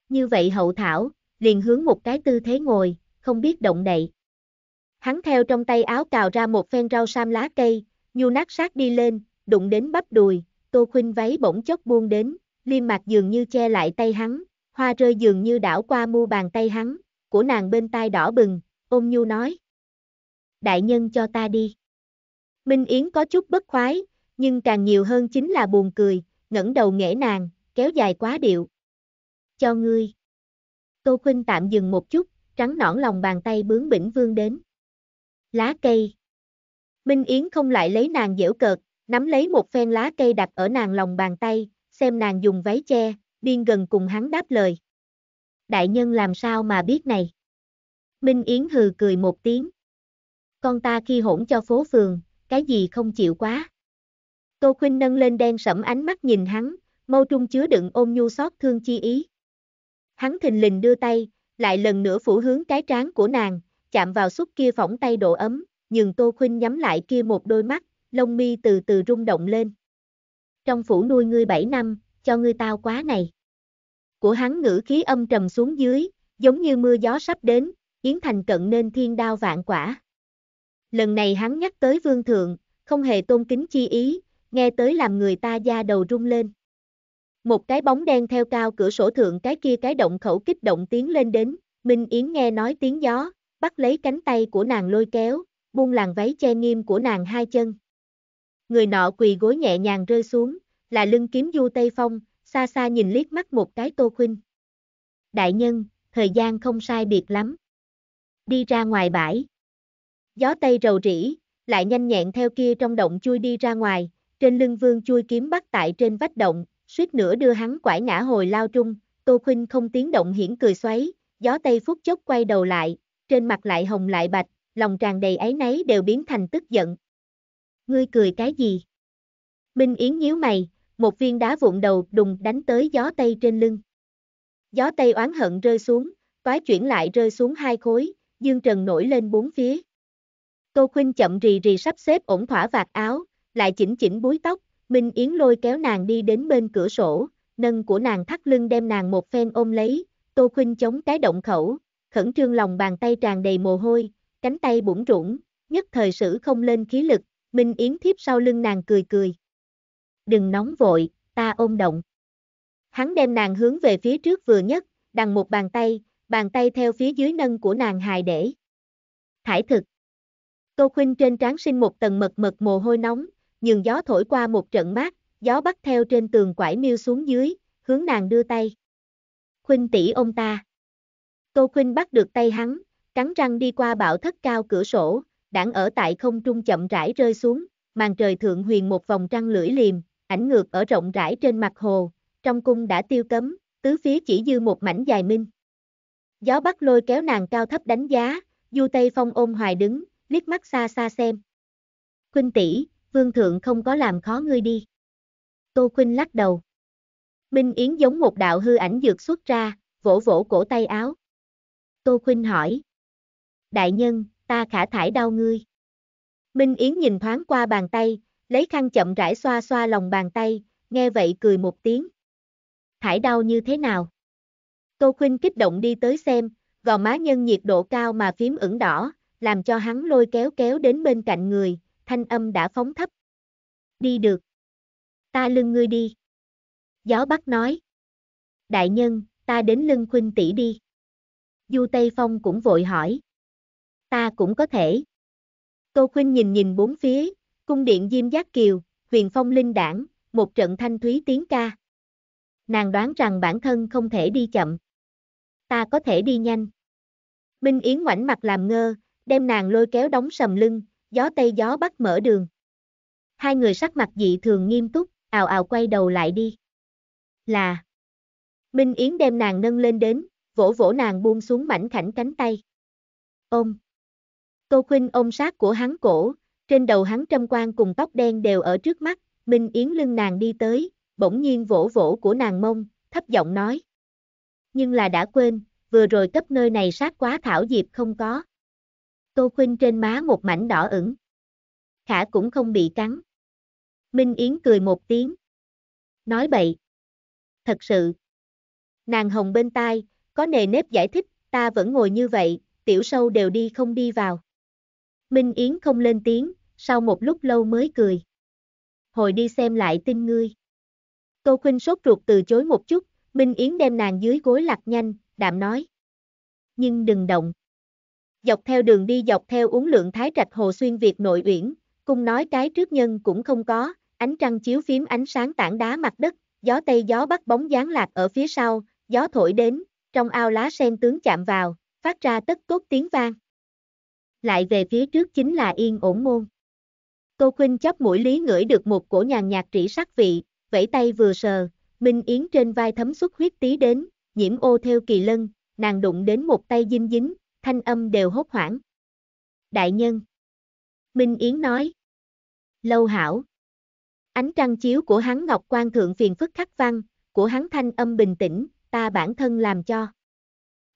Như vậy hậu thảo, liền hướng một cái tư thế ngồi, không biết động đậy. Hắn theo trong tay áo cào ra một phen rau sam lá cây, nhu nát sát đi lên, đụng đến bắp đùi, Tô Khuynh váy bỗng chốc buông đến, liêm mặt dường như che lại tay hắn, hoa rơi dường như đảo qua mu bàn tay hắn, của nàng bên tai đỏ bừng, ôm nhu nói. Đại nhân cho ta đi. Minh Yến có chút bất khoái, nhưng càng nhiều hơn chính là buồn cười, ngẩng đầu nghễ nàng, kéo dài quá điệu. Cho ngươi. Tô Khuynh tạm dừng một chút, trắng nõn lòng bàn tay bướng bỉnh vương đến. Lá cây. Minh Yến không lại lấy nàng dễu cợt, nắm lấy một phen lá cây đặt ở nàng lòng bàn tay, xem nàng dùng váy che, điên gần cùng hắn đáp lời. Đại nhân làm sao mà biết này? Minh Yến hừ cười một tiếng. Con ta khi hỗn cho phố phường, cái gì không chịu quá. Tô Khuynh nâng lên đen sẫm ánh mắt nhìn hắn, mâu trung chứa đựng ôm nhu xót thương chi ý. Hắn thình lình đưa tay, lại lần nữa phủ hướng cái trán của nàng, chạm vào xúc kia phỏng tay độ ấm, nhưng Tô Khuynh nhắm lại kia một đôi mắt, lông mi từ từ rung động lên. Trong phủ nuôi ngươi 7 năm, cho ngươi tao quá này. Của hắn ngữ khí âm trầm xuống dưới, giống như mưa gió sắp đến, Yến Thành cận nên thiên đao vạn quả lần này hắn nhắc tới vương thượng, không hề tôn kính chi ý, nghe tới làm người ta da đầu rung lên. Một cái bóng đen theo cao cửa sổ thượng cái kia cái động khẩu kích động tiếng lên đến, Minh Yến nghe nói tiếng gió, bắt lấy cánh tay của nàng lôi kéo, buông làn váy che nghiêm của nàng hai chân. Người nọ quỳ gối nhẹ nhàng rơi xuống, là lưng kiếm du Tây Phong, xa xa nhìn liếc mắt một cái Tô Khuynh. Đại nhân, thời gian không sai biệt lắm. Đi ra ngoài bãi gió tây rầu rĩ, lại nhanh nhẹn theo kia trong động chui đi ra ngoài, trên lưng vương chui kiếm bắt tại trên vách động, suýt nữa đưa hắn quải ngã hồi lao trung, Tô Khuynh không tiếng động hiển cười xoáy, gió tây phút chốc quay đầu lại, trên mặt lại hồng lại bạch, lòng tràn đầy ấy nấy đều biến thành tức giận. Ngươi cười cái gì? Minh Yến nhíu mày, một viên đá vụn đầu đùng đánh tới gió tây trên lưng. Gió tây oán hận rơi xuống, toái chuyển lại rơi xuống hai khối, dương trần nổi lên bốn phía. Tô Khuynh chậm rì rì sắp xếp ổn thỏa vạt áo, lại chỉnh chỉnh búi tóc, Minh Yến lôi kéo nàng đi đến bên cửa sổ, nâng của nàng thắt lưng đem nàng một phen ôm lấy, Tô Khuynh chống cái động khẩu, khẩn trương lòng bàn tay tràn đầy mồ hôi, cánh tay bủng rủng, nhất thời sử không lên khí lực, Minh Yến thiếp sau lưng nàng cười cười. Đừng nóng vội, ta ôm động. Hắn đem nàng hướng về phía trước vừa nhất, đằng một bàn tay, bàn tay theo phía dưới nâng của nàng hài để. Thải thực. Tô Khuynh trên trán sinh một tầng mật mật mồ hôi nóng, nhường gió thổi qua một trận mát, gió bắt theo trên tường quải miêu xuống dưới, hướng nàng đưa tay. Khuynh tỷ ông ta. Tô Khuynh bắt được tay hắn, cắn răng đi qua bảo thất cao cửa sổ, đảng ở tại không trung chậm rãi rơi xuống, màn trời thượng huyền một vòng trăng lưỡi liềm, ảnh ngược ở rộng rãi trên mặt hồ, trong cung đã tiêu cấm, tứ phía chỉ dư một mảnh dài minh. Gió bắt lôi kéo nàng cao thấp đánh giá, du tây phong ôm hoài đứng, liếc mắt xa xa xem. Khuynh tỷ, vương thượng không có làm khó ngươi đi. Tô Khuynh lắc đầu. Minh Yến giống một đạo hư ảnh dược xuất ra, vỗ vỗ cổ tay áo. Tô Khuynh hỏi. Đại nhân, ta khả thải đau ngươi. Minh Yến nhìn thoáng qua bàn tay, lấy khăn chậm rãi xoa xoa lòng bàn tay, nghe vậy cười một tiếng. Thải đau như thế nào? Tô Khuynh kích động đi tới xem, gò má nhân nhiệt độ cao mà phím ửng đỏ, làm cho hắn lôi kéo kéo đến bên cạnh người, thanh âm đã phóng thấp. Đi được. Ta lưng ngươi đi. Gió Bắc nói. Đại nhân, ta đến lưng khuynh tỷ đi. Du Tây Phong cũng vội hỏi. Ta cũng có thể. Tô Khuynh nhìn nhìn bốn phía, cung điện Diêm Giác Kiều, huyền phong linh đảng, một trận thanh thúy tiếng ca. Nàng đoán rằng bản thân không thể đi chậm. Ta có thể đi nhanh. Minh Yến ngoảnh mặt làm ngơ, đem nàng lôi kéo đóng sầm lưng, gió tây gió bắt mở đường. Hai người sắc mặt dị thường nghiêm túc, ào ào quay đầu lại đi. Là Minh Yến đem nàng nâng lên đến, vỗ vỗ nàng buông xuống mảnh khảnh cánh tay. Ôm Tô Khuynh ôm sát của hắn cổ, trên đầu hắn trâm quan cùng tóc đen đều ở trước mắt, Minh Yến lưng nàng đi tới, bỗng nhiên vỗ vỗ của nàng mông, thấp giọng nói. Nhưng là đã quên, vừa rồi cấp nơi này sát quá thảo diệp không có. Tô Khuynh trên má một mảnh đỏ ửng. Khả cũng không bị cắn. Minh Yến cười một tiếng. Nói bậy. Thật sự. Nàng hồng bên tai, có nề nếp giải thích, ta vẫn ngồi như vậy, tiểu sâu đều đi không đi vào. Minh Yến không lên tiếng, sau một lúc lâu mới cười. Hồi đi xem lại tin ngươi. Tô Khuynh sốt ruột từ chối một chút, Minh Yến đem nàng dưới gối lặt nhanh, đạm nói. Nhưng đừng động dọc theo đường đi dọc theo uống lượng thái trạch hồ xuyên Việt nội uyển, cung nói cái trước nhân cũng không có, ánh trăng chiếu phím ánh sáng tảng đá mặt đất, gió tây gió bắt bóng dáng lạc ở phía sau, gió thổi đến, trong ao lá sen tướng chạm vào, phát ra tất cốt tiếng vang. Lại về phía trước chính là yên ổn môn. cô Khuynh chóp mũi lý ngửi được một cổ nhàn nhạt trĩ sắc vị, vẫy tay vừa sờ, Minh Yến trên vai thấm xuất huyết tí đến, nhiễm ô theo kỳ lân, nàng đụng đến một tay dinh dính, thanh âm đều hốt hoảng. Đại nhân. Minh Yến nói. Lâu hảo. Ánh trăng chiếu của hắn Ngọc quan Thượng phiền phức khắc văn, của hắn thanh âm bình tĩnh, ta bản thân làm cho.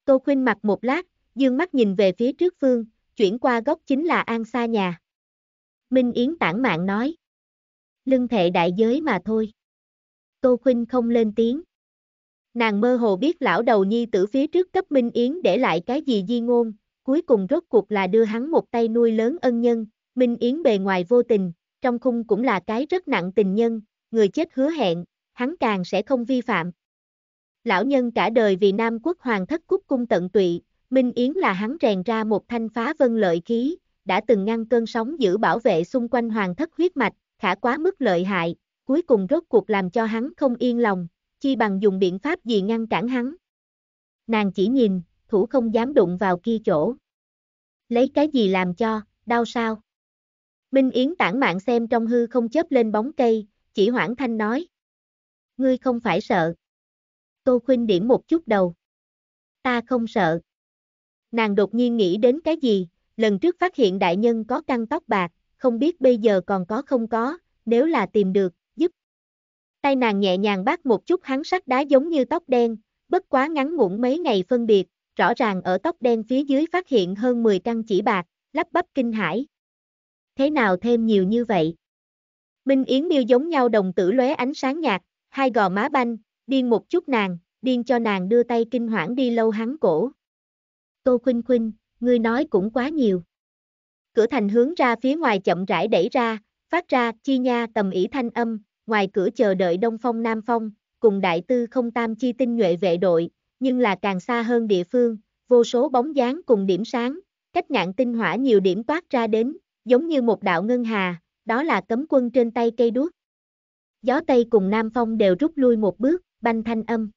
Tô Khuynh mặt một lát, dương mắt nhìn về phía trước phương, chuyển qua góc chính là An xa nhà. Minh Yến tản mạn nói. Lưng thệ đại giới mà thôi. Tô Khuynh không lên tiếng. Nàng mơ hồ biết lão đầu nhi tử phía trước cấp Minh Yến để lại cái gì di ngôn, cuối cùng rốt cuộc là đưa hắn một tay nuôi lớn ân nhân, Minh Yến bề ngoài vô tình, trong khung cũng là cái rất nặng tình nhân, người chết hứa hẹn, hắn càng sẽ không vi phạm. Lão nhân cả đời vì Nam quốc hoàng thất cúc cung tận tụy, Minh Yến là hắn rèn ra một thanh phá vân lợi khí, đã từng ngăn cơn sóng giữ bảo vệ xung quanh hoàng thất huyết mạch, khả quá mức lợi hại, cuối cùng rốt cuộc làm cho hắn không yên lòng, chi bằng dùng biện pháp gì ngăn cản hắn. Nàng chỉ nhìn, thủ không dám đụng vào kia chỗ. Lấy cái gì làm cho, đau sao? Minh Yến tản mạn xem trong hư không chớp lên bóng cây, chỉ hoảng thanh nói. Ngươi không phải sợ. Tô khuyên điểm một chút đầu. Ta không sợ. Nàng đột nhiên nghĩ đến cái gì, lần trước phát hiện đại nhân có căng tóc bạc, không biết bây giờ còn có không có, nếu là tìm được, Tay nàng nhẹ nhàng bắt một chút hắn sắt đá giống như tóc đen, bất quá ngắn ngủn mấy ngày phân biệt, rõ ràng ở tóc đen phía dưới phát hiện hơn 10 căn chỉ bạc, lắp bắp kinh hãi. Thế nào thêm nhiều như vậy? Minh Yến Miêu giống nhau đồng tử lóe ánh sáng nhạt, hai gò má banh, điên một chút nàng, điên cho nàng đưa tay kinh hoảng đi lâu hắn cổ. Tô Khuynh Khuynh, ngươi nói cũng quá nhiều. Cửa thành hướng ra phía ngoài chậm rãi đẩy ra, phát ra chi nha tầm ỉ thanh âm, ngoài cửa chờ đợi Đông Phong Nam Phong, cùng đại tư không tam chi tinh nhuệ vệ đội, nhưng là càng xa hơn địa phương, vô số bóng dáng cùng điểm sáng, cách ngạn tinh hỏa nhiều điểm toát ra đến, giống như một đạo ngân hà, đó là cấm quân trên tay cây đuốc. Gió Tây cùng Nam Phong đều rút lui một bước, banh thanh âm.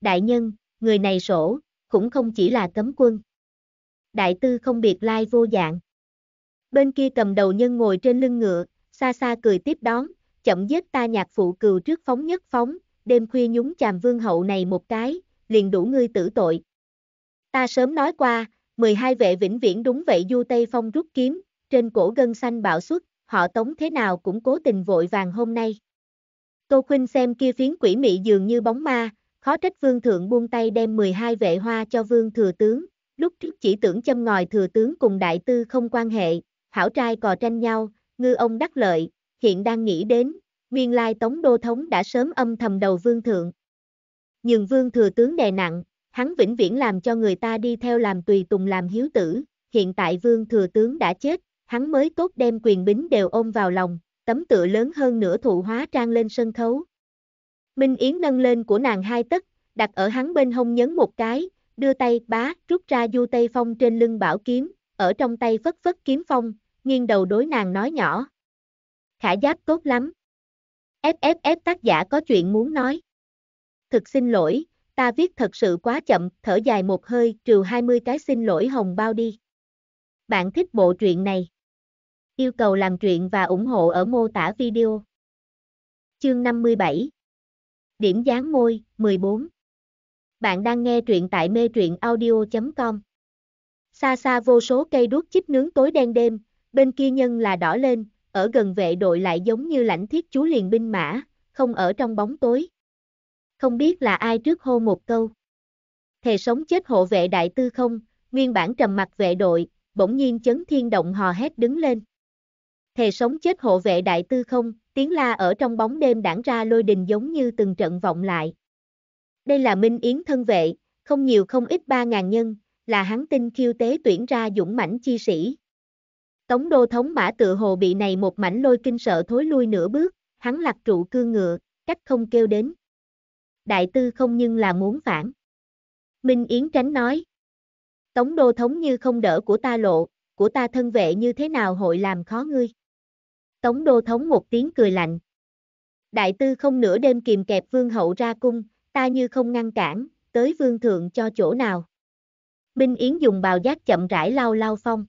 Đại nhân, người này sổ, cũng không chỉ là cấm quân. Đại tư không biệt lai vô dạng. Bên kia cầm đầu nhân ngồi trên lưng ngựa, xa xa cười tiếp đón, chậm giết ta nhạc phụ cừu trước phóng nhất phóng, đêm khuya nhúng chàm vương hậu này một cái, liền đủ ngươi tử tội. Ta sớm nói qua, 12 vệ vĩnh viễn đúng vậy du Tây Phong rút kiếm, trên cổ gân xanh bạo xuất, họ tống thế nào cũng cố tình vội vàng hôm nay. Tô Khuynh xem kia phiến quỷ mị dường như bóng ma, khó trách vương thượng buông tay đem 12 vệ hoa cho vương thừa tướng, lúc trước chỉ tưởng châm ngòi thừa tướng cùng đại tư không quan hệ, hảo trai cò tranh nhau, ngư ông đắc lợi, hiện đang nghĩ đến, nguyên lai tống đô thống đã sớm âm thầm đầu vương thượng. Nhưng vương thừa tướng đè nặng, hắn vĩnh viễn làm cho người ta đi theo làm tùy tùng làm hiếu tử, hiện tại vương thừa tướng đã chết, hắn mới tốt đem quyền bính đều ôm vào lòng, tấm tựa lớn hơn nửa thụ hóa trang lên sân khấu. Minh Yến nâng lên của nàng hai tấc, đặt ở hắn bên hông nhấn một cái, đưa tay bá rút ra du tây phong trên lưng bảo kiếm, ở trong tay phất phất kiếm phong, nghiêng đầu đối nàng nói nhỏ, Khả giáp tốt lắm. FFF tác giả có chuyện muốn nói. Thực xin lỗi, ta viết thật sự quá chậm, thở dài một hơi, trừ 20 cái xin lỗi hồng bao đi. Bạn thích bộ truyện này? Yêu cầu làm truyện và ủng hộ ở mô tả video. Chương 57 Điểm dán môi, 14 Bạn đang nghe truyện tại mê truyện audio.com Xa xa vô số cây đuốc chích nướng tối đen đêm, bên kia nhân là đỏ lên, ở gần vệ đội lại giống như lãnh thiết chú liền binh mã, không ở trong bóng tối. Không biết là ai trước hô một câu. Thề sống chết hộ vệ đại tư không, nguyên bản trầm mặt vệ đội, bỗng nhiên chấn thiên động hò hét đứng lên. Thề sống chết hộ vệ đại tư không, tiếng la ở trong bóng đêm đảng ra lôi đình giống như từng trận vọng lại. Đây là Minh Yến thân vệ, không nhiều không ít ba ngàn nhân, là hắn tinh khiêu tế tuyển ra dũng mãnh chi sĩ, Tống đô thống mã tự hồ bị này một mảnh lôi kinh sợ thối lui nửa bước, hắn lạc trụ cương ngựa, cách không kêu đến. Đại tư không nhưng là muốn phản. Minh Yến tránh nói. Tống đô thống như không đỡ của ta lộ, của ta thân vệ như thế nào hội làm khó ngươi. Tống đô thống một tiếng cười lạnh. Đại tư không nửa đêm kìm kẹp vương hậu ra cung, ta như không ngăn cản, tới vương thượng cho chỗ nào. Minh Yến dùng bào giác chậm rãi lau lau phong.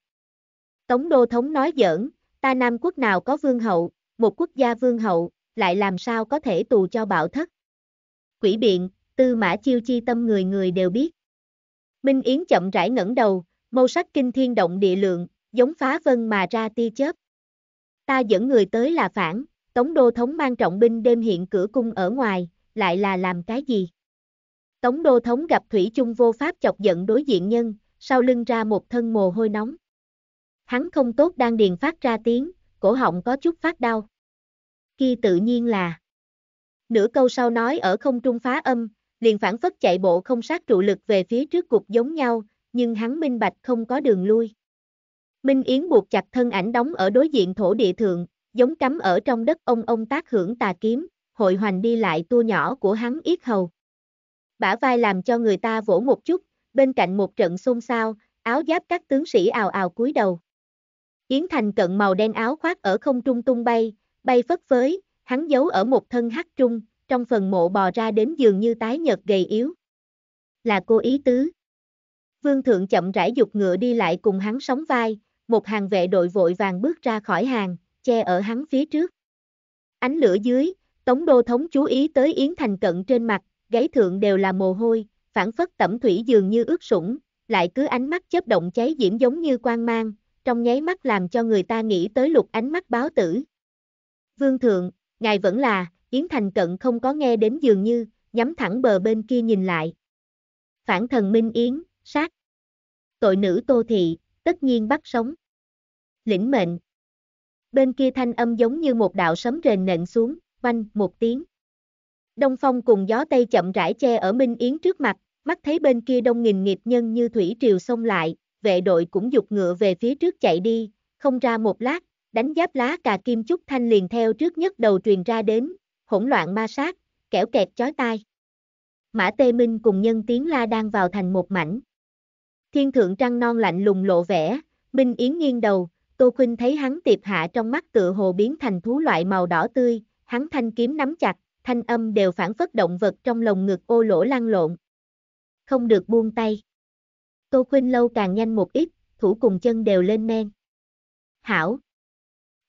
Tống Đô Thống nói giỡn, ta Nam quốc nào có vương hậu, một quốc gia vương hậu, lại làm sao có thể tù cho bạo thất. Quỷ biện, tư mã chiêu chi tâm người người đều biết. Minh Yến chậm rãi ngẩng đầu, mâu sắc kinh thiên động địa lượng, giống phá vân mà ra tia chớp. Ta dẫn người tới là phản, Tống Đô Thống mang trọng binh đêm hiện cửa cung ở ngoài, lại là làm cái gì? Tống Đô Thống gặp Thủy chung vô pháp chọc giận đối diện nhân, sau lưng ra một thân mồ hôi nóng. Hắn không tốt đang điền phát ra tiếng, cổ họng có chút phát đau. khi tự nhiên là. Nửa câu sau nói ở không trung phá âm, liền phản phất chạy bộ không sát trụ lực về phía trước cục giống nhau, nhưng hắn minh bạch không có đường lui. Minh Yến buộc chặt thân ảnh đóng ở đối diện thổ địa thượng, giống cắm ở trong đất ông ông tác hưởng tà kiếm, hội hoành đi lại tua nhỏ của hắn yết hầu. Bả vai làm cho người ta vỗ một chút, bên cạnh một trận xôn xao, áo giáp các tướng sĩ ào ào cúi đầu. Yến Thành cận màu đen áo khoác ở không trung tung bay, bay phất phới, hắn giấu ở một thân hắc trung, trong phần mộ bò ra đến giường như tái nhật gầy yếu. Là cô ý tứ. Vương thượng chậm rãi dục ngựa đi lại cùng hắn sóng vai, một hàng vệ đội vội vàng bước ra khỏi hàng, che ở hắn phía trước. Ánh lửa dưới, Tống Đô Thống chú ý tới Yến Thành cận trên mặt, gáy thượng đều là mồ hôi, phản phất tẩm thủy dường như ướt sũng, lại cứ ánh mắt chớp động cháy diễm giống như quang mang, trong nháy mắt làm cho người ta nghĩ tới lục ánh mắt báo tử. Vương thượng, ngài vẫn là, Yến Thành cận không có nghe đến dường như, nhắm thẳng bờ bên kia nhìn lại. Phản thần Minh Yến, sát. Tội nữ Tô Thị, tất nhiên bắt sống. Lĩnh mệnh. Bên kia thanh âm giống như một đạo sấm rền nện xuống, oanh một tiếng. Đông phong cùng gió tây chậm rãi che ở Minh Yến trước mặt, mắt thấy bên kia đông nghìn nghiệp nhân như thủy triều xông lại, vệ đội cũng dục ngựa về phía trước chạy đi, không ra một lát, đánh giáp lá cà kim chúc thanh liền theo trước nhất đầu truyền ra đến, hỗn loạn ma sát, kẻo kẹt chói tai. Mã Tê Minh cùng nhân tiếng la đang vào thành một mảnh. Thiên thượng trăng non lạnh lùng lộ vẻ, Minh Yến nghiêng đầu, Tô Khuynh thấy hắn tiệp hạ trong mắt tựa hồ biến thành thú loại màu đỏ tươi, hắn thanh kiếm nắm chặt, thanh âm đều phản phất động vật trong lồng ngực ô lỗ lăn lộn. Không được buông tay. Tô Khuynh Lâu càng nhanh một ít, thủ cùng chân đều lên men. Hảo.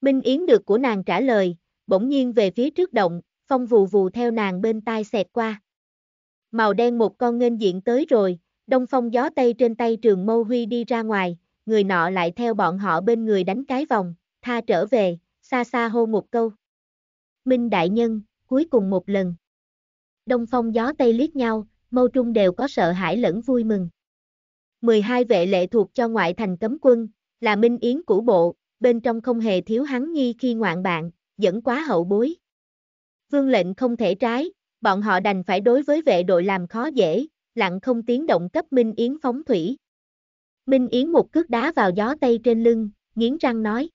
Minh Yến được của nàng trả lời, bỗng nhiên về phía trước động, phong vù vù theo nàng bên tai xẹt qua. Màu đen một con nghênh diện tới rồi, đông phong gió tây trên tay trường mâu huy đi ra ngoài, người nọ lại theo bọn họ bên người đánh cái vòng, tha trở về, xa xa hô một câu. Minh đại nhân, cuối cùng một lần. Đông phong gió tây liếc nhau, mâu trung đều có sợ hãi lẫn vui mừng. 12 vệ lệ thuộc cho ngoại thành cấm quân, là minh yến cũ bộ, bên trong không hề thiếu hắn nhi khi ngoạn bạn, dẫn quá hậu bối. Vương lệnh không thể trái, bọn họ đành phải đối với vệ đội làm khó dễ, lặng không tiếng động cấp Minh Yến phóng thủy. Minh Yến một cước đá vào gió Tây trên lưng, nghiến răng nói.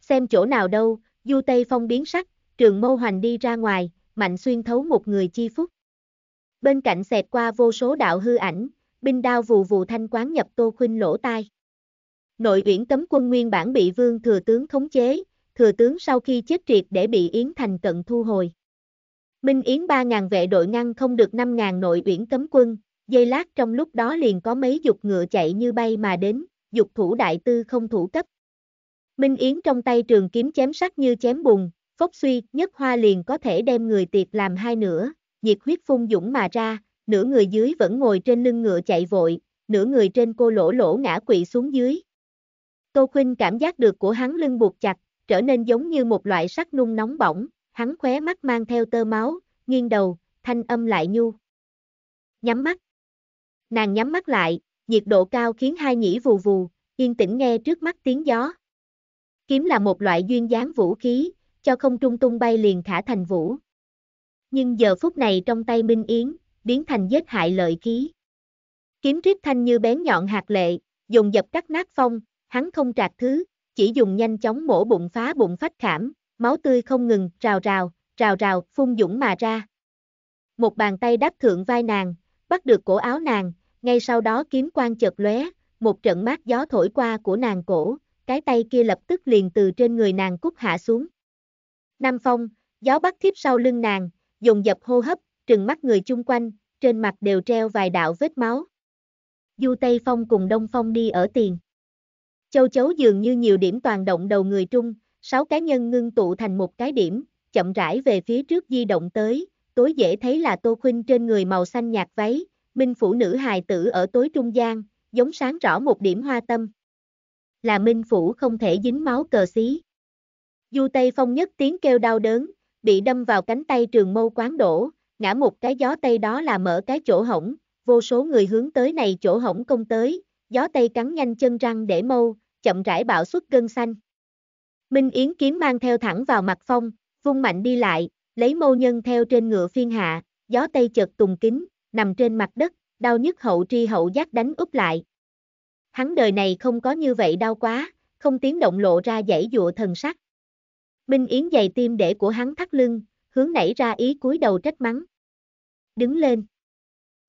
Xem chỗ nào đâu, du Tây phong biến sắc, trường mâu hoành đi ra ngoài, mạnh xuyên thấu một người chi phúc. Bên cạnh xẹt qua vô số đạo hư ảnh, binh đao vù vù thanh quán nhập Tô Khuynh lỗ tai. Nội uyển cấm quân nguyên bản bị vương thừa tướng thống chế, thừa tướng sau khi chết triệt để bị Yến Thành cận thu hồi. Minh Yến 3.000 vệ đội ngăn không được 5.000 nội uyển cấm quân, dây lát trong lúc đó liền có mấy dục ngựa chạy như bay mà đến, dục thủ đại tư không thủ cấp. Minh Yến trong tay trường kiếm chém sắc như chém bùn, phốc suy, nhất hoa liền có thể đem người tiệt làm hai nửa, nhiệt huyết phun dũng mà ra, nửa người dưới vẫn ngồi trên lưng ngựa chạy vội, nửa người trên cô lỗ lỗ ngã quỵ xuống dưới. Tô Khuynh cảm giác được của hắn lưng buộc chặt, trở nên giống như một loại sắt nung nóng bỏng, hắn khóe mắt mang theo tơ máu, nghiêng đầu, thanh âm lại nhu. Nhắm mắt. Nàng nhắm mắt lại, nhiệt độ cao khiến hai nhĩ vù vù, yên tĩnh nghe trước mắt tiếng gió. Kiếm là một loại duyên dáng vũ khí, cho không trung tung bay liền khả thành vũ. Nhưng giờ phút này trong tay Minh Yến, biến thành giết hại lợi khí. Kiếm triết thanh như bén nhọn hạt lệ, dùng dập cắt nát phong, hắn không trạc thứ, chỉ dùng nhanh chóng mổ bụng phá bụng phách khảm, máu tươi không ngừng, rào rào, rào rào, phun dũng mà ra. Một bàn tay đáp thượng vai nàng, bắt được cổ áo nàng, ngay sau đó kiếm quang chợt lóe, một trận mát gió thổi qua của nàng cổ, cái tay kia lập tức liền từ trên người nàng cút hạ xuống. Nam Phong, gió bắt thiếp sau lưng nàng, dùng dập hô hấp, trừng mắt người chung quanh, trên mặt đều treo vài đạo vết máu. Du Tây Phong cùng Đông Phong đi ở tiền. Châu chấu dường như nhiều điểm toàn động đầu người trung, sáu cá nhân ngưng tụ thành một cái điểm, chậm rãi về phía trước di động tới, tối dễ thấy là Tô Khuynh trên người màu xanh nhạt váy, minh phụ nữ hài tử ở tối trung gian, giống sáng rõ một điểm hoa tâm. Là minh phủ không thể dính máu cờ xí. Du Tây Phong nhất tiếng kêu đau đớn, bị đâm vào cánh tay trường mâu quán đổ, ngã một cái gió tây đó là mở cái chỗ hổng, vô số người hướng tới này chỗ hổng công tới, gió tây cắn nhanh chân răng để mâu, chậm rãi bạo xuất gân xanh. Minh Yến kiếm mang theo thẳng vào mặt phong, vung mạnh đi lại, lấy mâu nhân theo trên ngựa phiên hạ, gió tây chợt tùng kính, nằm trên mặt đất, đau nhức hậu tri hậu giác đánh úp lại. Hắn đời này không có như vậy đau quá, không tiếng động lộ ra dãy dụa thần sắc. Minh Yến giày tim để của hắn thắt lưng, hướng nảy ra ý cúi đầu trách mắng đứng lên.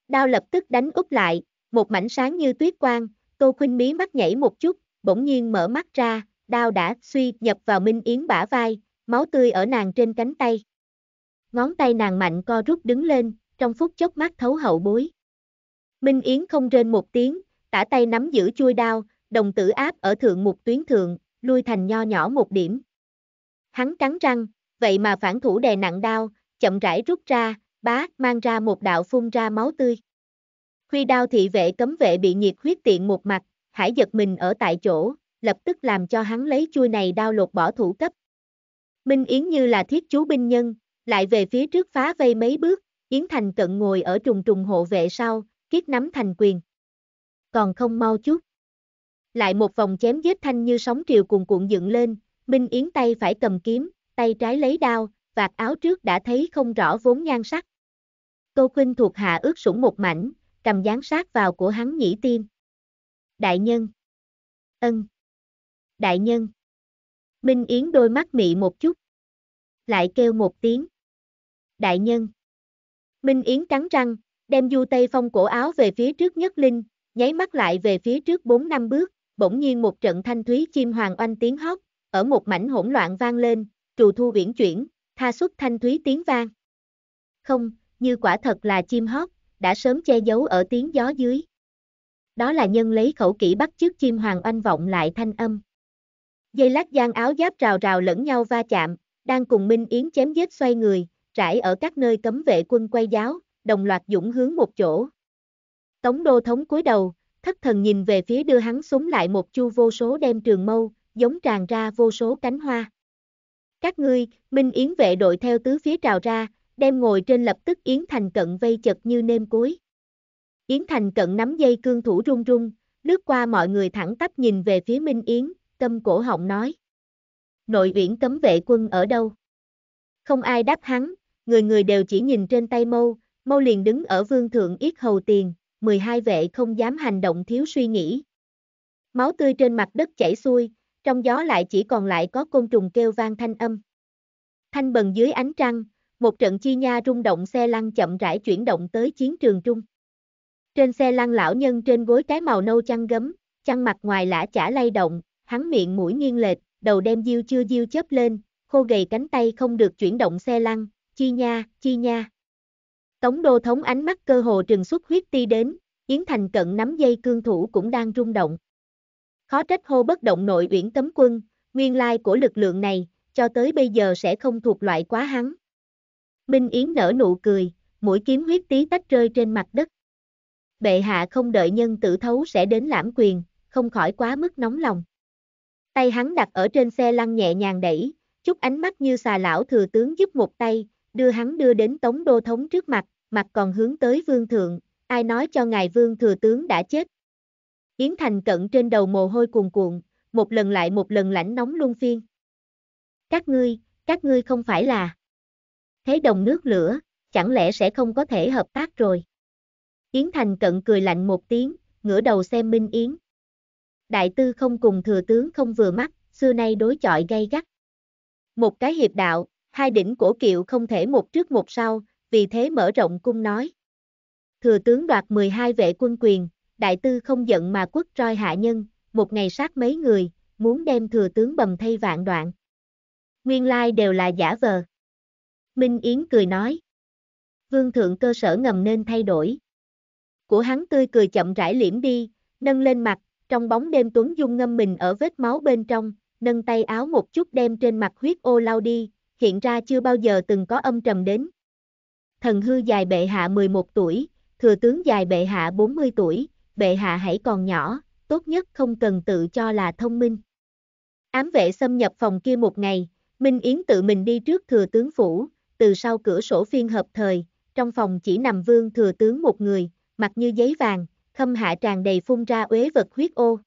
Đao lập tức đánh úp lại, một mảnh sáng như tuyết quang, Tô Khuynh mí mắt nhảy một chút, bỗng nhiên mở mắt ra, đao đã suy nhập vào Minh Yến bả vai, máu tươi ở nàng trên cánh tay. Ngón tay nàng mạnh co rút đứng lên, trong phút chốc mắt thấu hậu bối. Minh Yến không rên một tiếng, tả tay nắm giữ chui đao, đồng tử áp ở thượng một tuyến thượng, lui thành nho nhỏ một điểm. Hắn cắn răng, vậy mà phản thủ đè nặng đao, chậm rãi rút ra, bá, mang ra một đạo phun ra máu tươi. Huy đao thị vệ cấm vệ bị nhiệt huyết tiện một mặt, hải giật mình ở tại chỗ, lập tức làm cho hắn lấy chui này đao lột bỏ thủ cấp. Minh Yến như là thiết chú binh nhân, lại về phía trước phá vây mấy bước, Yến Thành cận ngồi ở trùng trùng hộ vệ sau, kiết nắm thành quyền. Còn không mau chút. Lại một vòng chém giết thanh như sóng triều cuồn cuộn dựng lên, Minh Yến tay phải cầm kiếm, tay trái lấy đao, vạt áo trước đã thấy không rõ vốn nhan sắc. Câu khuynh thuộc hạ ướt sủng một mảnh, cầm gián sát vào của hắn nhĩ tim. Đại nhân. Ân. Đại nhân. Minh Yến đôi mắt mị một chút. Lại kêu một tiếng. Đại nhân. Minh Yến cắn răng, đem du tây phong cổ áo về phía trước nhất linh, nháy mắt lại về phía trước bốn năm bước, bỗng nhiên một trận thanh thúy chim hoàng oanh tiếng hót, ở một mảnh hỗn loạn vang lên, trù thu viễn chuyển, tha xuất thanh thúy tiếng vang. Không, như quả thật là chim hót, đã sớm che giấu ở tiếng gió dưới. Đó là nhân lấy khẩu kỹ bắt chước chim hoàng oanh vọng lại thanh âm. Dây lát gian áo giáp rào rào lẫn nhau va chạm, đang cùng Minh Yến chém giết xoay người, rải ở các nơi cấm vệ quân quay giáo, đồng loạt dũng hướng một chỗ. Tống đô thống cúi đầu, thất thần nhìn về phía đưa hắn súng lại một chu vô số đem trường mâu, giống tràn ra vô số cánh hoa. Các ngươi, Minh Yến vệ đội theo tứ phía trào ra, đem ngồi trên lập tức Yến Thành Cận vây chật như nêm cuối. Yến Thành Cận nắm dây cương thủ run run, lướt qua mọi người thẳng tắp nhìn về phía Minh Yến, tâm cổ họng nói. Nội uyển cấm vệ quân ở đâu? Không ai đáp hắn, người người đều chỉ nhìn trên tay mâu, mâu liền đứng ở vương thượng yết hầu tiền, 12 vệ không dám hành động thiếu suy nghĩ. Máu tươi trên mặt đất chảy xuôi, trong gió lại chỉ còn lại có côn trùng kêu vang thanh âm. Thanh bần dưới ánh trăng, một trận chi nha rung động xe lăn chậm rãi chuyển động tới chiến trường trung. Trên xe lăn lão nhân trên gối cái màu nâu chăn gấm, chăn mặt ngoài lã chả lay động, hắn miệng mũi nghiêng lệch, đầu đem diêu chưa diêu chớp lên, khô gầy cánh tay không được chuyển động xe lăn, chi nha, chi nha. Tống đô thống ánh mắt cơ hồ trừng xuất huyết ti đến, Yến Thành cận nắm dây cương thủ cũng đang rung động. Khó trách hô bất động nội uyển tấm quân, nguyên lai của lực lượng này, cho tới bây giờ sẽ không thuộc loại quá hắn. Minh Yến nở nụ cười, mũi kiếm huyết tí tách rơi trên mặt đất. Bệ hạ không đợi nhân tử thấu sẽ đến lãm quyền, không khỏi quá mức nóng lòng. Tay hắn đặt ở trên xe lăn nhẹ nhàng đẩy, chút ánh mắt như xà lão thừa tướng giúp một tay, đưa hắn đưa đến tống đô thống trước mặt, mặt còn hướng tới vương thượng, ai nói cho ngài vương thừa tướng đã chết. Yến Thành cận trên đầu mồ hôi cuồn cuộn, một lần lại một lần lạnh nóng luân phiên. Các ngươi, các ngươi không phải là thế đồng nước lửa, chẳng lẽ sẽ không có thể hợp tác rồi? Yến Thành cận cười lạnh một tiếng, ngửa đầu xem Minh Yến. Đại tư không cùng thừa tướng không vừa mắt, xưa nay đối chọi gay gắt. Một cái hiệp đạo, hai đỉnh cổ kiệu không thể một trước một sau, vì thế mở rộng cung nói. Thừa tướng đoạt 12 vệ quân quyền, đại tư không giận mà quất roi hạ nhân, một ngày sát mấy người, muốn đem thừa tướng bầm thay vạn đoạn. Nguyên lai đều là giả vờ. Minh Yến cười nói. Vương thượng cơ sở ngầm nên thay đổi. Của hắn tươi cười chậm rãi liễm đi, nâng lên mặt, trong bóng đêm Tuấn Dung ngâm mình ở vết máu bên trong, nâng tay áo một chút đem trên mặt huyết ô lau đi, hiện ra chưa bao giờ từng có âm trầm đến. Thần hư dài bệ hạ 11 tuổi, thừa tướng dài bệ hạ 40 tuổi, bệ hạ hãy còn nhỏ, tốt nhất không cần tự cho là thông minh. Ám vệ xâm nhập phòng kia một ngày, Minh Yến tự mình đi trước thừa tướng phủ, từ sau cửa sổ phiên hợp thời, trong phòng chỉ nằm vương thừa tướng một người, mặt như giấy vàng, khâm hạ tràn đầy phun ra uế vật huyết ô.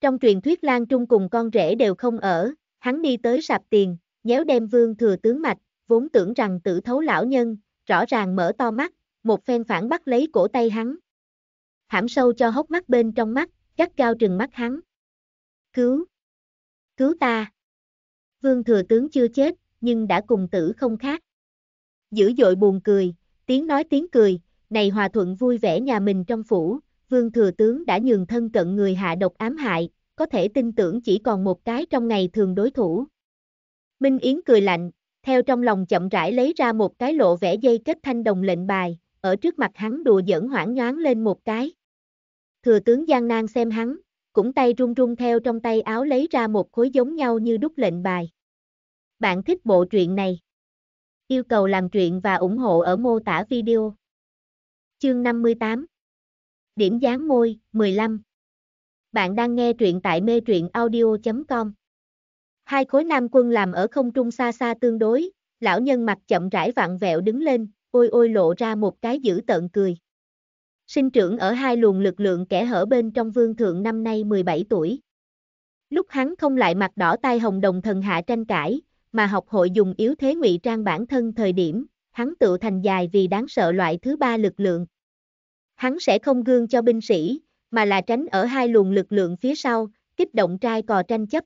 Trong truyền thuyết Lan Trung cùng con rể đều không ở, hắn đi tới sạp tiền, nhéo đem vương thừa tướng mạch, vốn tưởng rằng tử thấu lão nhân, rõ ràng mở to mắt, một phen phản bắt lấy cổ tay hắn. Hãm sâu cho hốc mắt bên trong mắt, cắt cao trừng mắt hắn. Cứu! Cứu ta! Vương thừa tướng chưa chết, nhưng đã cùng tử không khác. Dữ dội buồn cười, tiếng nói tiếng cười, này hòa thuận vui vẻ nhà mình trong phủ, vương thừa tướng đã nhường thân cận người hạ độc ám hại, có thể tin tưởng chỉ còn một cái trong ngày thường đối thủ. Minh Yến cười lạnh, theo trong lòng chậm rãi lấy ra một cái lộ vẽ dây kết thanh đồng lệnh bài, ở trước mặt hắn đùa giỡn hoảng nhoáng lên một cái. Thừa tướng Giang Nan xem hắn, cũng tay run run theo trong tay áo lấy ra một khối giống nhau như đúc lệnh bài. Bạn thích bộ truyện này? Yêu cầu làm truyện và ủng hộ ở mô tả video. Chương 58 Điểm dán môi, 15 Bạn đang nghe truyện tại mê truyện audio.com Hai khối nam quân làm ở không trung xa xa tương đối, lão nhân mặt chậm rãi vặn vẹo đứng lên, ôi ôi lộ ra một cái dữ tợn cười. Sinh trưởng ở hai luồng lực lượng kẻ hở bên trong vương thượng năm nay 17 tuổi. Lúc hắn không lại mặt đỏ tai hồng đồng thần hạ tranh cãi, mà học hội dùng yếu thế ngụy trang bản thân thời điểm, hắn tự thành dài vì đáng sợ loại thứ ba lực lượng. Hắn sẽ không gương cho binh sĩ, mà là tránh ở hai luồng lực lượng phía sau, kích động trai cò tranh chấp.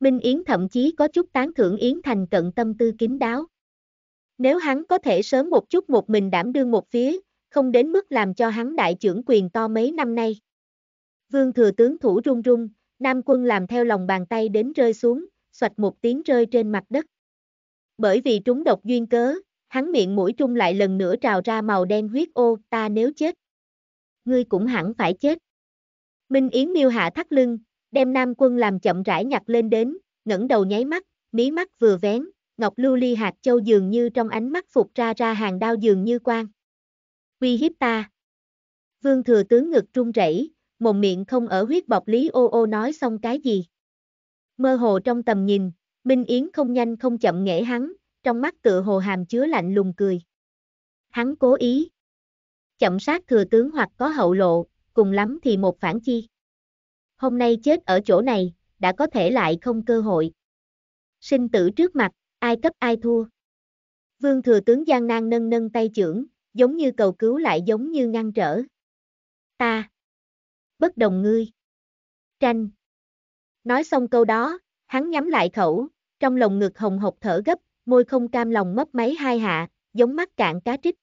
Minh Yến thậm chí có chút tán thưởng Yến Thành cận tâm tư kín đáo. Nếu hắn có thể sớm một chút một mình đảm đương một phía, không đến mức làm cho hắn đại trưởng quyền to mấy năm nay. Vương thừa tướng thủ run run, Nam quân làm theo lòng bàn tay đến rơi xuống, xoạch một tiếng rơi trên mặt đất. Bởi vì trúng độc duyên cớ, hắn miệng mũi trung lại lần nữa trào ra màu đen huyết ô, ta nếu chết. Ngươi cũng hẳn phải chết. Minh Yến miêu hạ thắt lưng, đem nam quân làm chậm rãi nhặt lên đến, ngẩng đầu nháy mắt, mí mắt vừa vén, ngọc lưu ly hạt châu dường như trong ánh mắt phục ra ra hàng đao dường như quang. Quy hiếp ta. Vương thừa tướng ngực trung rẩy, mồm miệng không ở huyết bọc lý ô ô nói xong cái gì. Mơ hồ trong tầm nhìn, Minh Yến không nhanh không chậm nghệ hắn, trong mắt tựa hồ hàm chứa lạnh lùng cười. Hắn cố ý. Chậm sát thừa tướng hoặc có hậu lộ, cùng lắm thì một phản chi. Hôm nay chết ở chỗ này, đã có thể lại không cơ hội. Sinh tử trước mặt, ai cấp ai thua. Vương thừa tướng gian nan nâng nâng tay trưởng, giống như cầu cứu lại giống như ngăn trở. Ta. Bất đồng ngươi. Tranh, Nói xong câu đó, hắn nhắm lại khẩu, trong lồng ngực hồng hộc thở gấp, môi không cam lòng mấp máy hai hạ, giống mắt cạn cá trích.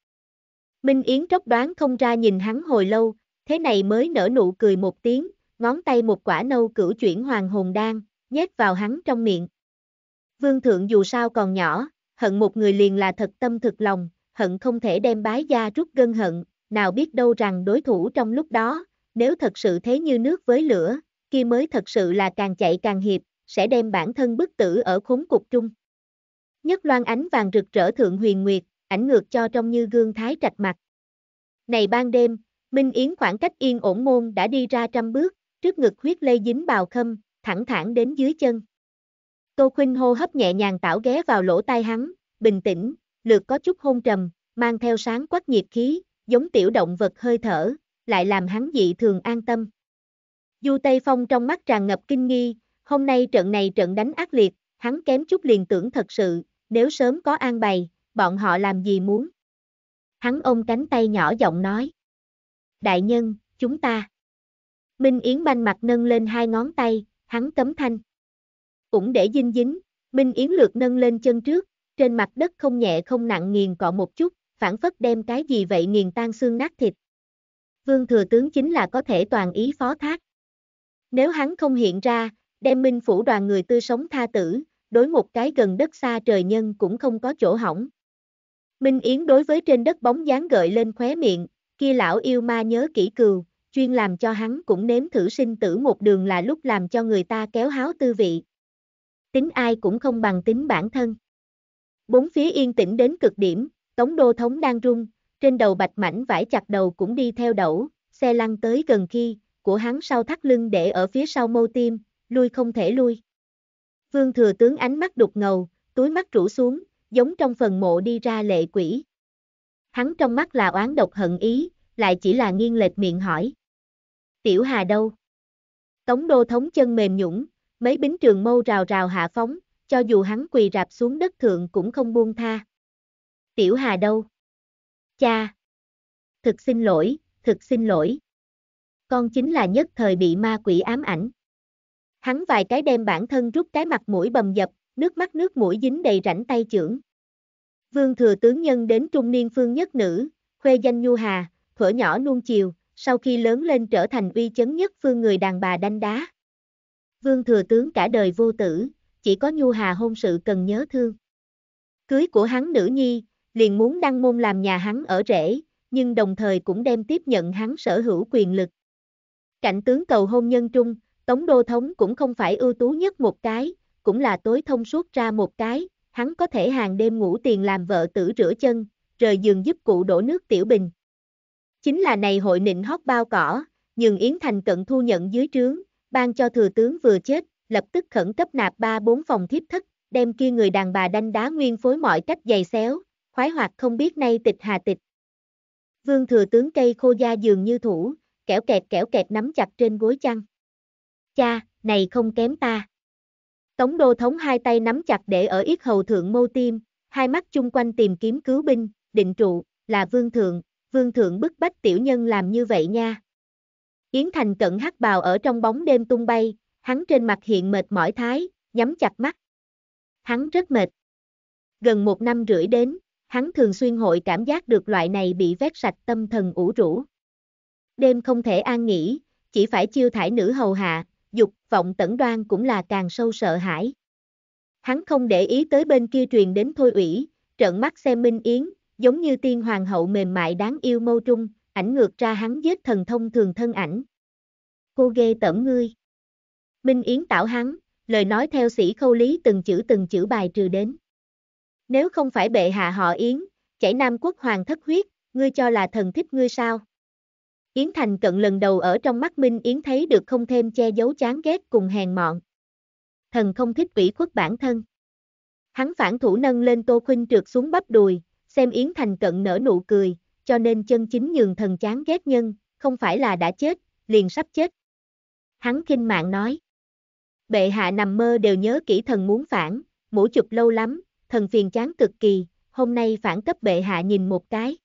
Minh Yến tróc đoán không ra nhìn hắn hồi lâu, thế này mới nở nụ cười một tiếng, ngón tay một quả nâu cửu chuyển hoàng hồn đan, nhét vào hắn trong miệng. Vương thượng dù sao còn nhỏ, hận một người liền là thật tâm thực lòng, hận không thể đem bái gia rút gân hận, nào biết đâu rằng đối thủ trong lúc đó, nếu thật sự thế như nước với lửa, kia mới thật sự là càng chạy càng hiệp, sẽ đem bản thân bức tử ở khốn cục chung. Nhất loan ánh vàng rực rỡ thượng huyền nguyệt, ảnh ngược cho trong như gương thái trạch mặt. Này ban đêm, Minh Yến khoảng cách yên ổn môn đã đi ra trăm bước, trước ngực huyết lây dính bào khâm, thẳng thẳng đến dưới chân. Tô Khuynh hô hấp nhẹ nhàng tảo ghé vào lỗ tai hắn, bình tĩnh, lượt có chút hôn trầm, mang theo sáng quắc nhiệt khí, giống tiểu động vật hơi thở, lại làm hắn dị thường an tâm. Du Tây Phong trong mắt tràn ngập kinh nghi, hôm nay trận này trận đánh ác liệt, hắn kém chút liền tưởng thật sự, nếu sớm có an bày, bọn họ làm gì muốn. Hắn ôm cánh tay nhỏ giọng nói. Đại nhân, chúng ta. Minh Yến banh mặt nâng lên hai ngón tay, hắn cấm thanh. Cũng để dinh dính, Minh Yến lượt nâng lên chân trước, trên mặt đất không nhẹ không nặng nghiền cọ một chút, phản phất đem cái gì vậy nghiền tan xương nát thịt. Vương thừa tướng chính là có thể toàn ý phó thác, nếu hắn không hiện ra, đem minh phủ đoàn người tư sống tha tử, đối một cái gần đất xa trời nhân cũng không có chỗ hỏng. Minh Yến đối với trên đất bóng dáng gợi lên khóe miệng, kia lão yêu ma nhớ kỹ cừu, chuyên làm cho hắn cũng nếm thử sinh tử một đường là lúc làm cho người ta kéo háo tư vị. Tính ai cũng không bằng tính bản thân. Bốn phía yên tĩnh đến cực điểm, Tống Đô Thống đang rung, trên đầu bạch mảnh vải chặt đầu cũng đi theo đẩu, xe lăn tới gần khi, của hắn sau thắt lưng để ở phía sau mâu tim, lui không thể lui. Vương thừa tướng ánh mắt đục ngầu, túi mắt rũ xuống, giống trong phần mộ đi ra lệ quỷ. Hắn trong mắt là oán độc hận ý, lại chỉ là nghiêng lệch miệng hỏi. Tiểu Hà đâu? Tống đô thống chân mềm nhũng, mấy bính trường mâu rào rào hạ phóng, cho dù hắn quỳ rạp xuống đất thượng cũng không buông tha. Tiểu Hà đâu? Cha! Thực xin lỗi, thực xin lỗi con chính là nhất thời bị ma quỷ ám ảnh. Hắn vài cái đem bản thân rút cái mặt mũi bầm dập, nước mắt nước mũi dính đầy rảnh tay chưởng. Vương thừa tướng nhân đến trung niên phương nhất nữ, khuê danh nhu hà, thở nhỏ nuông chiều, sau khi lớn lên trở thành uy chấn nhất phương người đàn bà đanh đá. Vương thừa tướng cả đời vô tử, chỉ có nhu hà hôn sự cần nhớ thương. Cưới của hắn nữ nhi, liền muốn đăng môn làm nhà hắn ở rễ, nhưng đồng thời cũng đem tiếp nhận hắn sở hữu quyền lực, Cạnh tướng cầu hôn nhân trung, Tống Đô Thống cũng không phải ưu tú nhất một cái, cũng là tối thông suốt ra một cái, hắn có thể hàng đêm ngủ tiền làm vợ tử rửa chân, rời giường giúp cụ đổ nước tiểu bình. Chính là này hội nịnh hót bao cỏ, nhường Yến Thành cận thu nhận dưới trướng, ban cho thừa tướng vừa chết, lập tức khẩn cấp nạp ba bốn phòng thiếp thất, đem kia người đàn bà đanh đá nguyên phối mọi cách giày xéo, khoái hoạt không biết nay tịch hà tịch. Vương thừa tướng cây khô da dường như thủ, kẻo kẹt kẻo kẹt nắm chặt trên gối chăn. Cha, này không kém ta. Tống đô thống hai tay nắm chặt để ở ít hầu thượng mô tim, hai mắt chung quanh tìm kiếm cứu binh, định trụ, là vương thượng, vương thượng bức bách tiểu nhân làm như vậy nha. Yến Thành cận hắc bào ở trong bóng đêm tung bay, hắn trên mặt hiện mệt mỏi thái, nhắm chặt mắt. Hắn rất mệt. Gần một năm rưỡi đến, hắn thường xuyên hội cảm giác được loại này bị vét sạch tâm thần ủ rũ đêm không thể an nghỉ, chỉ phải chiêu thải nữ hầu hạ, dục vọng tẩn đoan cũng là càng sâu sợ hãi. Hắn không để ý tới bên kia truyền đến thôi ủy, trợn mắt xem Minh Yến, giống như tiên hoàng hậu mềm mại đáng yêu mâu trung, ảnh ngược ra hắn giết thần thông thường thân ảnh. Cô ghê tởm ngươi. Minh Yến tảo hắn, lời nói theo sĩ khâu lý từng chữ từng chữ bài trừ đến. Nếu không phải bệ hạ họ Yến, chảy Nam quốc hoàng thất huyết, ngươi cho là thần thích ngươi sao? Yến Thành Cận lần đầu ở trong mắt Minh Yến thấy được không thêm che giấu chán ghét cùng hèn mọn. Thần không thích ủy khuất bản thân. Hắn phản thủ nâng lên Tô Khuynh trượt xuống bắp đùi, xem Yến Thành Cận nở nụ cười, cho nên chân chính nhường thần chán ghét nhân, không phải là đã chết, liền sắp chết. Hắn kinh mạng nói. Bệ hạ nằm mơ đều nhớ kỹ thần muốn phản, mũ chụp lâu lắm, thần phiền chán cực kỳ, hôm nay phản cấp bệ hạ nhìn một cái.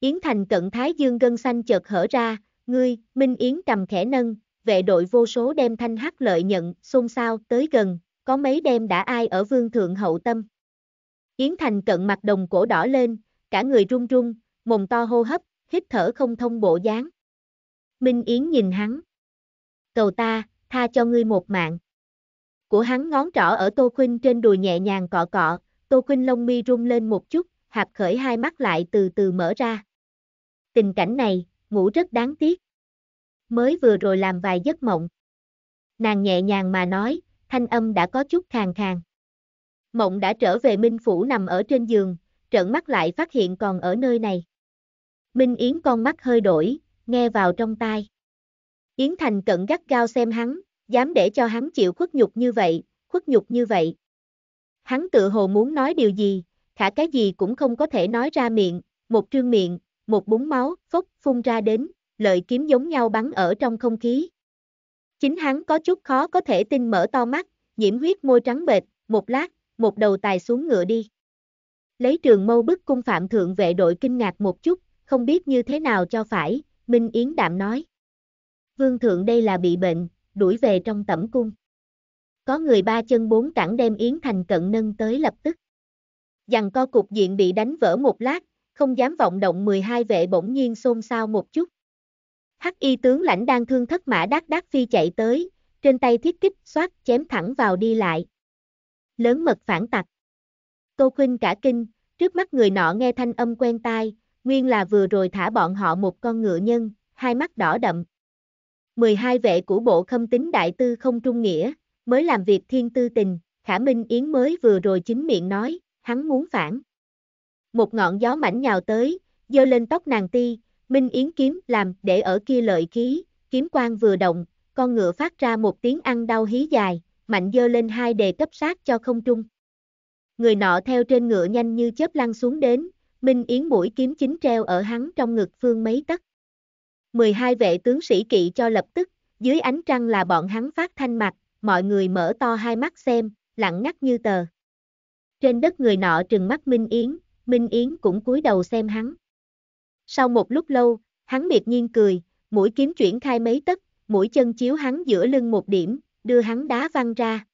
Yến Thành cận thái dương gân xanh chợt hở ra, ngươi, Minh Yến cầm khẽ nâng, vệ đội vô số đem thanh hắc lợi nhận, xôn xao, tới gần, có mấy đem đã ai ở vương thượng hậu tâm. Yến Thành cận mặt đồng cổ đỏ lên, cả người run run, mồm to hô hấp, hít thở không thông bộ dáng. Minh Yến nhìn hắn. Cầu ta, tha cho ngươi một mạng. Của hắn ngón trỏ ở Tô Khuynh trên đùi nhẹ nhàng cọ cọ, Tô Khuynh lông mi rung lên một chút, hạp khởi hai mắt lại từ từ mở ra. Tình cảnh này, ngủ rất đáng tiếc. Mới vừa rồi làm vài giấc mộng. Nàng nhẹ nhàng mà nói, thanh âm đã có chút khàn khàn. Mộng đã trở về Minh Phủ nằm ở trên giường, trợn mắt lại phát hiện còn ở nơi này. Minh Yến con mắt hơi đổi, nghe vào trong tai. Yến Thành cận gắt gao xem hắn, dám để cho hắn chịu khuất nhục như vậy, khuất nhục như vậy. Hắn tự hồ muốn nói điều gì, khả cái gì cũng không có thể nói ra miệng, một trương miệng, một búng máu, phốc, phun ra đến, lợi kiếm giống nhau bắn ở trong không khí. Chính hắn có chút khó có thể tin mở to mắt, nhiễm huyết môi trắng bệt, một lát, một đầu tài xuống ngựa đi. Lấy trường mâu bức cung phạm thượng vệ đội kinh ngạc một chút, không biết như thế nào cho phải, Minh Yến đạm nói. Vương thượng đây là bị bệnh, đuổi về trong tẩm cung. Có người ba chân bốn cẳng đem Yến Thành cận nâng tới lập tức. Dằn co cục diện bị đánh vỡ một lát, không dám vọng động 12 vệ bỗng nhiên xôn xao một chút. Hắc y tướng lãnh đang thương thất mã đắc đắc phi chạy tới, trên tay thiết kích xoát chém thẳng vào đi lại. Lớn mật phản tặc. Tô Khuynh cả kinh, trước mắt người nọ nghe thanh âm quen tai, nguyên là vừa rồi thả bọn họ một con ngựa nhân, hai mắt đỏ đậm. 12 vệ của bộ khâm tính đại tư không trung nghĩa, mới làm việc thiên tư tình, Khả Minh Yến mới vừa rồi chính miệng nói, hắn muốn phản. Một ngọn gió mảnh nhào tới, dơ lên tóc nàng ti, Minh Yến kiếm làm để ở kia lợi khí, kiếm quang vừa động, con ngựa phát ra một tiếng ăn đau hí dài, mạnh dơ lên hai đề cấp sát cho không trung. Người nọ theo trên ngựa nhanh như chớp lăn xuống đến, Minh Yến mũi kiếm chính treo ở hắn trong ngực phương mấy tấc. 12 vệ tướng sĩ kỵ cho lập tức, dưới ánh trăng là bọn hắn phát thanh mặt, mọi người mở to hai mắt xem, lặng ngắt như tờ. Trên đất người nọ trừng mắt Minh Yến, Minh Yến cũng cúi đầu xem hắn. Sau một lúc lâu, hắn miệt nhiên cười, mũi kiếm chuyển khai mấy tấc, mũi chân chiếu hắn giữa lưng một điểm, đưa hắn đá văng ra.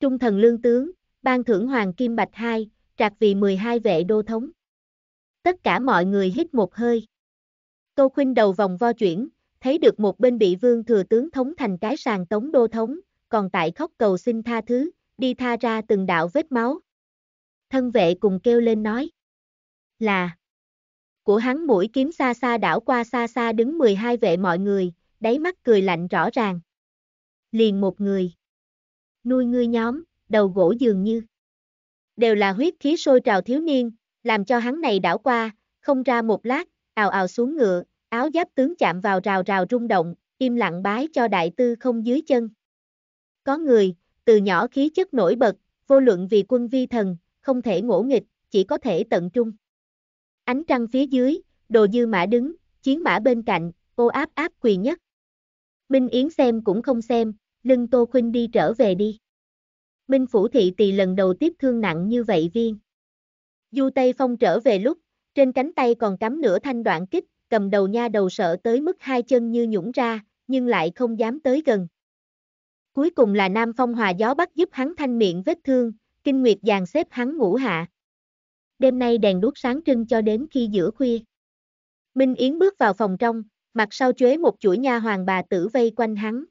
Trung thần lương tướng, ban thưởng Hoàng Kim Bạch hai, trạc vì 12 vệ đô thống. Tất cả mọi người hít một hơi. Tô Khuynh đầu vòng vo chuyển, thấy được một bên bị vương thừa tướng thống thành cái sàn tống đô thống, còn tại khóc cầu xin tha thứ, đi tha ra từng đạo vết máu thân vệ cùng kêu lên nói. Là của hắn mũi kiếm xa xa đảo qua xa xa đứng 12 vệ mọi người, đáy mắt cười lạnh rõ ràng. Liền một người. Nuôi ngươi nhóm, đầu gỗ dường như. Đều là huyết khí sôi trào thiếu niên, làm cho hắn này đảo qua, không ra một lát, ào ào xuống ngựa, áo giáp tướng chạm vào rào rào rung động, im lặng bái cho đại tư không dưới chân. Có người, từ nhỏ khí chất nổi bật, vô luận vì quân vi thần, không thể ngỗ nghịch, chỉ có thể tận trung. Ánh trăng phía dưới, đồ dư mã đứng, chiến mã bên cạnh, ô áp áp quỳ nhất. Minh Yến xem cũng không xem, lưng Tô Khuynh đi trở về đi. Minh Phủ Thị Tỳ lần đầu tiếp thương nặng như vậy viên. Du Tây Phong trở về lúc, trên cánh tay còn cắm nửa thanh đoạn kích, cầm đầu nha đầu sợ tới mức hai chân như nhũng ra, nhưng lại không dám tới gần. Cuối cùng là Nam Phong hòa gió bắt giúp hắn thanh miệng vết thương, Kinh Nguyệt dàn xếp hắn ngủ hạ. Đêm nay đèn đuốc sáng trưng cho đến khi giữa khuya. Minh Yến bước vào phòng trong, mặt sau chuế một chuỗi nha hoàng bà tử vây quanh hắn.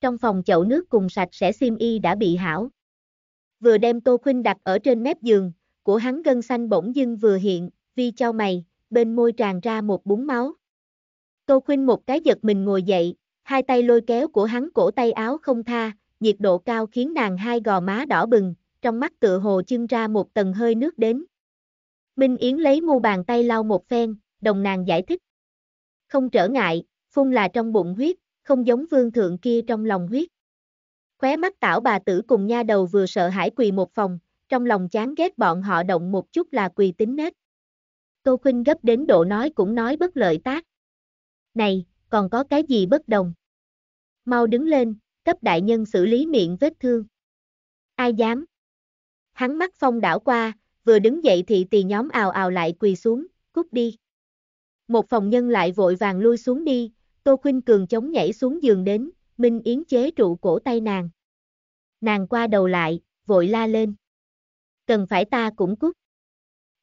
Trong phòng chậu nước cùng sạch sẽ xiêm y đã bị hảo. Vừa đem Tô Khuynh đặt ở trên mép giường, của hắn gân xanh bỗng dưng vừa hiện, vi cho mày, bên môi tràn ra một búng máu. Tô Khuynh một cái giật mình ngồi dậy, hai tay lôi kéo của hắn cổ tay áo không tha, nhiệt độ cao khiến nàng hai gò má đỏ bừng, trong mắt tựa hồ chưng ra một tầng hơi nước đến. Minh Yến lấy mu bàn tay lau một phen, đồng nàng giải thích. Không trở ngại, phun là trong bụng huyết, không giống vương thượng kia trong lòng huyết. Khóe mắt tảo bà tử cùng nha đầu vừa sợ hãi quỳ một phòng, trong lòng chán ghét bọn họ động một chút là quỳ tính nết. Tô Khuynh gấp đến độ nói cũng nói bất lợi tác. Này, còn có cái gì bất đồng? Mau đứng lên, cấp đại nhân xử lý miệng vết thương. Ai dám? Hắn mắt phong đảo qua, vừa đứng dậy thì tì nhóm ào ào lại quỳ xuống, cút đi. Một phòng nhân lại vội vàng lui xuống đi, Tô Khuynh Cường chống nhảy xuống giường đến, Minh Yến chế trụ cổ tay nàng. Nàng qua đầu lại, vội la lên. Cần phải ta cũng cút.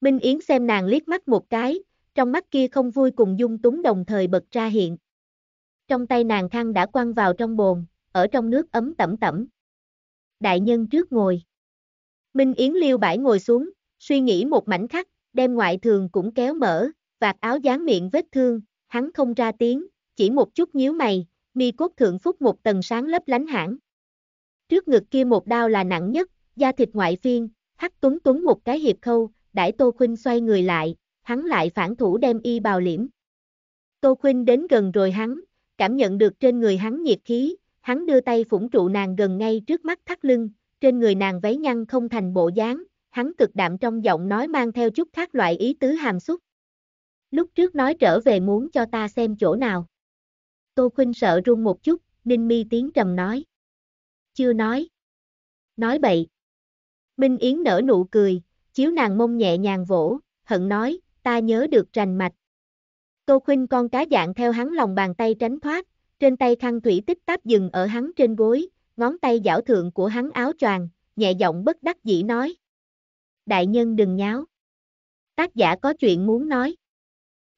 Minh Yến xem nàng liếc mắt một cái, trong mắt kia không vui cùng dung túng đồng thời bật ra hiện. Trong tay nàng khăn đã quăng vào trong bồn, ở trong nước ấm tẩm tẩm. Đại nhân trước ngồi. Minh Yến liêu bãi ngồi xuống, suy nghĩ một mảnh khắc, đem ngoại thường cũng kéo mở, vạt áo dán miệng vết thương, hắn không ra tiếng, chỉ một chút nhíu mày, mi cốt thượng phúc một tầng sáng lấp lánh hẳn. Trước ngực kia một đao là nặng nhất, da thịt ngoại phiên, hắc tuấn tuấn một cái hiệp khâu, đãi Tô Khuynh xoay người lại, hắn lại phản thủ đem y bào liễm. Tô Khuynh đến gần rồi hắn, cảm nhận được trên người hắn nhiệt khí, hắn đưa tay phủng trụ nàng gần ngay trước mắt thắt lưng, trên người nàng váy nhăn không thành bộ dáng, hắn cực đạm trong giọng nói mang theo chút khác loại ý tứ hàm xúc. Lúc trước nói trở về muốn cho ta xem chỗ nào. Tô Khuynh sợ run một chút, Ninh Mi tiếng trầm nói. Chưa nói. Nói bậy. Minh Yến nở nụ cười, chiếu nàng mông nhẹ nhàng vỗ, hận nói, ta nhớ được rành mạch. Tô Khuynh con cá dạng theo hắn lòng bàn tay tránh thoát, trên tay khăn thủy tích táp dừng ở hắn trên gối, ngón tay giảo thượng của hắn áo choàng, nhẹ giọng bất đắc dĩ nói. Đại nhân đừng nháo. Tác giả có chuyện muốn nói.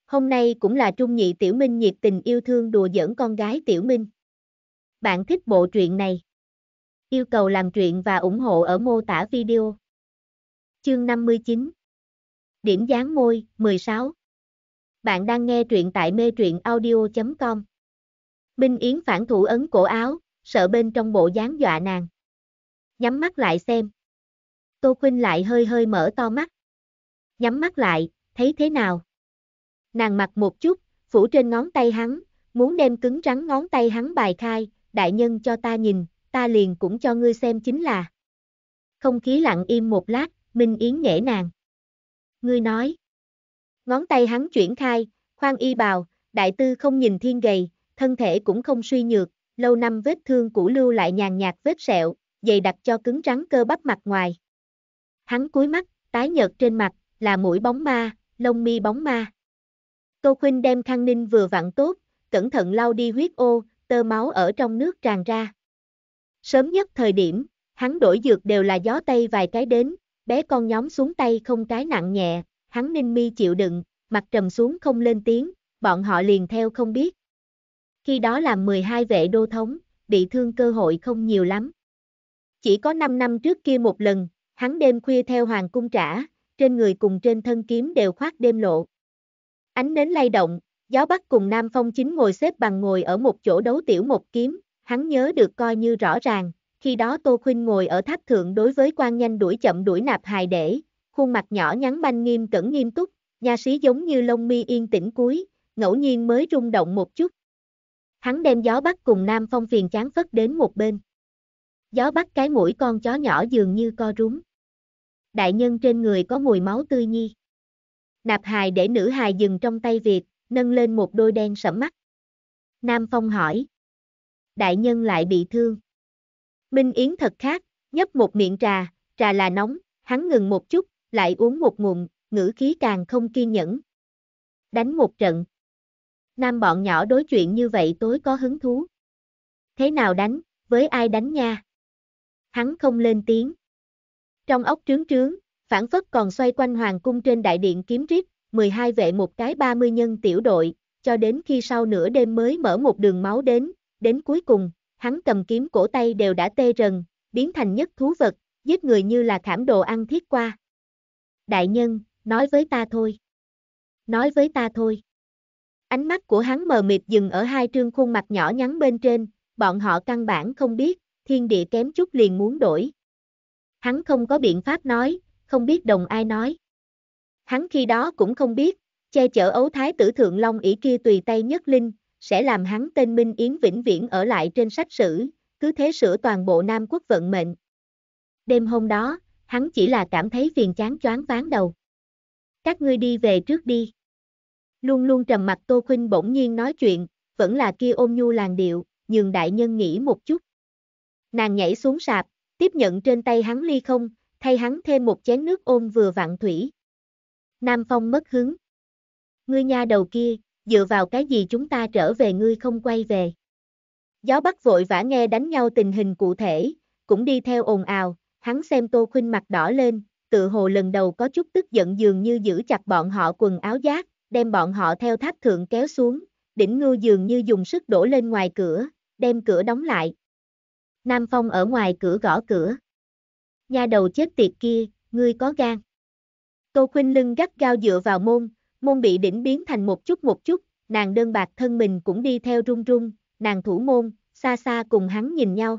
Hôm nay cũng là Trung Nhị Tiểu Minh nhiệt tình yêu thương đùa giỡn con gái Tiểu Minh. Bạn thích bộ truyện này? Yêu cầu làm truyện và ủng hộ ở mô tả video. Chương 59 Điểm dán môi, 16 Bạn đang nghe truyện tại mê truyện audio.com Minh Yến phản thủ ấn cổ áo, sợ bên trong bộ dáng dọa nàng. Nhắm mắt lại xem. Tô Khuynh lại hơi hơi mở to mắt. Nhắm mắt lại, thấy thế nào? Nàng mặc một chút, phủ trên ngón tay hắn, muốn đem cứng rắn ngón tay hắn bài khai, đại nhân cho ta nhìn, ta liền cũng cho ngươi xem chính là. Không khí lặng im một lát, Minh Yến nghệ nàng. Ngươi nói. Ngón tay hắn chuyển khai, khoan y bào, đại tư không nhìn thiên gầy, thân thể cũng không suy nhược, lâu năm vết thương cũ lưu lại nhàn nhạt vết sẹo, dày đặc cho cứng rắn cơ bắp mặt ngoài. Hắn cúi mắt, tái nhợt trên mặt, là mũi bóng ma, lông mi bóng ma. Tô Khuynh đem khăn ninh vừa vặn tốt, cẩn thận lau đi huyết ô, tơ máu ở trong nước tràn ra. Sớm nhất thời điểm, hắn đổi dược đều là gió tây vài cái đến, bé con nhóm xuống tay không cái nặng nhẹ, hắn ninh mi chịu đựng, mặt trầm xuống không lên tiếng, bọn họ liền theo không biết. Khi đó làm 12 vệ đô thống, bị thương cơ hội không nhiều lắm. Chỉ có 5 năm trước kia một lần, hắn đêm khuya theo hoàng cung trả, trên người cùng trên thân kiếm đều khoác đêm lộ. Ánh nến lay động, giáo bắc cùng nam phong chính ngồi xếp bằng ngồi ở một chỗ đấu tiểu một kiếm, hắn nhớ được coi như rõ ràng, khi đó Tô Khuynh ngồi ở tháp thượng đối với quan nhanh đuổi chậm đuổi nạp hài để, khuôn mặt nhỏ nhắn banh nghiêm cẩn nghiêm túc, nhà sĩ giống như lông mi yên tĩnh cuối, ngẫu nhiên mới rung động một chút. Hắn đem gió bắc cùng nam phong phiền chán phất đến một bên. Gió bắc cái mũi con chó nhỏ dường như co rúm. Đại nhân trên người có mùi máu tươi nhi. Nạp hài để nữ hài dừng trong tay Việt, nâng lên một đôi đen sẫm mắt. Nam Phong hỏi. Đại nhân lại bị thương. Minh Yến thật khác, nhấp một miệng trà, trà là nóng, hắn ngừng một chút, lại uống một ngụm, ngữ khí càng không kiên nhẫn. Đánh một trận. Nam bọn nhỏ đối chuyện như vậy tối có hứng thú. Thế nào đánh, với ai đánh nha? Hắn không lên tiếng. Trong ốc trướng trướng, phản phất còn xoay quanh hoàng cung trên đại điện kiếm riết, 12 vệ một cái 30 nhân tiểu đội, cho đến khi sau nửa đêm mới mở một đường máu đến, đến cuối cùng, hắn cầm kiếm cổ tay đều đã tê rần, biến thành nhất thú vật, giết người như là khảm đồ ăn thiết qua. Đại nhân, nói với ta thôi. Nói với ta thôi. Ánh mắt của hắn mờ mịt dừng ở hai trương khuôn mặt nhỏ nhắn bên trên, bọn họ căn bản không biết, thiên địa kém chút liền muốn đổi. Hắn không có biện pháp nói, không biết đồng ai nói. Hắn khi đó cũng không biết, che chở ấu thái tử thượng long ỷ kia tùy tay nhất linh, sẽ làm hắn tên Minh Yến vĩnh viễn ở lại trên sách sử, cứ thế sửa toàn bộ Nam quốc vận mệnh. Đêm hôm đó, hắn chỉ là cảm thấy phiền chán choáng váng đầu. Các ngươi đi về trước đi. Luôn luôn trầm mặt Tô Khuynh bỗng nhiên nói chuyện, vẫn là kia ôm nhu làng điệu, nhường đại nhân nghĩ một chút. Nàng nhảy xuống sạp, tiếp nhận trên tay hắn ly không, thay hắn thêm một chén nước ôm vừa vặn thủy. Nam Phong mất hứng. Ngươi nha đầu kia, dựa vào cái gì chúng ta trở về ngươi không quay về. Gió bắt vội vã nghe đánh nhau tình hình cụ thể, cũng đi theo ồn ào, hắn xem Tô Khuynh mặt đỏ lên, tự hồ lần đầu có chút tức giận dường như giữ chặt bọn họ quần áo giác, đem bọn họ theo tháp thượng kéo xuống, đỉnh ngưu dường như dùng sức đổ lên ngoài cửa, đem cửa đóng lại. Nam Phong ở ngoài cửa gõ cửa. Nhà đầu chết tiệt kia, ngươi có gan. Tô Khuynh Lưng gắt gao dựa vào môn, môn bị đỉnh biến thành một chút một chút, nàng đơn bạc thân mình cũng đi theo run run, nàng thủ môn, xa xa cùng hắn nhìn nhau.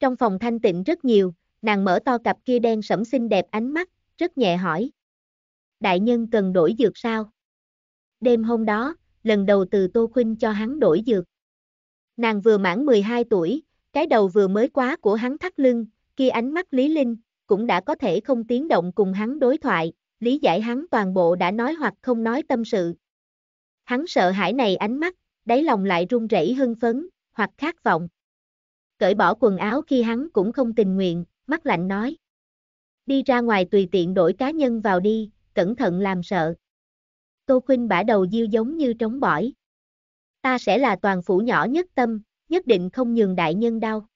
Trong phòng thanh tịnh rất nhiều, nàng mở to cặp kia đen sẫm xinh đẹp ánh mắt, rất nhẹ hỏi. Đại nhân cần đổi dược sao? đêm hôm đó, lần đầu từ Tô Khuynh cho hắn đổi dược. Nàng vừa mãn 12 tuổi, cái đầu vừa mới quá của hắn thắt lưng, kia ánh mắt Lý Linh, cũng đã có thể không tiến động cùng hắn đối thoại, lý giải hắn toàn bộ đã nói hoặc không nói tâm sự. Hắn sợ hãi này ánh mắt, đáy lòng lại run rẩy hưng phấn, hoặc khát vọng. Cởi bỏ quần áo khi hắn cũng không tình nguyện, mắt lạnh nói. Đi ra ngoài tùy tiện đổi cá nhân vào đi, cẩn thận làm sợ. Tô Khuynh bả đầu diêu giống như trống bỏi. Ta sẽ là toàn phủ nhỏ nhất tâm, nhất định không nhường đại nhân đau.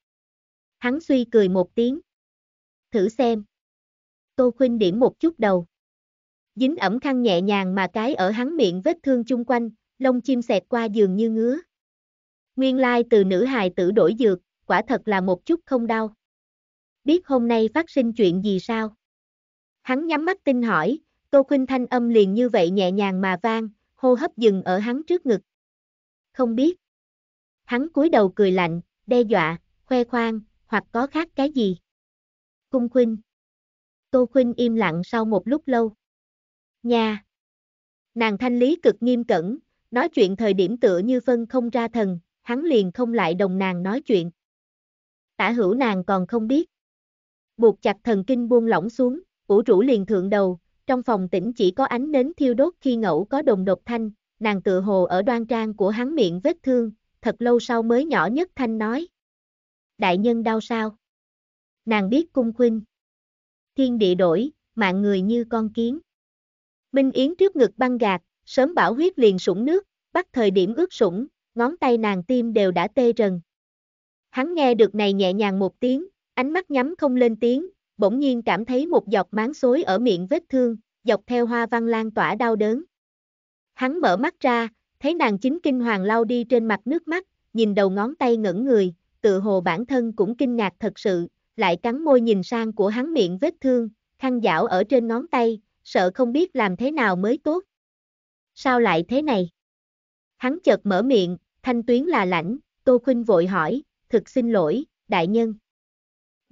Hắn suy cười một tiếng. Thử xem. Tô Khuynh điểm một chút đầu. Dính ẩm khăn nhẹ nhàng mà cái ở hắn miệng vết thương chung quanh, lông chim xẹt qua giường như ngứa. Nguyên lai từ nữ hài tử đổi dược, quả thật là một chút không đau. Biết hôm nay phát sinh chuyện gì sao? Hắn nhắm mắt tin hỏi, Tô Khuynh thanh âm liền như vậy nhẹ nhàng mà vang, hô hấp dừng ở hắn trước ngực. Không biết. Hắn cúi đầu cười lạnh, đe dọa, khoe khoang, hoặc có khác cái gì. Cung Khuynh. Tô Khuynh im lặng sau một lúc lâu. Nha. Nàng thanh lý cực nghiêm cẩn, nói chuyện thời điểm tựa như phân không ra thần, hắn liền không lại đồng nàng nói chuyện. Tả hữu nàng còn không biết. Buộc chặt thần kinh buông lỏng xuống, ủ rũ liền thượng đầu, trong phòng tĩnh chỉ có ánh nến thiêu đốt khi ngẫu có đồng độc thanh, nàng tự hồ ở đoan trang của hắn miệng vết thương, thật lâu sau mới nhỏ nhất thanh nói. Đại nhân đau sao? Nàng biết cung khuynh. Thiên địa đổi, mạng người như con kiến. Minh Yến trước ngực băng gạt, sớm bảo huyết liền sủng nước, bắt thời điểm ướt sủng, ngón tay nàng tim đều đã tê rần. Hắn nghe được này nhẹ nhàng một tiếng, ánh mắt nhắm không lên tiếng, bỗng nhiên cảm thấy một giọt máng xối ở miệng vết thương, dọc theo hoa văn lan tỏa đau đớn. Hắn mở mắt ra, thấy nàng chính kinh hoàng lau đi trên mặt nước mắt, nhìn đầu ngón tay ngẩn người, tự hồ bản thân cũng kinh ngạc thật sự, lại cắn môi nhìn sang của hắn miệng vết thương, khăn dảo ở trên ngón tay, sợ không biết làm thế nào mới tốt. Sao lại thế này? Hắn chợt mở miệng, thanh tuyến là lãnh, Tô Khuynh vội hỏi, thực xin lỗi, đại nhân.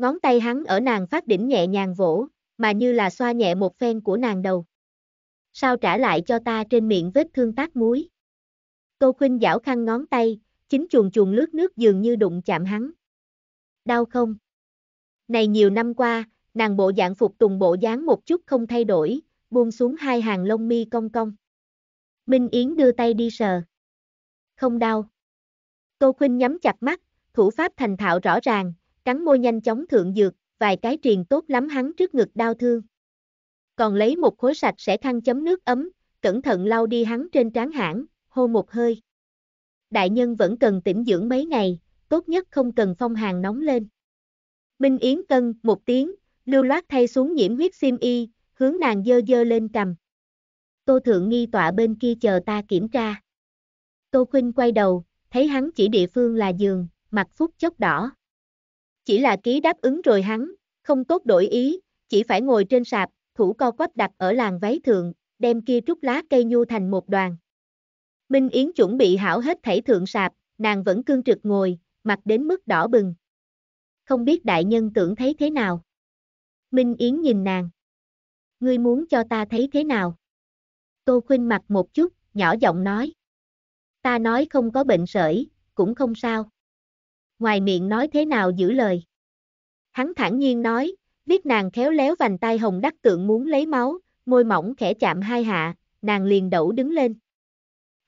Ngón tay hắn ở nàng phát đỉnh nhẹ nhàng vỗ, mà như là xoa nhẹ một phen của nàng đầu. Sao trả lại cho ta trên miệng vết thương tác muối? Tô Khuynh giảo khăn ngón tay, chính chuồn chuồn lướt nước dường như đụng chạm hắn. Đau không? Này nhiều năm qua, nàng bộ dạng phục tùng bộ dáng một chút không thay đổi, buông xuống hai hàng lông mi cong cong. Minh Yến đưa tay đi sờ. Không đau. Tô Khuynh nhắm chặt mắt, thủ pháp thành thạo rõ ràng, cắn môi nhanh chóng thượng dược, vài cái truyền tốt lắm hắn trước ngực đau thương. Còn lấy một khối sạch sẽ khăn chấm nước ấm, cẩn thận lau đi hắn trên trán hãng, hô một hơi. Đại nhân vẫn cần tĩnh dưỡng mấy ngày, tốt nhất không cần phong hàng nóng lên. Minh Yến cân, một tiếng, lưu loát thay xuống nhiễm huyết sim y, hướng nàng dơ dơ lên cầm. Tô Thượng Nghi tọa bên kia chờ ta kiểm tra. Tô Khuynh quay đầu, thấy hắn chỉ địa phương là giường, mặt phúc chốc đỏ chỉ là ký đáp ứng rồi hắn, không tốt đổi ý, chỉ phải ngồi trên sạp, thủ co quắp đặt ở làng váy thượng, đem kia trúc lá cây nhu thành một đoàn. Minh Yến chuẩn bị hảo hết thảy thượng sạp, nàng vẫn cương trực ngồi, mặt đến mức đỏ bừng. Không biết đại nhân tưởng thấy thế nào? Minh Yến nhìn nàng. Ngươi muốn cho ta thấy thế nào? Tô Khuynh mặt một chút, nhỏ giọng nói. Ta nói không có bệnh sởi, cũng không sao ngoài miệng nói thế nào giữ lời. Hắn thản nhiên nói, biết nàng khéo léo vành tay hồng đắc tượng muốn lấy máu, môi mỏng khẽ chạm hai hạ, nàng liền đẩu đứng lên.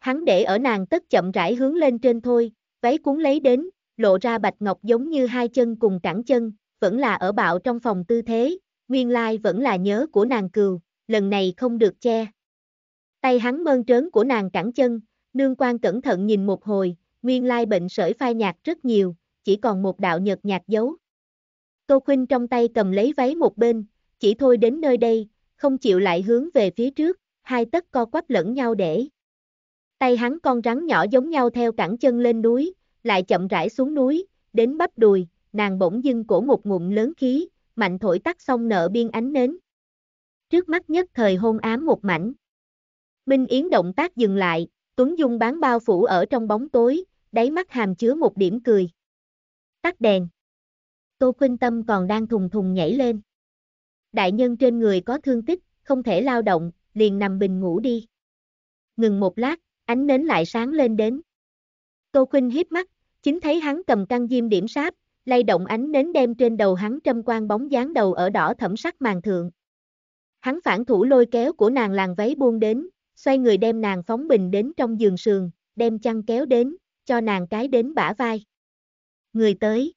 Hắn để ở nàng tất chậm rãi hướng lên trên thôi, váy cuốn lấy đến, lộ ra bạch ngọc giống như hai chân cùng cẳng chân, vẫn là ở bạo trong phòng tư thế, nguyên lai vẫn là nhớ của nàng cừu, lần này không được che. Tay hắn mơn trớn của nàng cẳng chân, nương quan cẩn thận nhìn một hồi, nguyên lai bệnh sởi phai nhạt rất nhiều, chỉ còn một đạo nhợt nhạt dấu. Tô Khuynh trong tay cầm lấy váy một bên, chỉ thôi đến nơi đây, không chịu lại hướng về phía trước, hai tấc co quắp lẫn nhau để. Tay hắn con rắn nhỏ giống nhau theo cẳng chân lên núi, lại chậm rãi xuống núi, đến bắp đùi, nàng bỗng dưng cổ một ngụm lớn khí, mạnh thổi tắt xong nợ biên ánh nến. Trước mắt nhất thời hôn ám một mảnh. Minh Yến động tác dừng lại, Tuấn Dung bán bao phủ ở trong bóng tối, đáy mắt hàm chứa một điểm cười tắt đèn. Tô Khuynh Tâm còn đang thùng thùng nhảy lên. Đại nhân trên người có thương tích, không thể lao động, liền nằm bình ngủ đi. Ngừng một lát, ánh nến lại sáng lên đến. Tô Khuynh hiếp mắt, chính thấy hắn cầm căn diêm điểm sáp, lay động ánh nến đem trên đầu hắn trâm quan bóng dáng đầu ở đỏ thẩm sắc màn thượng. Hắn phản thủ lôi kéo của nàng làng váy buông đến, xoay người đem nàng phóng bình đến trong giường sườn, đem chăn kéo đến, cho nàng cái đến bả vai người tới.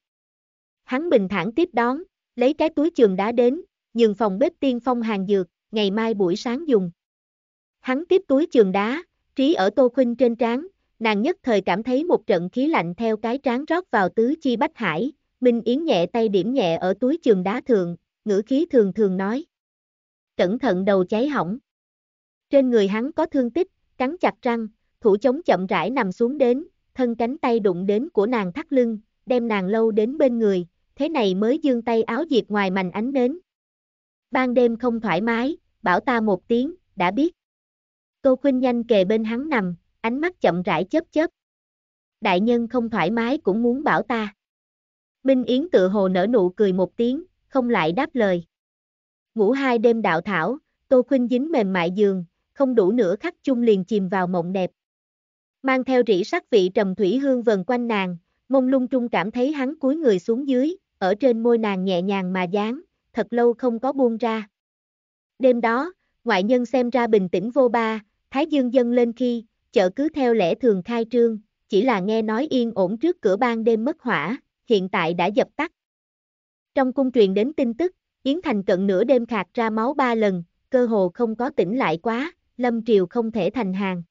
Hắn bình thản tiếp đón, lấy cái túi trường đá đến, nhường phòng bếp tiên phong hàng dược, ngày mai buổi sáng dùng. Hắn tiếp túi trường đá, trí ở Tô Khuynh trên trán, nàng nhất thời cảm thấy một trận khí lạnh theo cái trán rót vào tứ chi bách hải, Minh Yến nhẹ tay điểm nhẹ ở túi trường đá thường, ngữ khí thường thường nói. Cẩn thận đầu cháy hỏng. Trên người hắn có thương tích, cắn chặt răng, thủ chống chậm rãi nằm xuống đến, thân cánh tay đụng đến của nàng thắt lưng, đem nàng lâu đến bên người, thế này mới dương tay áo diệt ngoài mảnh ánh nến. Ban đêm không thoải mái, bảo ta một tiếng, đã biết. Tô Khuynh nhanh kề bên hắn nằm, ánh mắt chậm rãi chớp chớp. Đại nhân không thoải mái cũng muốn bảo ta. Minh Yến tự hồ nở nụ cười một tiếng, không lại đáp lời. Ngủ hai đêm đạo thảo, Tô Khuynh dính mềm mại giường, không đủ nửa khắc chung liền chìm vào mộng đẹp. Mang theo rỉ sắc vị trầm thủy hương vần quanh nàng, Mông lung trung cảm thấy hắn cúi người xuống dưới, ở trên môi nàng nhẹ nhàng mà dán, thật lâu không có buông ra. Đêm đó, ngoại nhân xem ra bình tĩnh vô ba, Thái Dương dâng lên khi, chợ cứ theo lẽ thường khai trương, chỉ là nghe nói yên ổn trước cửa ban đêm mất hỏa, hiện tại đã dập tắt. Trong cung truyền đến tin tức, Yến Thành cận nửa đêm khạc ra máu ba lần, cơ hồ không có tỉnh lại quá, Lâm Triều không thể thành hàng.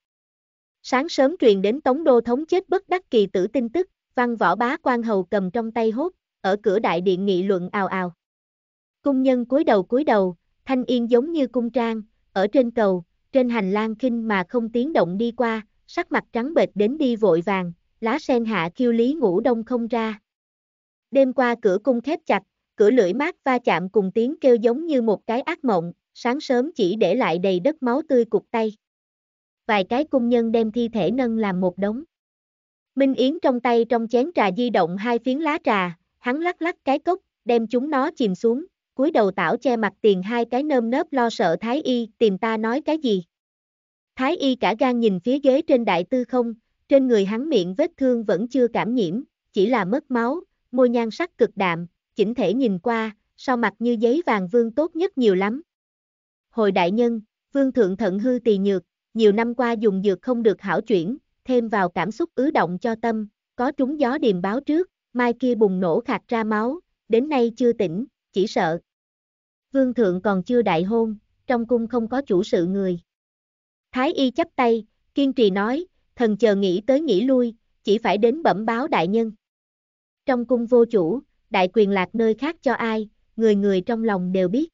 Sáng sớm truyền đến Tống Đô Thống chết bất đắc kỳ tử tin tức, Văn võ bá quan hầu cầm trong tay hốt, ở cửa đại điện nghị luận ào ào. Cung nhân cúi đầu cúi đầu, thanh yên giống như cung trang, ở trên cầu, trên hành lang kinh mà không tiếng động đi qua, sắc mặt trắng bệch đến đi vội vàng, lá sen hạ kiêu lý ngủ đông không ra. Đêm qua cửa cung khép chặt, cửa lưỡi mát va chạm cùng tiếng kêu giống như một cái ác mộng, sáng sớm chỉ để lại đầy đất máu tươi cục tay. Vài cái cung nhân đem thi thể nâng làm một đống. Minh Yến trong tay trong chén trà di động hai phiến lá trà, hắn lắc lắc cái cốc, đem chúng nó chìm xuống, cúi đầu tảo che mặt tiền hai cái nơm nớp lo sợ Thái Y tìm ta nói cái gì. Thái Y cả gan nhìn phía ghế trên đại tư không, trên người hắn miệng vết thương vẫn chưa cảm nhiễm, chỉ là mất máu, môi nhan sắc cực đạm, chỉnh thể nhìn qua, sau mặt như giấy vàng vương tốt nhất nhiều lắm. Hồi đại nhân, vương thượng thận hư tỳ nhược, nhiều năm qua dùng dược không được hảo chuyển, thêm vào cảm xúc ứ động cho tâm, có trúng gió điềm báo trước, mai kia bùng nổ khạc ra máu, đến nay chưa tỉnh, chỉ sợ. Vương thượng còn chưa đại hôn, trong cung không có chủ sự người. Thái y chắp tay, kiên trì nói, thần chờ nghĩ tới nghĩ lui, chỉ phải đến bẩm báo đại nhân. Trong cung vô chủ, đại quyền lạc nơi khác cho ai, người người trong lòng đều biết.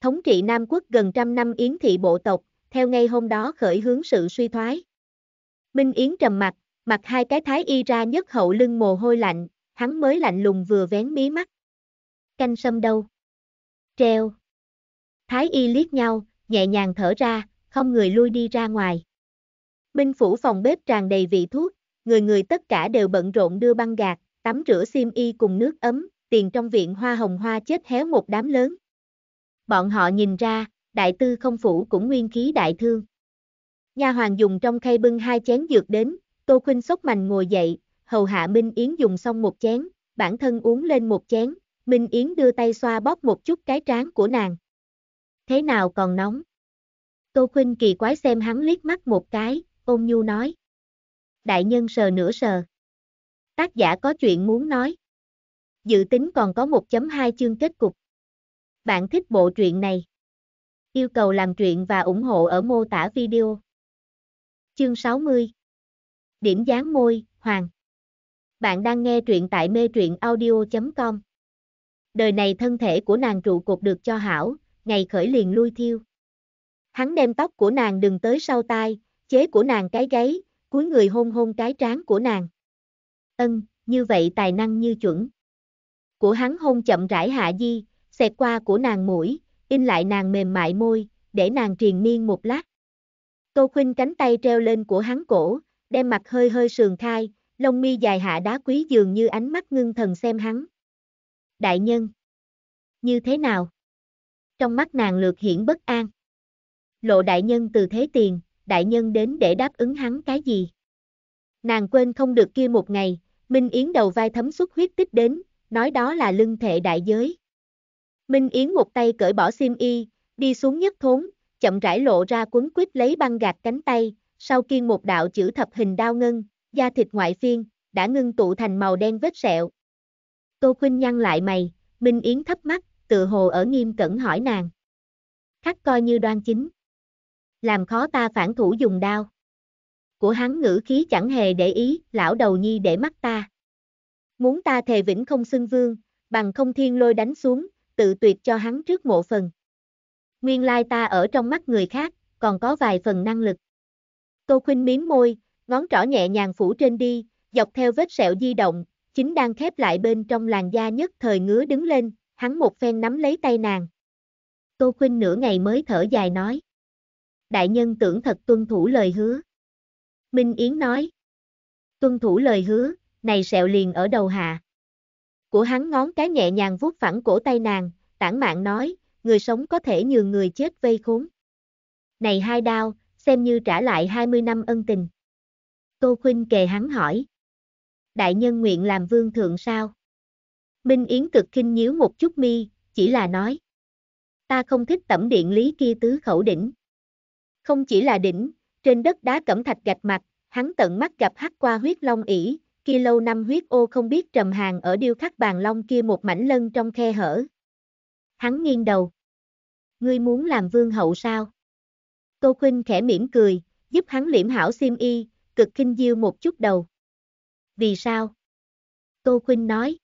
Thống trị Nam quốc gần trăm năm yến thị bộ tộc, theo ngay hôm đó khởi hướng sự suy thoái. Minh Yến trầm mặt, mặc hai cái thái y ra nhất hậu lưng mồ hôi lạnh, hắn mới lạnh lùng vừa vén mí mắt. Canh sâm đâu? Treo. Thái y liếc nhau, nhẹ nhàng thở ra, không người lui đi ra ngoài. Minh phủ phòng bếp tràn đầy vị thuốc, người người tất cả đều bận rộn đưa băng gạt, tắm rửa xiêm y cùng nước ấm, tiền trong viện hoa hồng hoa chết héo một đám lớn. Bọn họ nhìn ra, đại tư không phủ cũng nguyên khí đại thương. Nha hoàng dùng trong khay bưng hai chén dược đến, Tô Khuynh sốc mành ngồi dậy, hầu hạ Minh Yến dùng xong một chén, bản thân uống lên một chén, Minh Yến đưa tay xoa bóp một chút cái trán của nàng. Thế nào còn nóng? Tô Khuynh kỳ quái xem hắn liếc mắt một cái, ôn nhu nói. Đại nhân sờ nửa sờ. Tác giả có chuyện muốn nói. Dự tính còn có 1.2 chương kết cục. Bạn thích bộ truyện này? Yêu cầu làm truyện và ủng hộ ở mô tả video. Chương 60 Điểm dáng môi, Hoàng Bạn đang nghe truyện tại mê truyện audio.com Đời này thân thể của nàng trụ cột được cho hảo, ngày khởi liền lui thiêu. Hắn đem tóc của nàng đừng tới sau tai, chế của nàng cái gáy, cuối người hôn hôn cái trán của nàng. Ân, như vậy tài năng như chuẩn. Của hắn hôn chậm rãi hạ di, xẹt qua của nàng mũi, in lại nàng mềm mại môi, để nàng triền miên một lát. Tô Khuynh cánh tay treo lên của hắn cổ, đem mặt hơi hơi sườn khai, lông mi dài hạ đá quý dường như ánh mắt ngưng thần xem hắn. Đại nhân! Như thế nào? Trong mắt nàng lược hiển bất an. Lộ đại nhân từ thế tiền, đại nhân đến để đáp ứng hắn cái gì? Nàng quên không được kia một ngày, Minh Yến đầu vai thấm xuất huyết tích đến, nói đó là lưng thể đại giới. Minh Yến một tay cởi bỏ sim y, đi xuống nhất thốn, chậm rãi lộ ra quấn quýt lấy băng gạt cánh tay, sau kiên một đạo chữ thập hình đao ngân, da thịt ngoại phiên, đã ngưng tụ thành màu đen vết sẹo. Tô Khuynh nhăn lại mày, Minh Yến thấp mắt, tự hồ ở nghiêm cẩn hỏi nàng. Khắc coi như đoan chính. Làm khó ta phản thủ dùng đao. Của hắn ngữ khí chẳng hề để ý, lão đầu nhi để mắt ta. Muốn ta thề vĩnh không xưng vương, bằng không thiên lôi đánh xuống, tự tuyệt cho hắn trước mộ phần. Nguyên lai ta ở trong mắt người khác, còn có vài phần năng lực. Tô Khuynh miếm môi, ngón trỏ nhẹ nhàng phủ trên đi, dọc theo vết sẹo di động, chính đang khép lại bên trong làn da nhất thời ngứa đứng lên, hắn một phen nắm lấy tay nàng. Tô Khuynh nửa ngày mới thở dài nói. Đại nhân tưởng thật tuân thủ lời hứa. Minh Yến nói. Tuân thủ lời hứa, này sẹo liền ở đầu hạ. Của hắn ngón cái nhẹ nhàng vuốt phẳng cổ tay nàng, tản mạn nói, người sống có thể nhường người chết vây khốn. Này hai đao, xem như trả lại 20 năm ân tình. Tô Khuynh kề hắn hỏi. Đại nhân nguyện làm vương thượng sao? Minh Yến cực kinh nhíu một chút mi, chỉ là nói. Ta không thích tẩm điện lý kia tứ khẩu đỉnh. Không chỉ là đỉnh, trên đất đá cẩm thạch gạch mặt, hắn tận mắt gặp hắc qua huyết long ỉ, kia lâu năm huyết ô không biết trầm hàng ở điêu khắc bàn long kia một mảnh lân trong khe hở. Hắn nghiêng đầu ngươi muốn làm vương hậu sao? Tô Khuynh khẽ mỉm cười, giúp hắn liễm hảo sim y, cực kinh diêu một chút đầu. Vì sao? Tô Khuynh nói.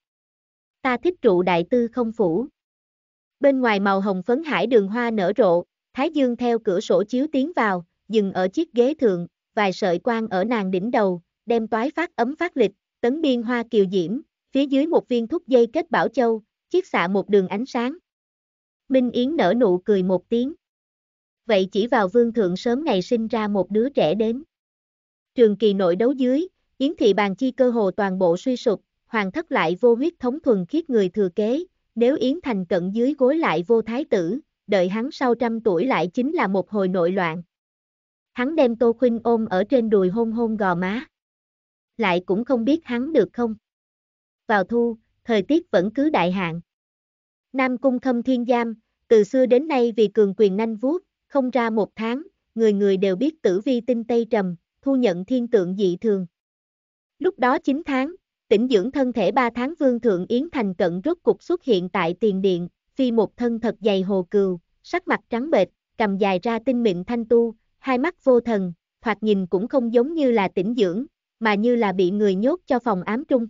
Ta thích trụ đại tư không phủ. Bên ngoài màu hồng phấn hải đường hoa nở rộ, Thái Dương theo cửa sổ chiếu tiến vào, dừng ở chiếc ghế thượng, vài sợi quang ở nàng đỉnh đầu, đem toái phát ấm phát lịch, tấn biên hoa kiều diễm, phía dưới một viên thúc dây kết bảo châu, chiếc xạ một đường ánh sáng. Minh Yến nở nụ cười một tiếng. Vậy chỉ vào vương thượng sớm ngày sinh ra một đứa trẻ đến. Trường kỳ nội đấu dưới, Yến thị bàn chi cơ hồ toàn bộ suy sụp, hoàng thất lại vô huyết thống thuần khiết người thừa kế, nếu Yến thành cận dưới gối lại vô thái tử, đợi hắn sau trăm tuổi lại chính là một hồi nội loạn. Hắn đem Tô Khuynh ôm ở trên đùi hôn hôn gò má. Lại cũng không biết hắn được không. Vào thu, thời tiết vẫn cứ đại hạn. Nam Cung Khâm Thiên Giam, từ xưa đến nay vì cường quyền nanh vuốt, không ra một tháng, người người đều biết tử vi tinh tây trầm, thu nhận thiên tượng dị thường. Lúc đó 9 tháng, tỉnh dưỡng thân thể 3 tháng vương thượng Yến Thành cận rốt cục xuất hiện tại tiền điện, phi một thân thật dày hồ cừu, sắc mặt trắng bệch, cầm dài ra tinh mịn thanh tu, hai mắt vô thần, thoạt nhìn cũng không giống như là tỉnh dưỡng, mà như là bị người nhốt cho phòng ám trung.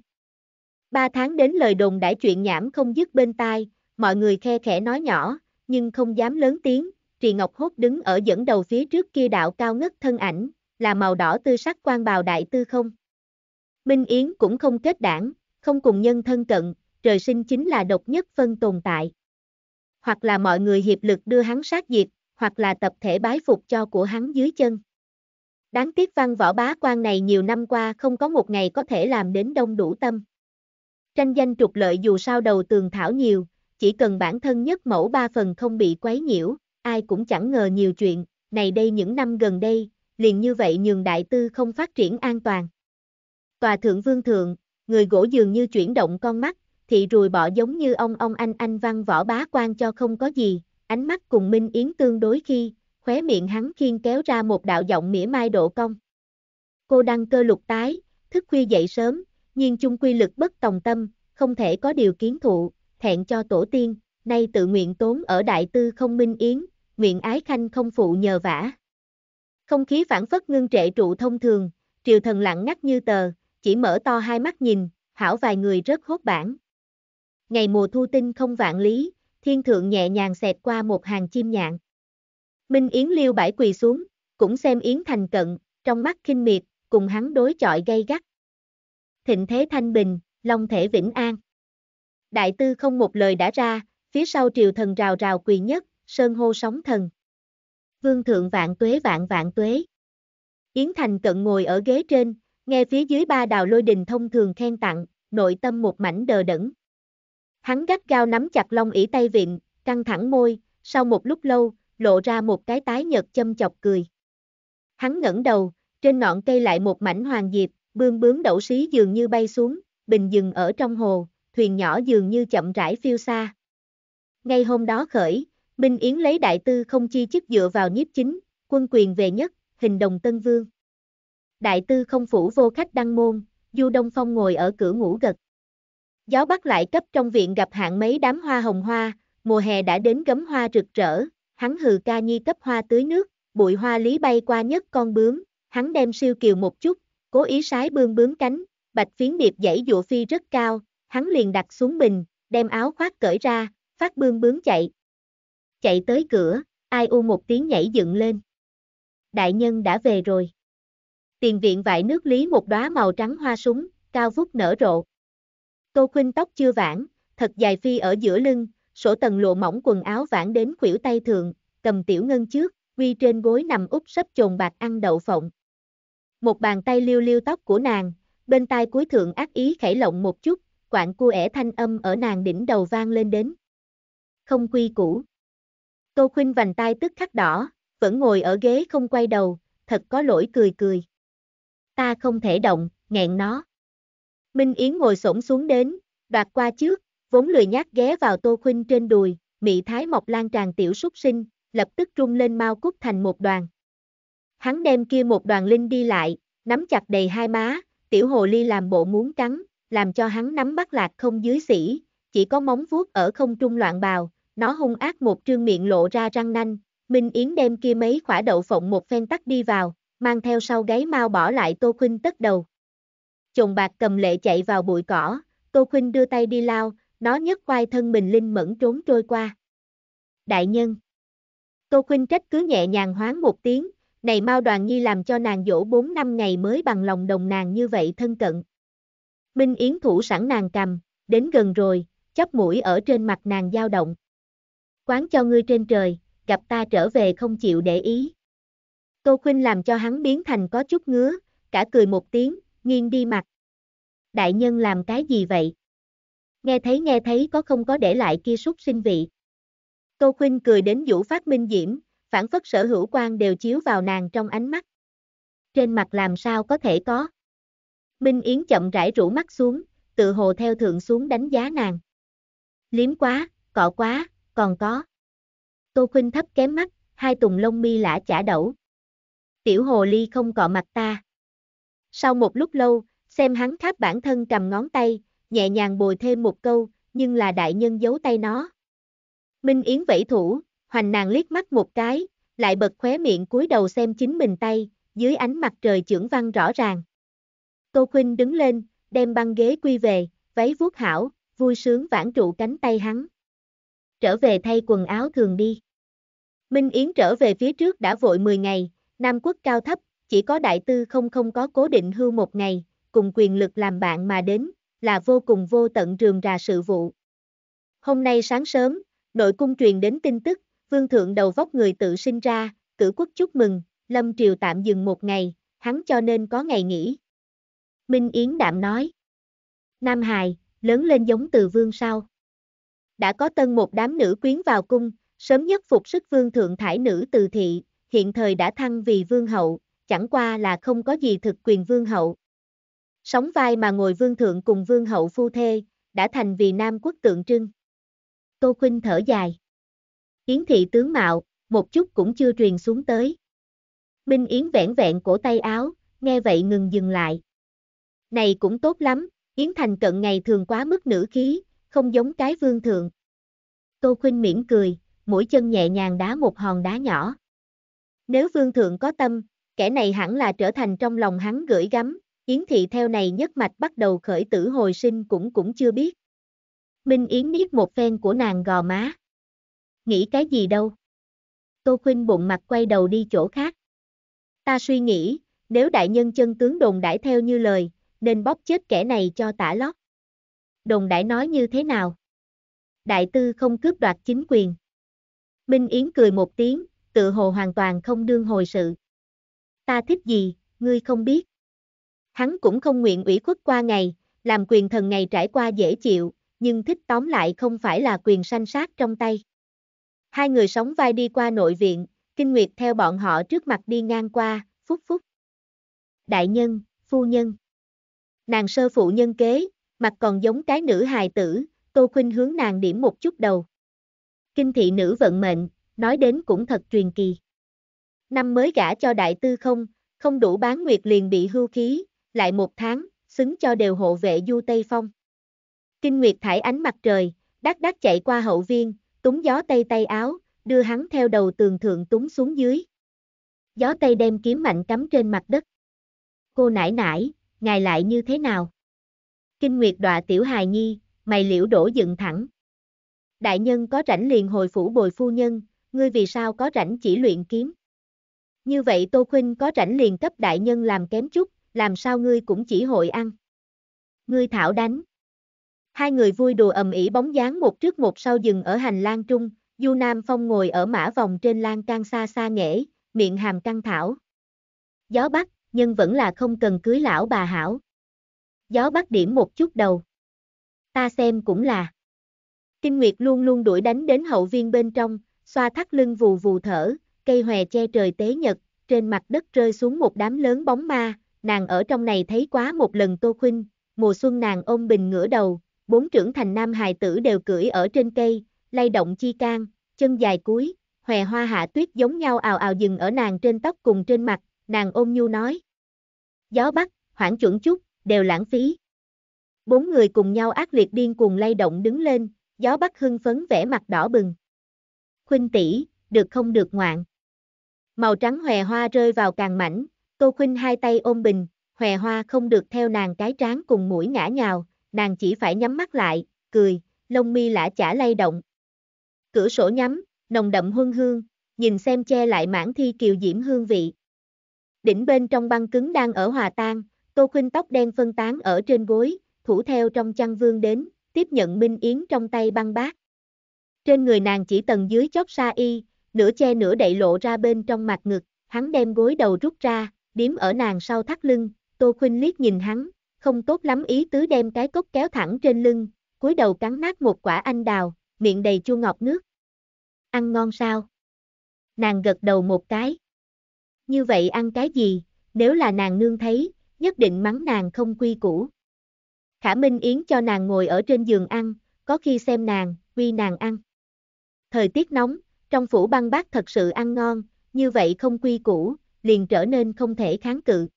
Ba tháng đến lời đồn đã chuyện nhảm không dứt bên tai, mọi người khe khẽ nói nhỏ, nhưng không dám lớn tiếng, Trì Ngọc Hốt đứng ở dẫn đầu phía trước kia đạo cao ngất thân ảnh, là màu đỏ tư sắc quan bào đại tư không. Minh Yến cũng không kết đảng, không cùng nhân thân cận, trời sinh chính là độc nhất phân tồn tại. Hoặc là mọi người hiệp lực đưa hắn sát diệt, hoặc là tập thể bái phục cho của hắn dưới chân. Đáng tiếc văn võ bá quan này nhiều năm qua không có một ngày có thể làm đến đông đủ tâm. Tranh danh trục lợi dù sao đầu tường thảo nhiều, chỉ cần bản thân nhất mẫu ba phần không bị quấy nhiễu, ai cũng chẳng ngờ nhiều chuyện, này đây những năm gần đây, liền như vậy nhường đại tư không phát triển an toàn. Tòa thượng vương thượng, người gỗ dường như chuyển động con mắt, thị rùi bỏ giống như ông ông anh anh văn võ bá quan cho không có gì, ánh mắt cùng Minh Yến tương đối khi, khóe miệng hắn khiên kéo ra một đạo giọng mỉa mai độ công. Cô đăng cơ lục tái, thức khuya dậy sớm, nhưng chung quy lực bất tòng tâm, không thể có điều kiến thụ, thẹn cho tổ tiên, nay tự nguyện tốn ở đại tư không minh yến, nguyện ái khanh không phụ nhờ vả. Không khí phản phất ngưng trệ trụ thông thường, triều thần lặng ngắt như tờ, chỉ mở to hai mắt nhìn, hảo vài người rất hốt bản. Ngày mùa thu tinh không vạn lý, thiên thượng nhẹ nhàng xẹt qua một hàng chim nhạn. Minh Yến liêu bãi quỳ xuống, cũng xem Yến thành cận, trong mắt khinh miệt, cùng hắn đối chọi gay gắt. Thịnh thế thanh bình, long thể vĩnh an. Đại tư không một lời đã ra, phía sau triều thần rào rào quỳ nhất, sơn hô sóng thần. Vương thượng vạn tuế vạn vạn tuế. Yến Thành cận ngồi ở ghế trên, nghe phía dưới ba đào lôi đình thông thường khen tặng, nội tâm một mảnh đờ đẫn. Hắn gắt gao nắm chặt long ỉ tay vịn, căng thẳng môi, sau một lúc lâu, lộ ra một cái tái nhợt châm chọc cười. Hắn ngẩng đầu, trên ngọn cây lại một mảnh hoàng diệp, bương bướm đậu xí dường như bay xuống, bình dừng ở trong hồ, thuyền nhỏ dường như chậm rãi phiêu xa. Ngay hôm đó khởi, Minh Yến lấy đại tư không chi chức dựa vào nhiếp chính, quân quyền về nhất, hình đồng tân vương. Đại tư không phủ vô khách đăng môn, Du Đông Phong ngồi ở cửa ngủ gật. Gió bắc lại cấp trong viện gặp hạng mấy đám hoa hồng hoa, mùa hè đã đến gấm hoa rực rỡ, hắn hừ ca nhi cấp hoa tưới nước, bụi hoa lý bay qua nhất con bướm, hắn đem siêu kiều một chút, cố ý sái bươm bướm cánh, bạch phiến điệp dãy dụa phi rất cao, hắn liền đặt xuống bình, đem áo khoác cởi ra, phát bương bướng chạy. Chạy tới cửa, ai u một tiếng nhảy dựng lên. Đại nhân đã về rồi. Tiền viện vải nước lý một đóa màu trắng hoa súng, cao vút nở rộ. Tô Khuynh tóc chưa vãng, thật dài phi ở giữa lưng, sổ tầng lộ mỏng quần áo vãng đến khuỷu tay thượng, cầm tiểu ngân trước, quy trên gối nằm úp sấp chồn bạc ăn đậu phộng. Một bàn tay liêu liêu tóc của nàng, bên tai cuối thượng ác ý khẽ lộng một chút, quạng cua ẻ thanh âm ở nàng đỉnh đầu vang lên đến. Không quy củ. Tô khuynh vành tai tức khắc đỏ, vẫn ngồi ở ghế không quay đầu, thật có lỗi cười cười. Ta không thể động, nghẹn nó. Minh Yến ngồi xổm xuống đến, đoạt qua trước, vốn lười nhát ghé vào Tô khuynh trên đùi, mị thái mọc lan tràn tiểu súc sinh, lập tức trung lên mau cút thành một đoàn. Hắn đem kia một đoàn linh đi lại, nắm chặt đầy hai má, tiểu hồ ly làm bộ muốn cắn, làm cho hắn nắm bắt lạc không dưới sỉ, chỉ có móng vuốt ở không trung loạn bào, nó hung ác một trương miệng lộ ra răng nanh, Minh Yến đem kia mấy khỏa đậu phộng một phen tắt đi vào, mang theo sau gáy mau bỏ lại Tô Khuynh tất đầu. Chồng bạc cầm lệ chạy vào bụi cỏ, Tô Khuynh đưa tay đi lao, nó nhấc quay thân mình linh mẫn trốn trôi qua. Đại nhân Tô Khuynh trách cứ nhẹ nhàng hoáng một tiếng, này mau đoàn nhi làm cho nàng dỗ 4 năm ngày mới bằng lòng đồng nàng như vậy thân cận. Minh Yến thủ sẵn nàng cầm, đến gần rồi, chắp mũi ở trên mặt nàng dao động. Quán cho ngươi trên trời, gặp ta trở về không chịu để ý. Tô Khuynh làm cho hắn biến thành có chút ngứa, cả cười một tiếng, nghiêng đi mặt. Đại nhân làm cái gì vậy? Nghe thấy nghe thấy có không có để lại kia xúc sinh vị. Tô Khuynh cười đến vũ phát minh diễm, phản phất sở hữu quan đều chiếu vào nàng trong ánh mắt. Trên mặt làm sao có thể có. Minh Yến chậm rãi rũ mắt xuống, tự hồ theo thượng xuống đánh giá nàng. Liếm quá, cọ quá, còn có. Tô Khuynh thấp kém mắt, hai tùng lông mi lã chả đẩu. Tiểu hồ ly không cọ mặt ta. Sau một lúc lâu, xem hắn tháp bản thân cầm ngón tay, nhẹ nhàng bồi thêm một câu, nhưng là đại nhân giấu tay nó. Minh Yến vẫy thủ, hoành nàng liếc mắt một cái, lại bật khóe miệng cúi đầu xem chính mình tay, dưới ánh mặt trời trưởng văn rõ ràng. Tô Khuynh đứng lên, đem băng ghế quy về, váy vuốt hảo, vui sướng vãn trụ cánh tay hắn. Trở về thay quần áo thường đi. Minh Yến trở về phía trước đã vội 10 ngày, Nam quốc cao thấp, chỉ có đại tư không không có cố định hưu một ngày, cùng quyền lực làm bạn mà đến, là vô cùng vô tận trường rà sự vụ. Hôm nay sáng sớm, nội cung truyền đến tin tức, vương thượng đầu vóc người tự sinh ra, cử quốc chúc mừng, lâm triều tạm dừng một ngày, hắn cho nên có ngày nghỉ, Minh Yến đạm nói. Nam Hài, lớn lên giống từ vương sao. Đã có tân một đám nữ quyến vào cung, sớm nhất phục sức vương thượng thải nữ từ thị, hiện thời đã thăng vì vương hậu, chẳng qua là không có gì thực quyền vương hậu. Sóng vai mà ngồi vương thượng cùng vương hậu phu thê, đã thành vì nam quốc tượng trưng. Tô Khuynh thở dài. Yến thị tướng mạo, một chút cũng chưa truyền xuống tới. Minh Yến vẽn vẹn cổ tay áo, nghe vậy ngừng dừng lại này cũng tốt lắm, Yến Thành cận ngày thường quá mức nữ khí, không giống cái vương thượng. Tô Khuynh mỉm cười, mũi chân nhẹ nhàng đá một hòn đá nhỏ. Nếu vương thượng có tâm, kẻ này hẳn là trở thành trong lòng hắn gửi gắm, Yến thị theo này nhất mạch bắt đầu khởi tử hồi sinh cũng cũng chưa biết. Minh Yến niết một phen của nàng gò má. Nghĩ cái gì đâu? Tô Khuynh bụng mặt quay đầu đi chỗ khác. Ta suy nghĩ, nếu đại nhân chân tướng đồn đãi theo như lời, nên bóp chết kẻ này cho tả lót. Đồng đại nói như thế nào? Đại tư không cướp đoạt chính quyền. Minh Yến cười một tiếng, tự hồ hoàn toàn không đương hồi sự. Ta thích gì, ngươi không biết. Hắn cũng không nguyện ủy khuất qua ngày, làm quyền thần ngày trải qua dễ chịu, nhưng thích tóm lại không phải là quyền sanh sát trong tay. Hai người sống vai đi qua nội viện, kinh nguyệt theo bọn họ trước mặt đi ngang qua, phúc phúc. Đại nhân, phu nhân. Nàng sơ phụ nhân kế, mặt còn giống cái nữ hài tử, Tô Khuynh hướng nàng điểm một chút đầu. Kinh thị nữ vận mệnh, nói đến cũng thật truyền kỳ. Năm mới gả cho đại tư không, không đủ bán nguyệt liền bị hưu khí, lại một tháng, xứng cho đều hộ vệ du Tây Phong. Kinh Nguyệt thải ánh mặt trời, đắc đắc chạy qua hậu viên, túng gió Tây tay áo, đưa hắn theo đầu tường thượng túng xuống dưới. Gió Tây đem kiếm mạnh cắm trên mặt đất. Cô nải nải, ngài lại như thế nào? Kinh nguyệt đọa tiểu hài nhi, mày liễu đổ dựng thẳng. Đại nhân có rảnh liền hồi phủ bồi phu nhân, ngươi vì sao có rảnh chỉ luyện kiếm? Như vậy Tô Khuynh có rảnh liền cấp đại nhân làm kém chút, làm sao ngươi cũng chỉ hội ăn. Ngươi thảo đánh. Hai người vui đùa ầm ĩ bóng dáng một trước một sau dừng ở hành lang trung, Du Nam Phong ngồi ở mã vòng trên lan can xa xa nghễ, miệng hàm căng thảo. Gió bắc, nhưng vẫn là không cần cưới lão bà hảo. Gió bắt điểm một chút đầu. Ta xem cũng là. Kinh Nguyệt luôn luôn đuổi đánh đến hậu viên bên trong, xoa thắt lưng vù vù thở, cây hòe che trời tế nhật, trên mặt đất rơi xuống một đám lớn bóng ma, nàng ở trong này thấy quá một lần Tô Khuynh, mùa xuân nàng ôm bình ngửa đầu, bốn trưởng thành nam hài tử đều cưỡi ở trên cây, lay động chi can, chân dài cuối, hòe hoa hạ tuyết giống nhau ào ào dừng ở nàng trên tóc cùng trên mặt, nàng ôm nhu nói. Gió bắc, hoảng chuẩn chút, đều lãng phí. Bốn người cùng nhau ác liệt điên cuồng lay động đứng lên, gió bắc hưng phấn vẻ mặt đỏ bừng. Khuynh tỷ, được không được ngoạn. Màu trắng hòe hoa rơi vào càng mảnh, Tô Khuynh hai tay ôm bình, hòe hoa không được theo nàng cái tráng cùng mũi ngã nhào, nàng chỉ phải nhắm mắt lại, cười, lông mi lã chả lay động. Cửa sổ nhắm, nồng đậm huân hương, nhìn xem che lại mảng thi kiều diễm hương vị đỉnh bên trong băng cứng đang ở hòa tan, Tô Khuynh tóc đen phân tán ở trên gối, thủ theo trong chăn vương đến, tiếp nhận Minh Yến trong tay băng bát. Trên người nàng chỉ tầng dưới chót sa y, nửa che nửa đậy lộ ra bên trong mặt ngực, hắn đem gối đầu rút ra, điếm ở nàng sau thắt lưng, Tô Khuynh liếc nhìn hắn, không tốt lắm ý tứ đem cái cốc kéo thẳng trên lưng, cúi đầu cắn nát một quả anh đào, miệng đầy chua ngọt nước. Ăn ngon sao? Nàng gật đầu một cái như vậy ăn cái gì, nếu là nàng nương thấy, nhất định mắng nàng không quy củ. Khả Minh Yến cho nàng ngồi ở trên giường ăn, có khi xem nàng, quy nàng ăn. Thời tiết nóng, trong phủ băng bác thật sự ăn ngon, như vậy không quy củ, liền trở nên không thể kháng cự.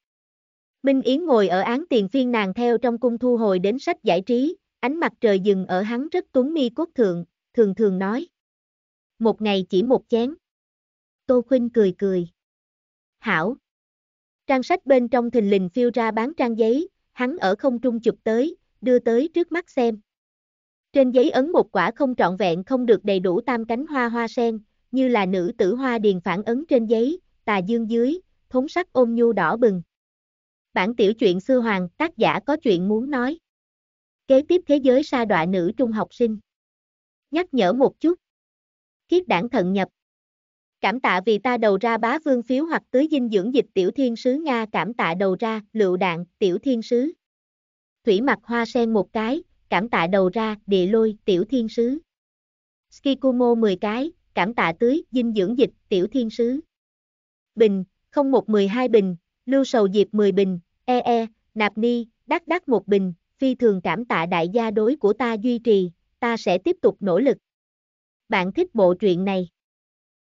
Minh Yến ngồi ở án tiền phiên nàng theo trong cung thu hồi đến sách giải trí, ánh mặt trời dừng ở hắn rất tuấn mi cốt thượng, thường thường nói. Một ngày chỉ một chén. Tô Khuynh cười cười hảo. Trang sách bên trong thình lình phiêu ra bán trang giấy, hắn ở không trung chụp tới, đưa tới trước mắt xem. Trên giấy ấn một quả không trọn vẹn không được đầy đủ tam cánh hoa hoa sen, như là nữ tử hoa điền phản ấn trên giấy, tà dương dưới, thống sắc ôm nhu đỏ bừng. Bản tiểu chuyện xưa hoàng, tác giả có chuyện muốn nói. Kế tiếp thế giới sa đọa nữ trung học sinh. Nhắc nhở một chút. kiếp đảng thận nhập. Cảm tạ vì ta đầu ra bá vương phiếu hoặc tưới dinh dưỡng dịch tiểu thiên sứ Nga cảm tạ đầu ra, lựu đạn, tiểu thiên sứ. Thủy mặt hoa sen một cái, cảm tạ đầu ra, địa lôi, tiểu thiên sứ. Skikumo 10 cái, cảm tạ tưới, dinh dưỡng dịch, tiểu thiên sứ. Bình, 0112 bình, lưu sầu diệp 10 bình, ee e, nạp ni, đắc đắc một bình, phi thường cảm tạ đại gia đối của ta duy trì, ta sẽ tiếp tục nỗ lực. Bạn thích bộ truyện này?